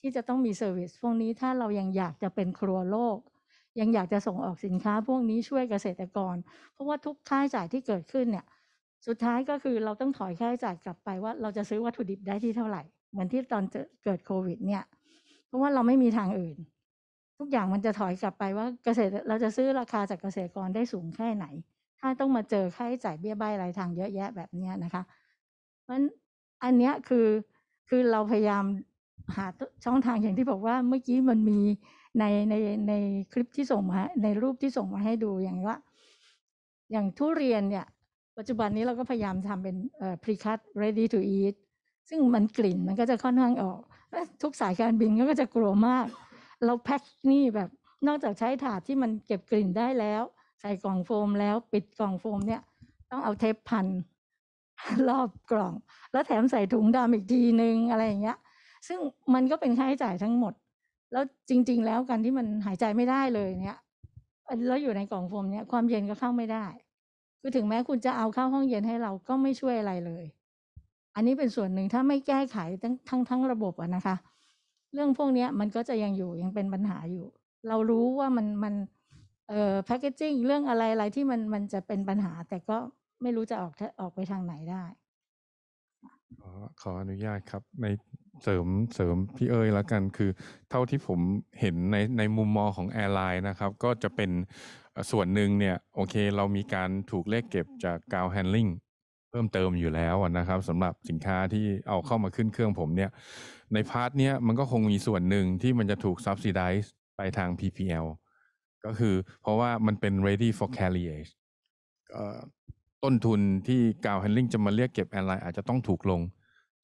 ที่จะต้องมีเซอร์วิสพวกนี้ถ้าเรายังอยากจะเป็นครัวโลก ยังอยากจะส่งออกสินค้าพวกนี้ช่วยเกษตรกร เพราะว่าทุกค่าใช้จ่ายที่เกิดขึ้นเนี่ย สุดท้ายก็คือเราต้องถอยค่าใช้จ่ายกลับไปว่าเราจะซื้อวัตถุดิบได้ที่เท่าไหร่เหมือนที่ตอนเกิดโควิด เนี่ยเพราะว่าเราไม่มีทางอื่น ทุกอย่างมันจะถอยกลับไปว่าเกษตรเราจะซื้อราคาจากเกษตรกรได้สูงแค่ไหน ถ้าต้องมาเจอค่าใช้จ่ายเบี้ยใบรายทางเยอะแยะแบบนี้นะคะเพราะฉะนั้นอันเนี้ยคือคือเราพยายามหาช่องทางอย่างที่บอกว่าเมื่อกี้มันมีในในในคลิปที่ส่งมาในรูปที่ส่งมาให้ดูอย่างว่าอย่างทุเรียนเนี่ย ปัจจุบันนี้เราก็พยายามทำเป็นเอ่อ pre-cut ready to eat ซึ่งมันกลิ่นมันก็จะค่อนข้างออก ทุกสายการบินก็จะกลัวมาก เราแพ็คนี่แบบนอกจากใช้ถาดที่มันเก็บกลิ่นได้แล้ว ใส่กล่องโฟมแล้วปิดกล่องโฟม เนี่ย ต้องเอาเทปพันรอบกล่อง แล้วแถมใส่ถุงดำอีกทีนึงอะไรอย่างเงี้ย ซึ่งมันก็เป็นค่าใช้จ่ายทั้งหมด แล้วจริง ๆ แล้วการที่มันหายใจไม่ได้เลยเนี่ยแล้วอยู่ในกล่องโฟมเนี่ยความเย็นก็เข้าไม่ได้คือถึงแม้คุณจะเอาเข้าห้องเย็นให้เราก็ไม่ช่วยอะไรเลย อันนี้เป็นส่วนหนึ่งถ้าไม่แก้ไขทั้งทั้งทั้งระบบอะนะคะ เรื่องพวกนี้มันก็จะยังอยู่ยังเป็นปัญหาอยู่ เรารู้ว่ามันมันเอ่อแพคเกจิ้งเรื่องอะไรอะไรที่มันมันจะเป็นปัญหาแต่ก็ไม่รู้จะออกออกไปทางไหนได้ขอขออนุญาตครับ ในเสริมเสริมพี่เอ้ยแล้วกันคือเท่าที่ผมเห็นในในมุมมองของแอร์ไลน์นะครับ ก็จะเป็นส่วนหนึ่งเนี่ย โอเค เรามีการถูกเลขเก็บจากกาวแฮนดิงเพิ่มเติมอยู่แล้วนะครับสำหรับสินค้าที่เอาเข้ามาขึ้นเครื่องผม เนี่ย ในพาร์ทเนี้ยมันก็คงมีส่วนหนึ่งที่มันจะถูกซับซิไดซ์ไปทาง PPL ก็คือเพราะว่ามันเป็น ready for carriage ต้นทุนที่กาวแฮนดิ้งจะมาเรียกเก็บแอนไลน์อาจจะต้องถูกลง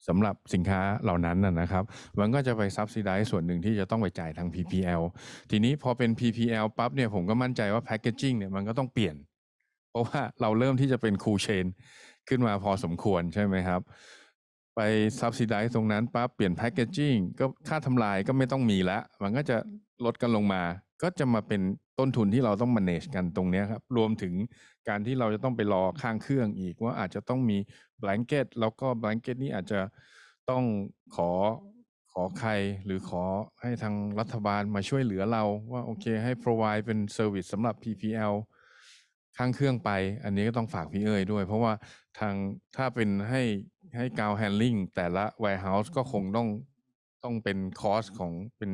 สำหรับสินค้าเหล่านั้นนะครับ มันก็จะไปซับซิได้ส่วนหนึ่งที่จะต้องไปจ่ายทาง PPL ทีนี้พอเป็น PPL ปั๊บเนี่ยผมก็มั่นใจว่าแพคเกจิ้งเนี่ยมันก็ต้องเปลี่ยน เพราะว่าเราเริ่มที่จะเป็นคูเชนขึ้นมาพอสมควรใช่ไหมครับ ไปซับซิได้ตรงนั้นปั๊บ เปลี่ยนแพคเกจิ้งก็ค่าทำลายก็ไม่ต้องมีละมันก็จะลดกันลงมาก็จะมาเป็นต้นทุนที่เราต้อง manage กันตรงนี้ครับ รวมถึงการที่เราจะต้องไปรอข้างเครื่องอีกว่าอาจจะต้องมี blanket แล้วก็ blanket นี้อาจจะต้องขอขอใครหรือขอให้ทางรัฐบาลมาช่วยเหลือเราว่าโอเคให้ provide เป็น service สำหรับ PPL ข้างเครื่องไป อันนี้ก็ต้องฝากพี่เอ๋ยด้วย เพราะว่าทางถ้าเป็นให้ให้กาวแฮนดิ่งแต่ละ warehouse ก็คงต้องต้องเป็นคอสของเป็น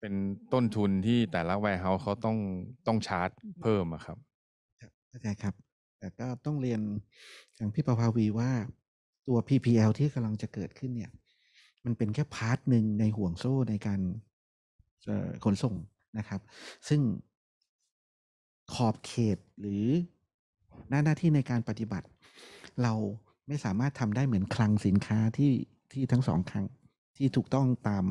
เป็นต้นทุนที่แต่ละแวร์เฮาส์เขาต้องต้องชาร์จเพิ่มอะครับเข้าใจครับ แต่ก็ต้องเรียนทางพี่ประภาวีว่าตัว PPL ที่กำลังจะเกิดขึ้นเนี่ย มันเป็นแค่พาร์ทหนึ่งในห่วงโซ่ในการขนส่งนะครับ ซึ่งขอบเขตหรือหน้าหน้าที่ในการปฏิบัติ เราไม่สามารถทำได้เหมือนคลังสินค้าที่ที่ทั้งสองครั้งที่ถูกต้องตาม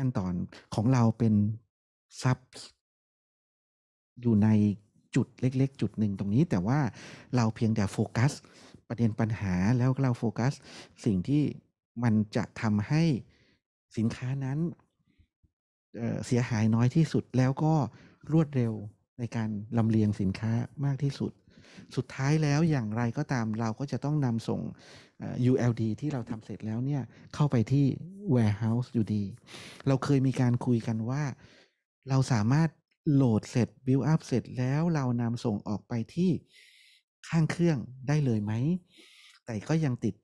ขั้นตอนของเราเป็นซับอยู่ในจุดเล็ก ๆ จุดหนึ่งตรงนี้แต่ว่าเราเพียงแต่โฟกัสประเด็นปัญหาแล้วเราโฟกัสสิ่งที่มันจะทำให้สินค้านั้นเเสียหายน้อยที่สุดแล้วก็รวดเร็วในการลำเลียงสินค้ามากที่สุดสุดท้ายแล้วอย่างไรก็ตามเราก็จะต้องนำส่ง ULD ที่เราทำเสร็จแล้วเนี่ยเข้าไปที่ warehouse อยู่ดี เราเคยมีการคุยกันว่าเราสามารถโหลดเสร็จ build up เสร็จแล้วเรานำส่งออกไปที่ข้างเครื่องได้เลยไหม แต่ก็ยังติด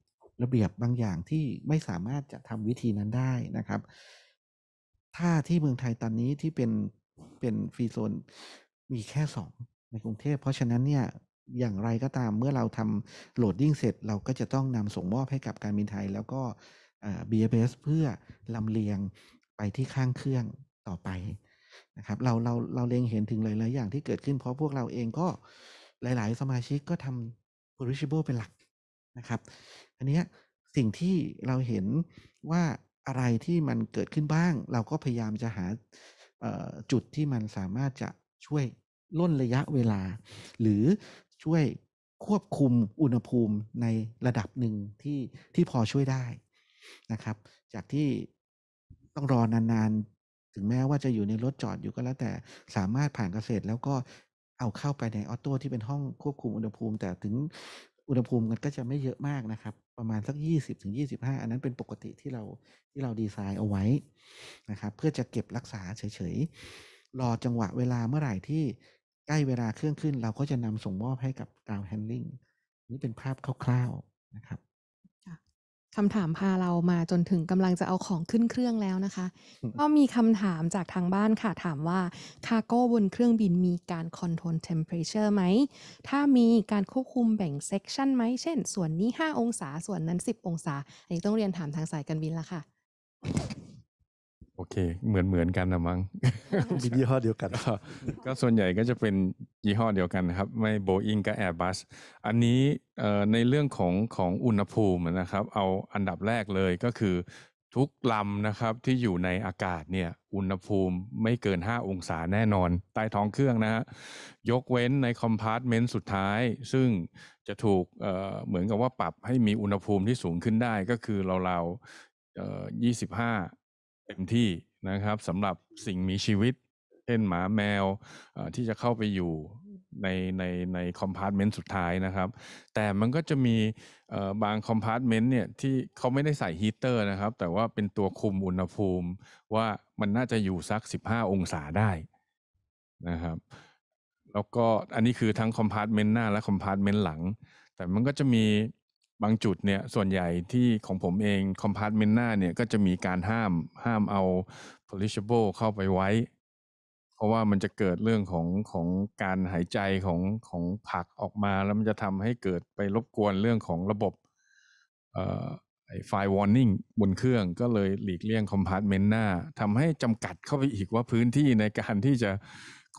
ระเบียบบางอย่างที่ไม่สามารถจะทำวิธีนั้นได้นะครับ ถ้าที่เมืองไทยตอนนี้ที่เป็นเป็นฟรีโซนมีแค่สองในกรุงเทพเพราะฉะนั้นเนี่ยอย่างไรก็ตามเมื่อเราทำโหลดยิ่งเสร็จเราก็จะต้องนำส่งมอบให้กับการบินไทย แล้วก็ BFS เพื่อลำเลียงไปที่ข้างเครื่องต่อไปนะครับ เราเราเราเล็งเห็นถึงหลาย ๆ อย่างที่เกิดขึ้น เพราะพวกเราเองก็หลาย ๆ สมาชิกก็ทำ p ร r i s h b l e เป็นหลักนะครับอันนี้สิ่งที่เราเห็นว่าอะไรที่มันเกิดขึ้นบ้างเราก็พยายามจะหาจุดที่มันสามารถจะช่วยล่นระยะเวลา หรือช่วยควบคุมอุณหภูมิในระดับหนึ่งที่ที่พอช่วยได้นะครับ จากที่ต้องรอนานๆ ถึงแม้ว่าจะอยู่ในรถจอดอยู่ก็แล้วแต่สามารถผ่านเกษตรแล้วก็เอาเข้าไปในออโต้ที่เป็นห้องควบคุมอุณหภูมิ แต่ถึงอุณหภูมิมันก็จะไม่เยอะมากนะครับ ประมาณสัก20-25ถึงอันนั้นเป็นปกติที่เราที่เราดีไซน์เอาไว้นะครับ เพื่อจะเก็บรักษาเฉยๆรอจังหวะเวลาเมื่อไหร่ที่ใกล้เวลาเครื่องขึ้นเราก็จะนำส่งมอบให้กับ ground handling นี่เป็นภาพคร่าวๆ นะครับ คำถามพาเรามาจนถึงกำลังจะเอาของขึ้นเครื่องแล้วนะคะ ก็มีคำถามจากทางบ้านค่ะถามว่า คาโก้บนเครื่องบินมีการคอนโทรลเทมเพอรเจอร์ไหม ถ้ามีการควบคุมแบ่งเซกชันไหม เช่น ส่วนนี้ 5 องศา ส่วนนั้น 10 องศา อันนี้ต้องเรียนถามทางสายการบินละค่ะโอเค เหมือนเหมือนกันนะมั้งมียี่ห้อเดียวกัน ก็ส่วนใหญ่ก็จะเป็นยี่ห้อเดียวกันครับไม่โบอิงก็แอร์บัสอันนี้ในเรื่องของของอุณหภูมินะครับ เอาอันดับแรกเลยก็คือทุกลำนะครับที่อยู่ในอากาศเนี่ยอุณหภูมิไม่เกิน 5 องศาแน่นอนใต้ท้องเครื่องนะฮะยกเว้นในคอมพาร์ตเมนต์สุดท้าย ซึ่งจะถูกเหมือนกับว่าปรับให้มีอุณหภูมิที่สูงขึ้นได้ก็คือเราๆ25เต็มที่นะครับสำหรับสิ่งมีชีวิตเช่นหมาแมวที่จะเข้าไปอยู่ในในในคอมพาร์ตเมนต์สุดท้ายนะครับ แต่มันก็จะมีบางคอมพาร์ตเมนต์เนี่ยที่เขาไม่ได้ใส่ฮีเตอร์นะครับ แต่ว่าเป็นตัวคุมอุณหภูมิว่ามันน่าจะอยู่สัก 15 องศาได้นะครับ แล้วก็อันนี้คือทั้งคอมพาร์ตเมนต์หน้าและคอมพาร์ตเมนต์หลัง แต่มันก็จะมีบางจุดเนี่ยส่วนใหญ่ที่ของผมเองคอมพาร์ตเมนต์หน้า เนี่ยก็จะมีการห้ามห้ามเอา polishable เข้าไปไว้ เพราะว่ามันจะเกิดเรื่องของของการหายใจของของผักออกมา แล้วมันจะทำให้เกิดไปรบกวนเรื่องของระบบไฟวอร์นิ่งบนเครื่องก็เลยหลีกเลี่ยงคอมพาร์ตเมนต์หน้าทำให้จำกัดเข้าไปอีกว่าพื้นที่ในการที่จะ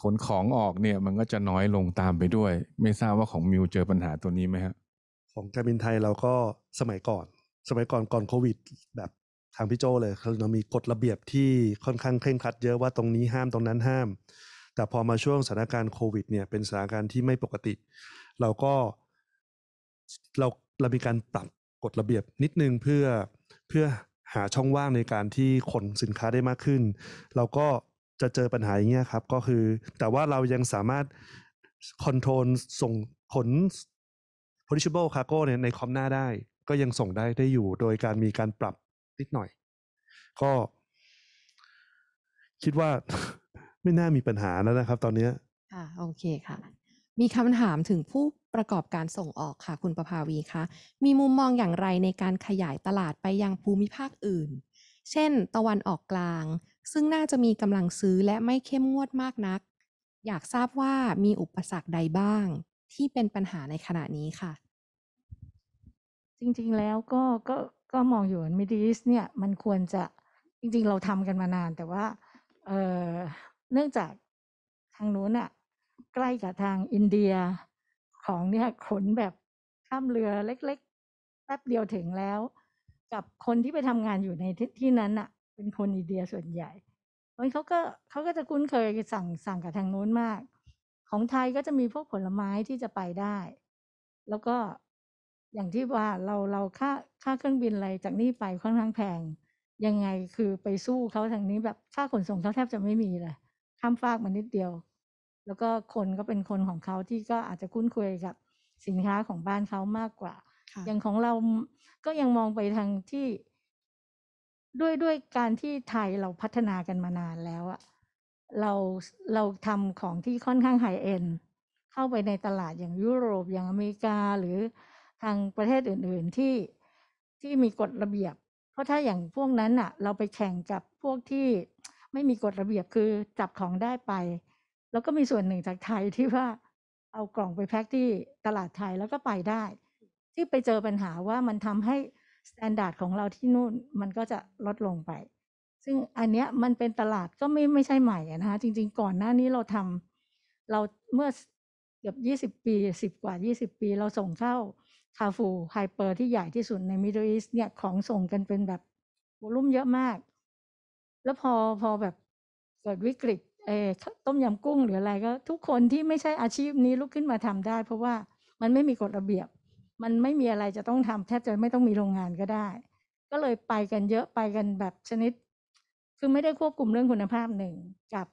ขนของออกเนี่ยมันก็จะน้อยลงตามไปด้วย ไม่ทราบว่าของมิวเจอปัญหาตัวนี้ไหมฮะของการบินไทยเราก็สมัยก่อนสมัยก่อนก่อนโควิดแบบทางพี่โจเลยเรามีกฎระเบียบที่ค่อนข้างเคร่งครัดเยอะว่าตรงนี้ห้ามตรงนั้นห้าม แต่พอมาช่วงสถานการณ์โควิดเนี่ยเป็นสถานการณ์ที่ไม่ปกติ เราก็ เราเรามีการปรับกฎระเบียบนิดนึงเพื่อเพื่อหาช่องว่างในการที่ขนสินค้าได้มากขึ้น เราก็จะเจอปัญหาอย่างเงี้ยครับก็คือแต่ว่าเรายังสามารถคอนโทรลส่งขน Portable Cargo เนี่ยในคอมหน้าได้ ก็ยังส่งได้ได้อยู่โดยการมีการปรับนิดหน่อย ก็คิดว่าไม่น่ามีปัญหาแล้วนะครับตอนนี้ค่ะโอเคค่ะ มีคำถามถึงผู้ประกอบการส่งออกค่ะคุณประภาวีคะมีมุมมองอย่างไรในการขยายตลาดไปยังภูมิภาคอื่น เช่นตะวันออกกลาง ซึ่งน่าจะมีกำลังซื้อและไม่เข้มงวดมากนัก อยากทราบว่ามีอุปสรรคใดบ้างที่เป็นปัญหาในขณะนี้ค่ะ จริงๆแล้วก็ก็ก็มองอยู่มิดิสเนี่ยมันควรจะจริงๆเราทำกันมานานแต่ว่าเเนื่องจากทางนู้นอะใกล้กับทางอินเดียของเนี่ยขนแบบข้ามเรือเล็กๆ แป๊บเดียวถึงแล้ว กับคนที่ไปทำงานอยู่ในที่นั้นอะเป็นคนอินเดียส่วนใหญ่ เพราะเขาก็เขาก็จะคุ้นเคยสั่งสั่งกับทางนู้นมากของไทยก็จะมีพวกผลไม้ที่จะไปได้ แล้วก็อย่างที่ว่าเราเราค่าค่าเครื่องบินอะไร จากนี่ไปค่อนข้างแพงยังไงคือไปสู้เขาทางนี้แบบค่าขนส่งเขาแทบจะไม่มีเลยข้ามฟากมานิดเดียว แล้วก็คนก็เป็นคนของเขาที่ก็อาจจะคุ้นเคยกับสินค้าของบ้านเขามากกว่า อย่างของเราก็ยังมองไปทางที่ด้วยด้วยการที่ไทยเราพัฒนากันมานานแล้วอะเราเราทำของที่ค่อนข้างไฮเอ็นเข้าไปในตลาดอย่างยุโรปอย่างอเมริกาหรือทางประเทศอื่น ๆที่ที่มีกฎระเบียบ เพราะถ้าอย่างพวกนั้นอะเราไปแข่งกับพวกที่ไม่มีกฎระเบียบคือจับของได้ไป แล้วก็มีส่วนหนึ่งจากไทยที่ว่าเอากล่องไปแพ็คที่ตลาดไทยแล้วก็ไปได้ ที่ไปเจอปัญหาว่ามันทำให้มาตรฐานของเราที่นู่นมันก็จะลดลงไปซึ่งอันเนี้ยมันเป็นตลาดก็ไม่ไม่ใช่ใหม่นะคะจริง ๆ ก่อนหน้านี้เราทำเราเมื่อเกือบยี่สิบปีสิบกว่ายี่สิบปี เราส่งเข้าคาฟูไฮเปอร์ที่ใหญ่ที่สุดในมิดเดิลอีสเนี่ยของส่งกันเป็นแบบวอลุ่มเยอะมาก แล้วพอพอแบบเกิดวิกฤตเอต้มยำกุ้งหรืออะไรก็ทุกคนที่ไม่ใช่อาชีพนี้ลุกขึ้นมาทำได้ เพราะว่ามันไม่มีกฎระเบียบ มันไม่มีอะไรจะต้องทำแทบจะไม่ต้องมีโรงงานก็ได้ ก็เลยไปกันเยอะไปกันแบบชนิดคือไม่ได้ควบคุมเรื่องคุณภาพหนึ่งกับ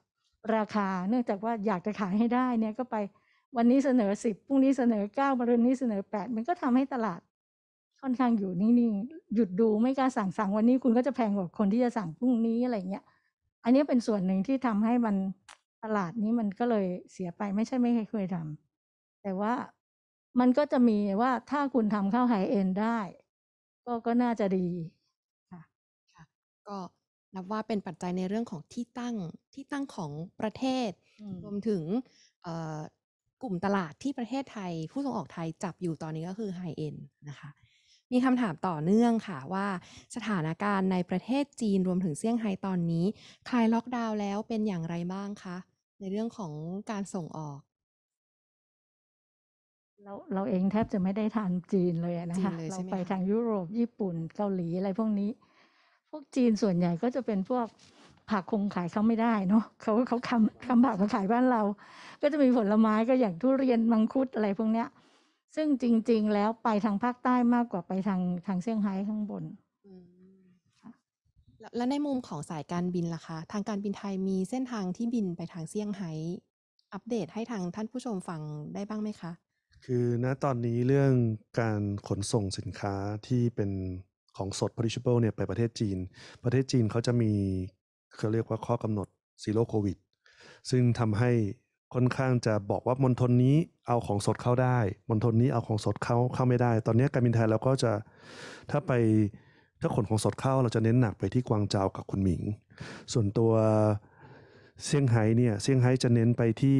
ราคาเนื่องจากว่าอยากจะขายให้ได้เนี่ย ก็ไปวันนี้เสนอสิบพรุ่งนี้เสนอเก้าบริษนี้เสนอแปดมันก็ทำให้ตลาด ค่อนข้างอยู่นิ่งๆหยุดดูไม่กล้าสั่งสั่งวันนี้ คุณก็จะแพงกว่าคนที่จะสั่งพรุ่งนี้อะไรเงี้ย อันนี้เป็นส่วนหนึ่งที่ทำให้มันตลาดนี้มันก็เลยเสียไปไม่ใช่ไม่เคยเคยทำ แต่ว่ามันก็จะมีว่าถ้าคุณทำเข้าไฮเอ็นได้ ก็ก็น่าจะดีค่ะก็นับว่าเป็นปัจจัยในเรื่องของที่ตั้งที่ตั้งของประเทศ รวมถึงกลุ่มตลาดที่ประเทศไทย ผู้ส่งออกไทยจับอยู่ตอนนี้ก็คือไฮเอ็นนะคะ มีคำถามต่อเนื่องค่ะ ว่าสถานการณ์ในประเทศจีนรวมถึงเซี่ยงไฮ้ตอนนี้คลายล็อกดาวน์แล้วเป็นอย่างไรบ้างคะ ในเรื่องของการส่งออก เราเราเองแทบจะไม่ได้ทานจีนเลยนะคะเราไปทางยุโรปญี่ปุ่นเกาหลีอะไรพวกนี้วกจีนส่วนใหญ่ก็จะเป็นพวกผักคงขายเขาไม่ได้เนาะเขาเขาคำคำผักมาขายบ้านเรา ก็จะมีผลไม้ก็อย่างทุเรียนมังคุดอะไรพวกเนี้ย ซึ่งจริง ๆ แล้วไปทางภาคใต้มากกว่าไปทางทางเซี่ยงไฮ้ข้างบน แล้วในมุมของ สายการบินล่ะคะทางการบินไทยมีเส้นทางที่บินไปทางเซี่ยงไฮ้อัปเดตให้ทางท่านผู้ชมฟังได้บ้างไหมคะ คือณตอนนี้เรื่องการขนส่งสินค้าที่เป็นของสด perishable เนี่ยไปประเทศจีน ประเทศจีนเขาจะมีเขาเรียกว่าข้อกำหนดซีโร่โควิด ซึ่งทำให้ค่อนข้างจะบอกว่ามณฑลนี้เอาของสดเข้าได้ มณฑลนี้เอาของสดเข้าเข้าไม่ได้ ตอนนี้การบินไทยเราก็จะถ้าไปถ้าขนของสดเข้าเราจะเน้นหนักไปที่กวางเจากับคุณหมิง ส่วนตัวเซี่ยงไฮ้เนี่ยเซี่ยงไฮ้จะเน้นไปที่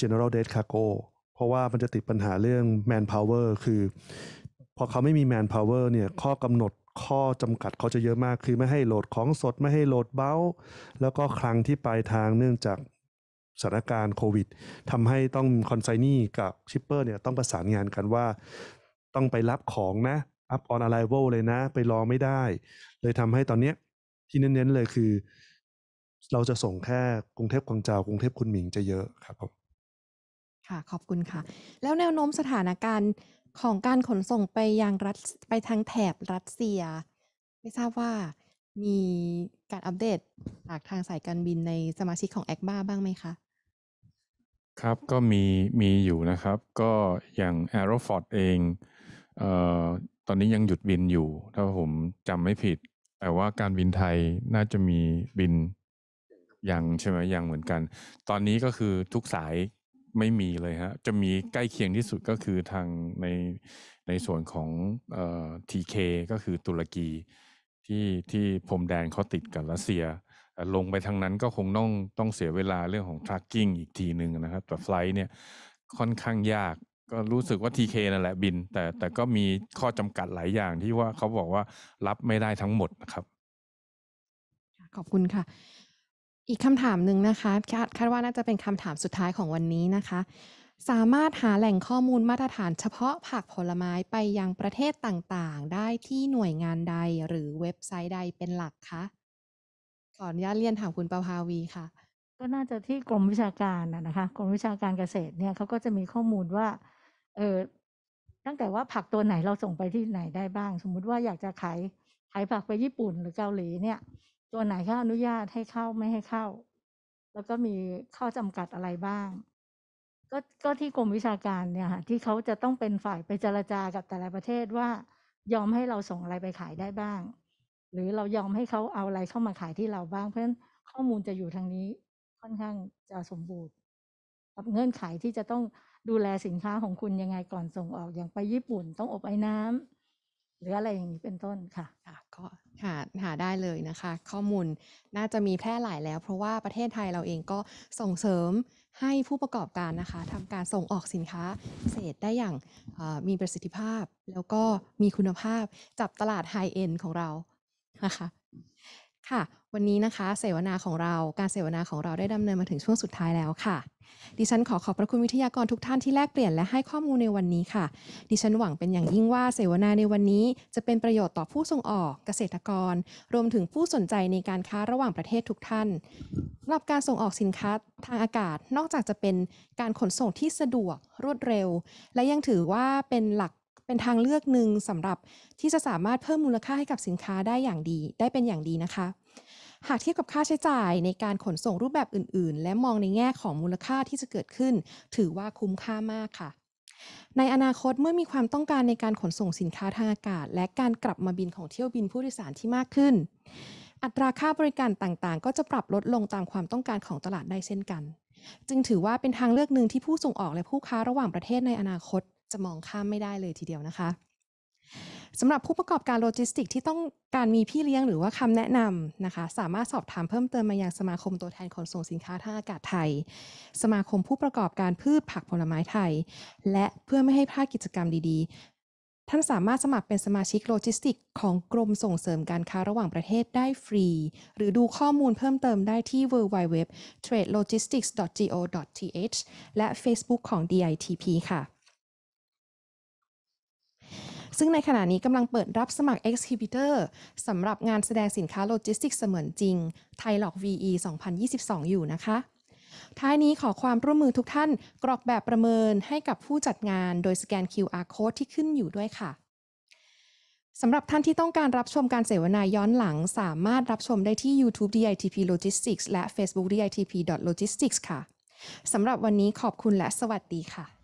general dead cargo เพราะว่ามันจะติดปัญหาเรื่อง manpower คือพอเขาไม่มี manpower เนี่ยข้อกำหนดข้อจำกัดเขาจะเยอะมากคือไม่ให้โหลดของสดไม่ให้โหลดเบ้าแล้วก็ครั้งที่ปลายทางเนื่องจากสถานการณ์โควิดทำให้ต้องคอนไซนี่กับชิปเปอร์เนี่ย ต้องประสานงานกันว่า ต้องไปรับของนะ อัพออนอะไรเวลเลยนะ ไปรอไม่ได้ เลยทำให้ตอนเนี้ยที่เน้นๆเลยคือ เราจะส่งแค่กรุงเทพกวางเจากรุงเทพคุณหมิงจะเยอะครับผมค่ะขอบคุณค่ะ แล้วแนวโน้มสถานการณ์ของการขนส่งไปยังรัสไปทางแถบรัสเซีย ไม่ทราบว่ามีการอัปเดตจากทางสายการบินในสมาชิกของแอคบ้าบ้างไหมคะ ครับก็มีมีอยู่นะครับ ก็อย่าง a e r o f o r t เองเอ่อตอนนี้ยังหยุดบินอยู่ ถ้าผมจำไม่ผิด แต่ว่าการบินไทยน่าจะมีบินยังใช่ไหมยังเหมือนกัน ตอนนี้ก็คือทุกสายไม่มีเลยฮะ จะมีใกล้เคียงที่สุดก็คือทางในในส่วนของเอ่อก็คือตุรกีที่ที่พรมแดนเขาติดกับรัสเซีย ลงไปทางนั้นก็คงต้องต้องเสียเวลาเรื่องของ tracking อีกทีหนึ่งนะครับ แต่ไฟล์เนี่ยค่อนข้างยากก็รู้สึกว่าทีเคนั่นแหละบิน แต่แต่ก็มีข้อจำกัดหลายอย่างที่ว่าเขาบอกว่ารับไม่ได้ทั้งหมดนะครับ ขอบคุณค่ะอีกคำถามหนึ่งนะคะคาดคาดว่าน่าจะเป็นคำถามสุดท้ายของวันนี้นะคะ สามารถหาแหล่งข้อมูลมาตรฐานเฉพาะผักผลไม้ไปยังประเทศต่างๆ ได้ที่หน่วยงานใดหรือเว็บไซต์ใดเป็นหลักคะ ขออนุญาตเรียนถามคุณประภาวีค่ะ ก็น่าจะที่กรมวิชาการนะคะ กรมวิชาการเกษตรเนี่ยเขาก็จะมีข้อมูลว่า เออ ตั้งแต่ว่าผักตัวไหนเราส่งไปที่ไหนได้บ้าง สมมุติว่าอยากจะขายขายผักไปญี่ปุ่นหรือเกาหลี เนี่ยตัวไหนเขาอนุญาตให้เข้าไม่ให้เข้า แล้วก็มีข้อจำกัดอะไรบ้าง ก็ก็ที่กรมวิชาการเนี่ยค่ะที่เขาจะต้องเป็นฝ่ายไปเจรจากับแต่ละประเทศว่ายอมให้เราส่งอะไรไปขายได้บ้าง หรือเรายอมให้เขาเอาอะไรเข้ามาขายที่เราบ้าง เพราะฉะนั้นข้อมูลจะอยู่ทางนี้ค่อนข้างจะสมบูรณ์กับเงื่อนไขที่จะต้องดูแลสินค้าของคุณยังไงก่อนส่งออก อย่างไปญี่ปุ่น ต้องอบไอ้น้ำหรืออะไรอย่างนี้เป็นต้นค่ะค่ะก็หาหาได้เลยนะคะ ข้อมูลน่าจะมีแพร่หลายแล้ว เพราะว่าประเทศไทยเราเองก็ส่งเสริมให้ผู้ประกอบการนะคะทำการส่งออกสินค้าเกษตรได้อย่างมีประสิทธิภาพ แล้วก็มีคุณภาพจับตลาดไฮเอ็นของเรานะคะค่ะวันนี้นะคะเสวนาของเราการเสวนาของเราได้ดำเนินมาถึงช่วงสุดท้ายแล้วค่ะ ดิฉันขอขอบพระคุณวิทยากรทุกท่านที่แลกเปลี่ยนและให้ข้อมูลในวันนี้ค่ะ ดิฉันหวังเป็นอย่างยิ่งว่าเสวนาในวันนี้ จะเป็นประโยชน์ต่อผู้ส่งออกเกษตรกร รวมถึงผู้สนใจในการค้าระหว่างประเทศทุกท่านสำหรับการส่งออกสินค้าทางอากาศ นอกจากจะเป็นการขนส่งที่สะดวกรวดเร็ว และยังถือว่าเป็นหลักเป็นทางเลือกหนึ่งสำหรับที่จะสามารถเพิ่มมูลค่าให้กับสินค้าได้อย่างดี ได้เป็นอย่างดีนะคะ หากเทียบกับค่าใช้จ่ายในการขนส่งรูปแบบอื่นๆ และมองในแง่ของมูลค่าที่จะเกิดขึ้น ถือว่าคุ้มค่ามากค่ะ ในอนาคตเมื่อมีความต้องการในการขนส่งสินค้าทางอากาศ และการกลับมาบินของเที่ยวบินผู้โดยสารที่มากขึ้น อัตราค่าบริการต่างๆ ก็จะปรับลดลงตามความต้องการของตลาดได้เช่นกัน จึงถือว่าเป็นทางเลือกหนึ่งที่ผู้ส่งออกและผู้ค้าระหว่างประเทศในอนาคตจะมองข้ามไม่ได้เลยทีเดียวนะคะสำหรับผู้ประกอบการโลจิสติกที่ต้องการมีพี่เลี้ยงหรือว่าคำแนะนำนะคะสามารถสอบถามเพิ่มเติมมายังสมาคมตัวแทนขนส่งสินค้าทางอากาศไทย สมาคมผู้ประกอบการพืชผักผลไม้ไทย และเพื่อไม่ให้พลาดกิจกรรมดี ๆ ท่านสามารถสมัครเป็นสมาชิกโลจิสติกของกรมส่งเสริมการค้าระหว่างประเทศได้ฟรี หรือดูข้อมูลเพิ่มเติมได้ที่ www.tradelogistics.go.th และ Facebook ของ DITP ค่ะซึ่งในขณะนี้กำลังเปิดรับสมัคร Exhibitor สำหรับงานแสดงสินค้าโลจิสติกเสมือนจริงไทยหลอก VE 2022 อยู่นะคะ ท้ายนี้ขอความร่วมมือทุกท่านกรอกแบบประเมินให้กับผู้จัดงานโดยสแกน QR code ที่ขึ้นอยู่ด้วยค่ะสำหรับท่านที่ต้องการรับชมการเสวนาย้อนหลัง สามารถรับชมได้ที่ YouTube DITP Logistics และ Facebook DITP Logistics ค่ะสำหรับวันนี้ขอบคุณและสวัสดีค่ะ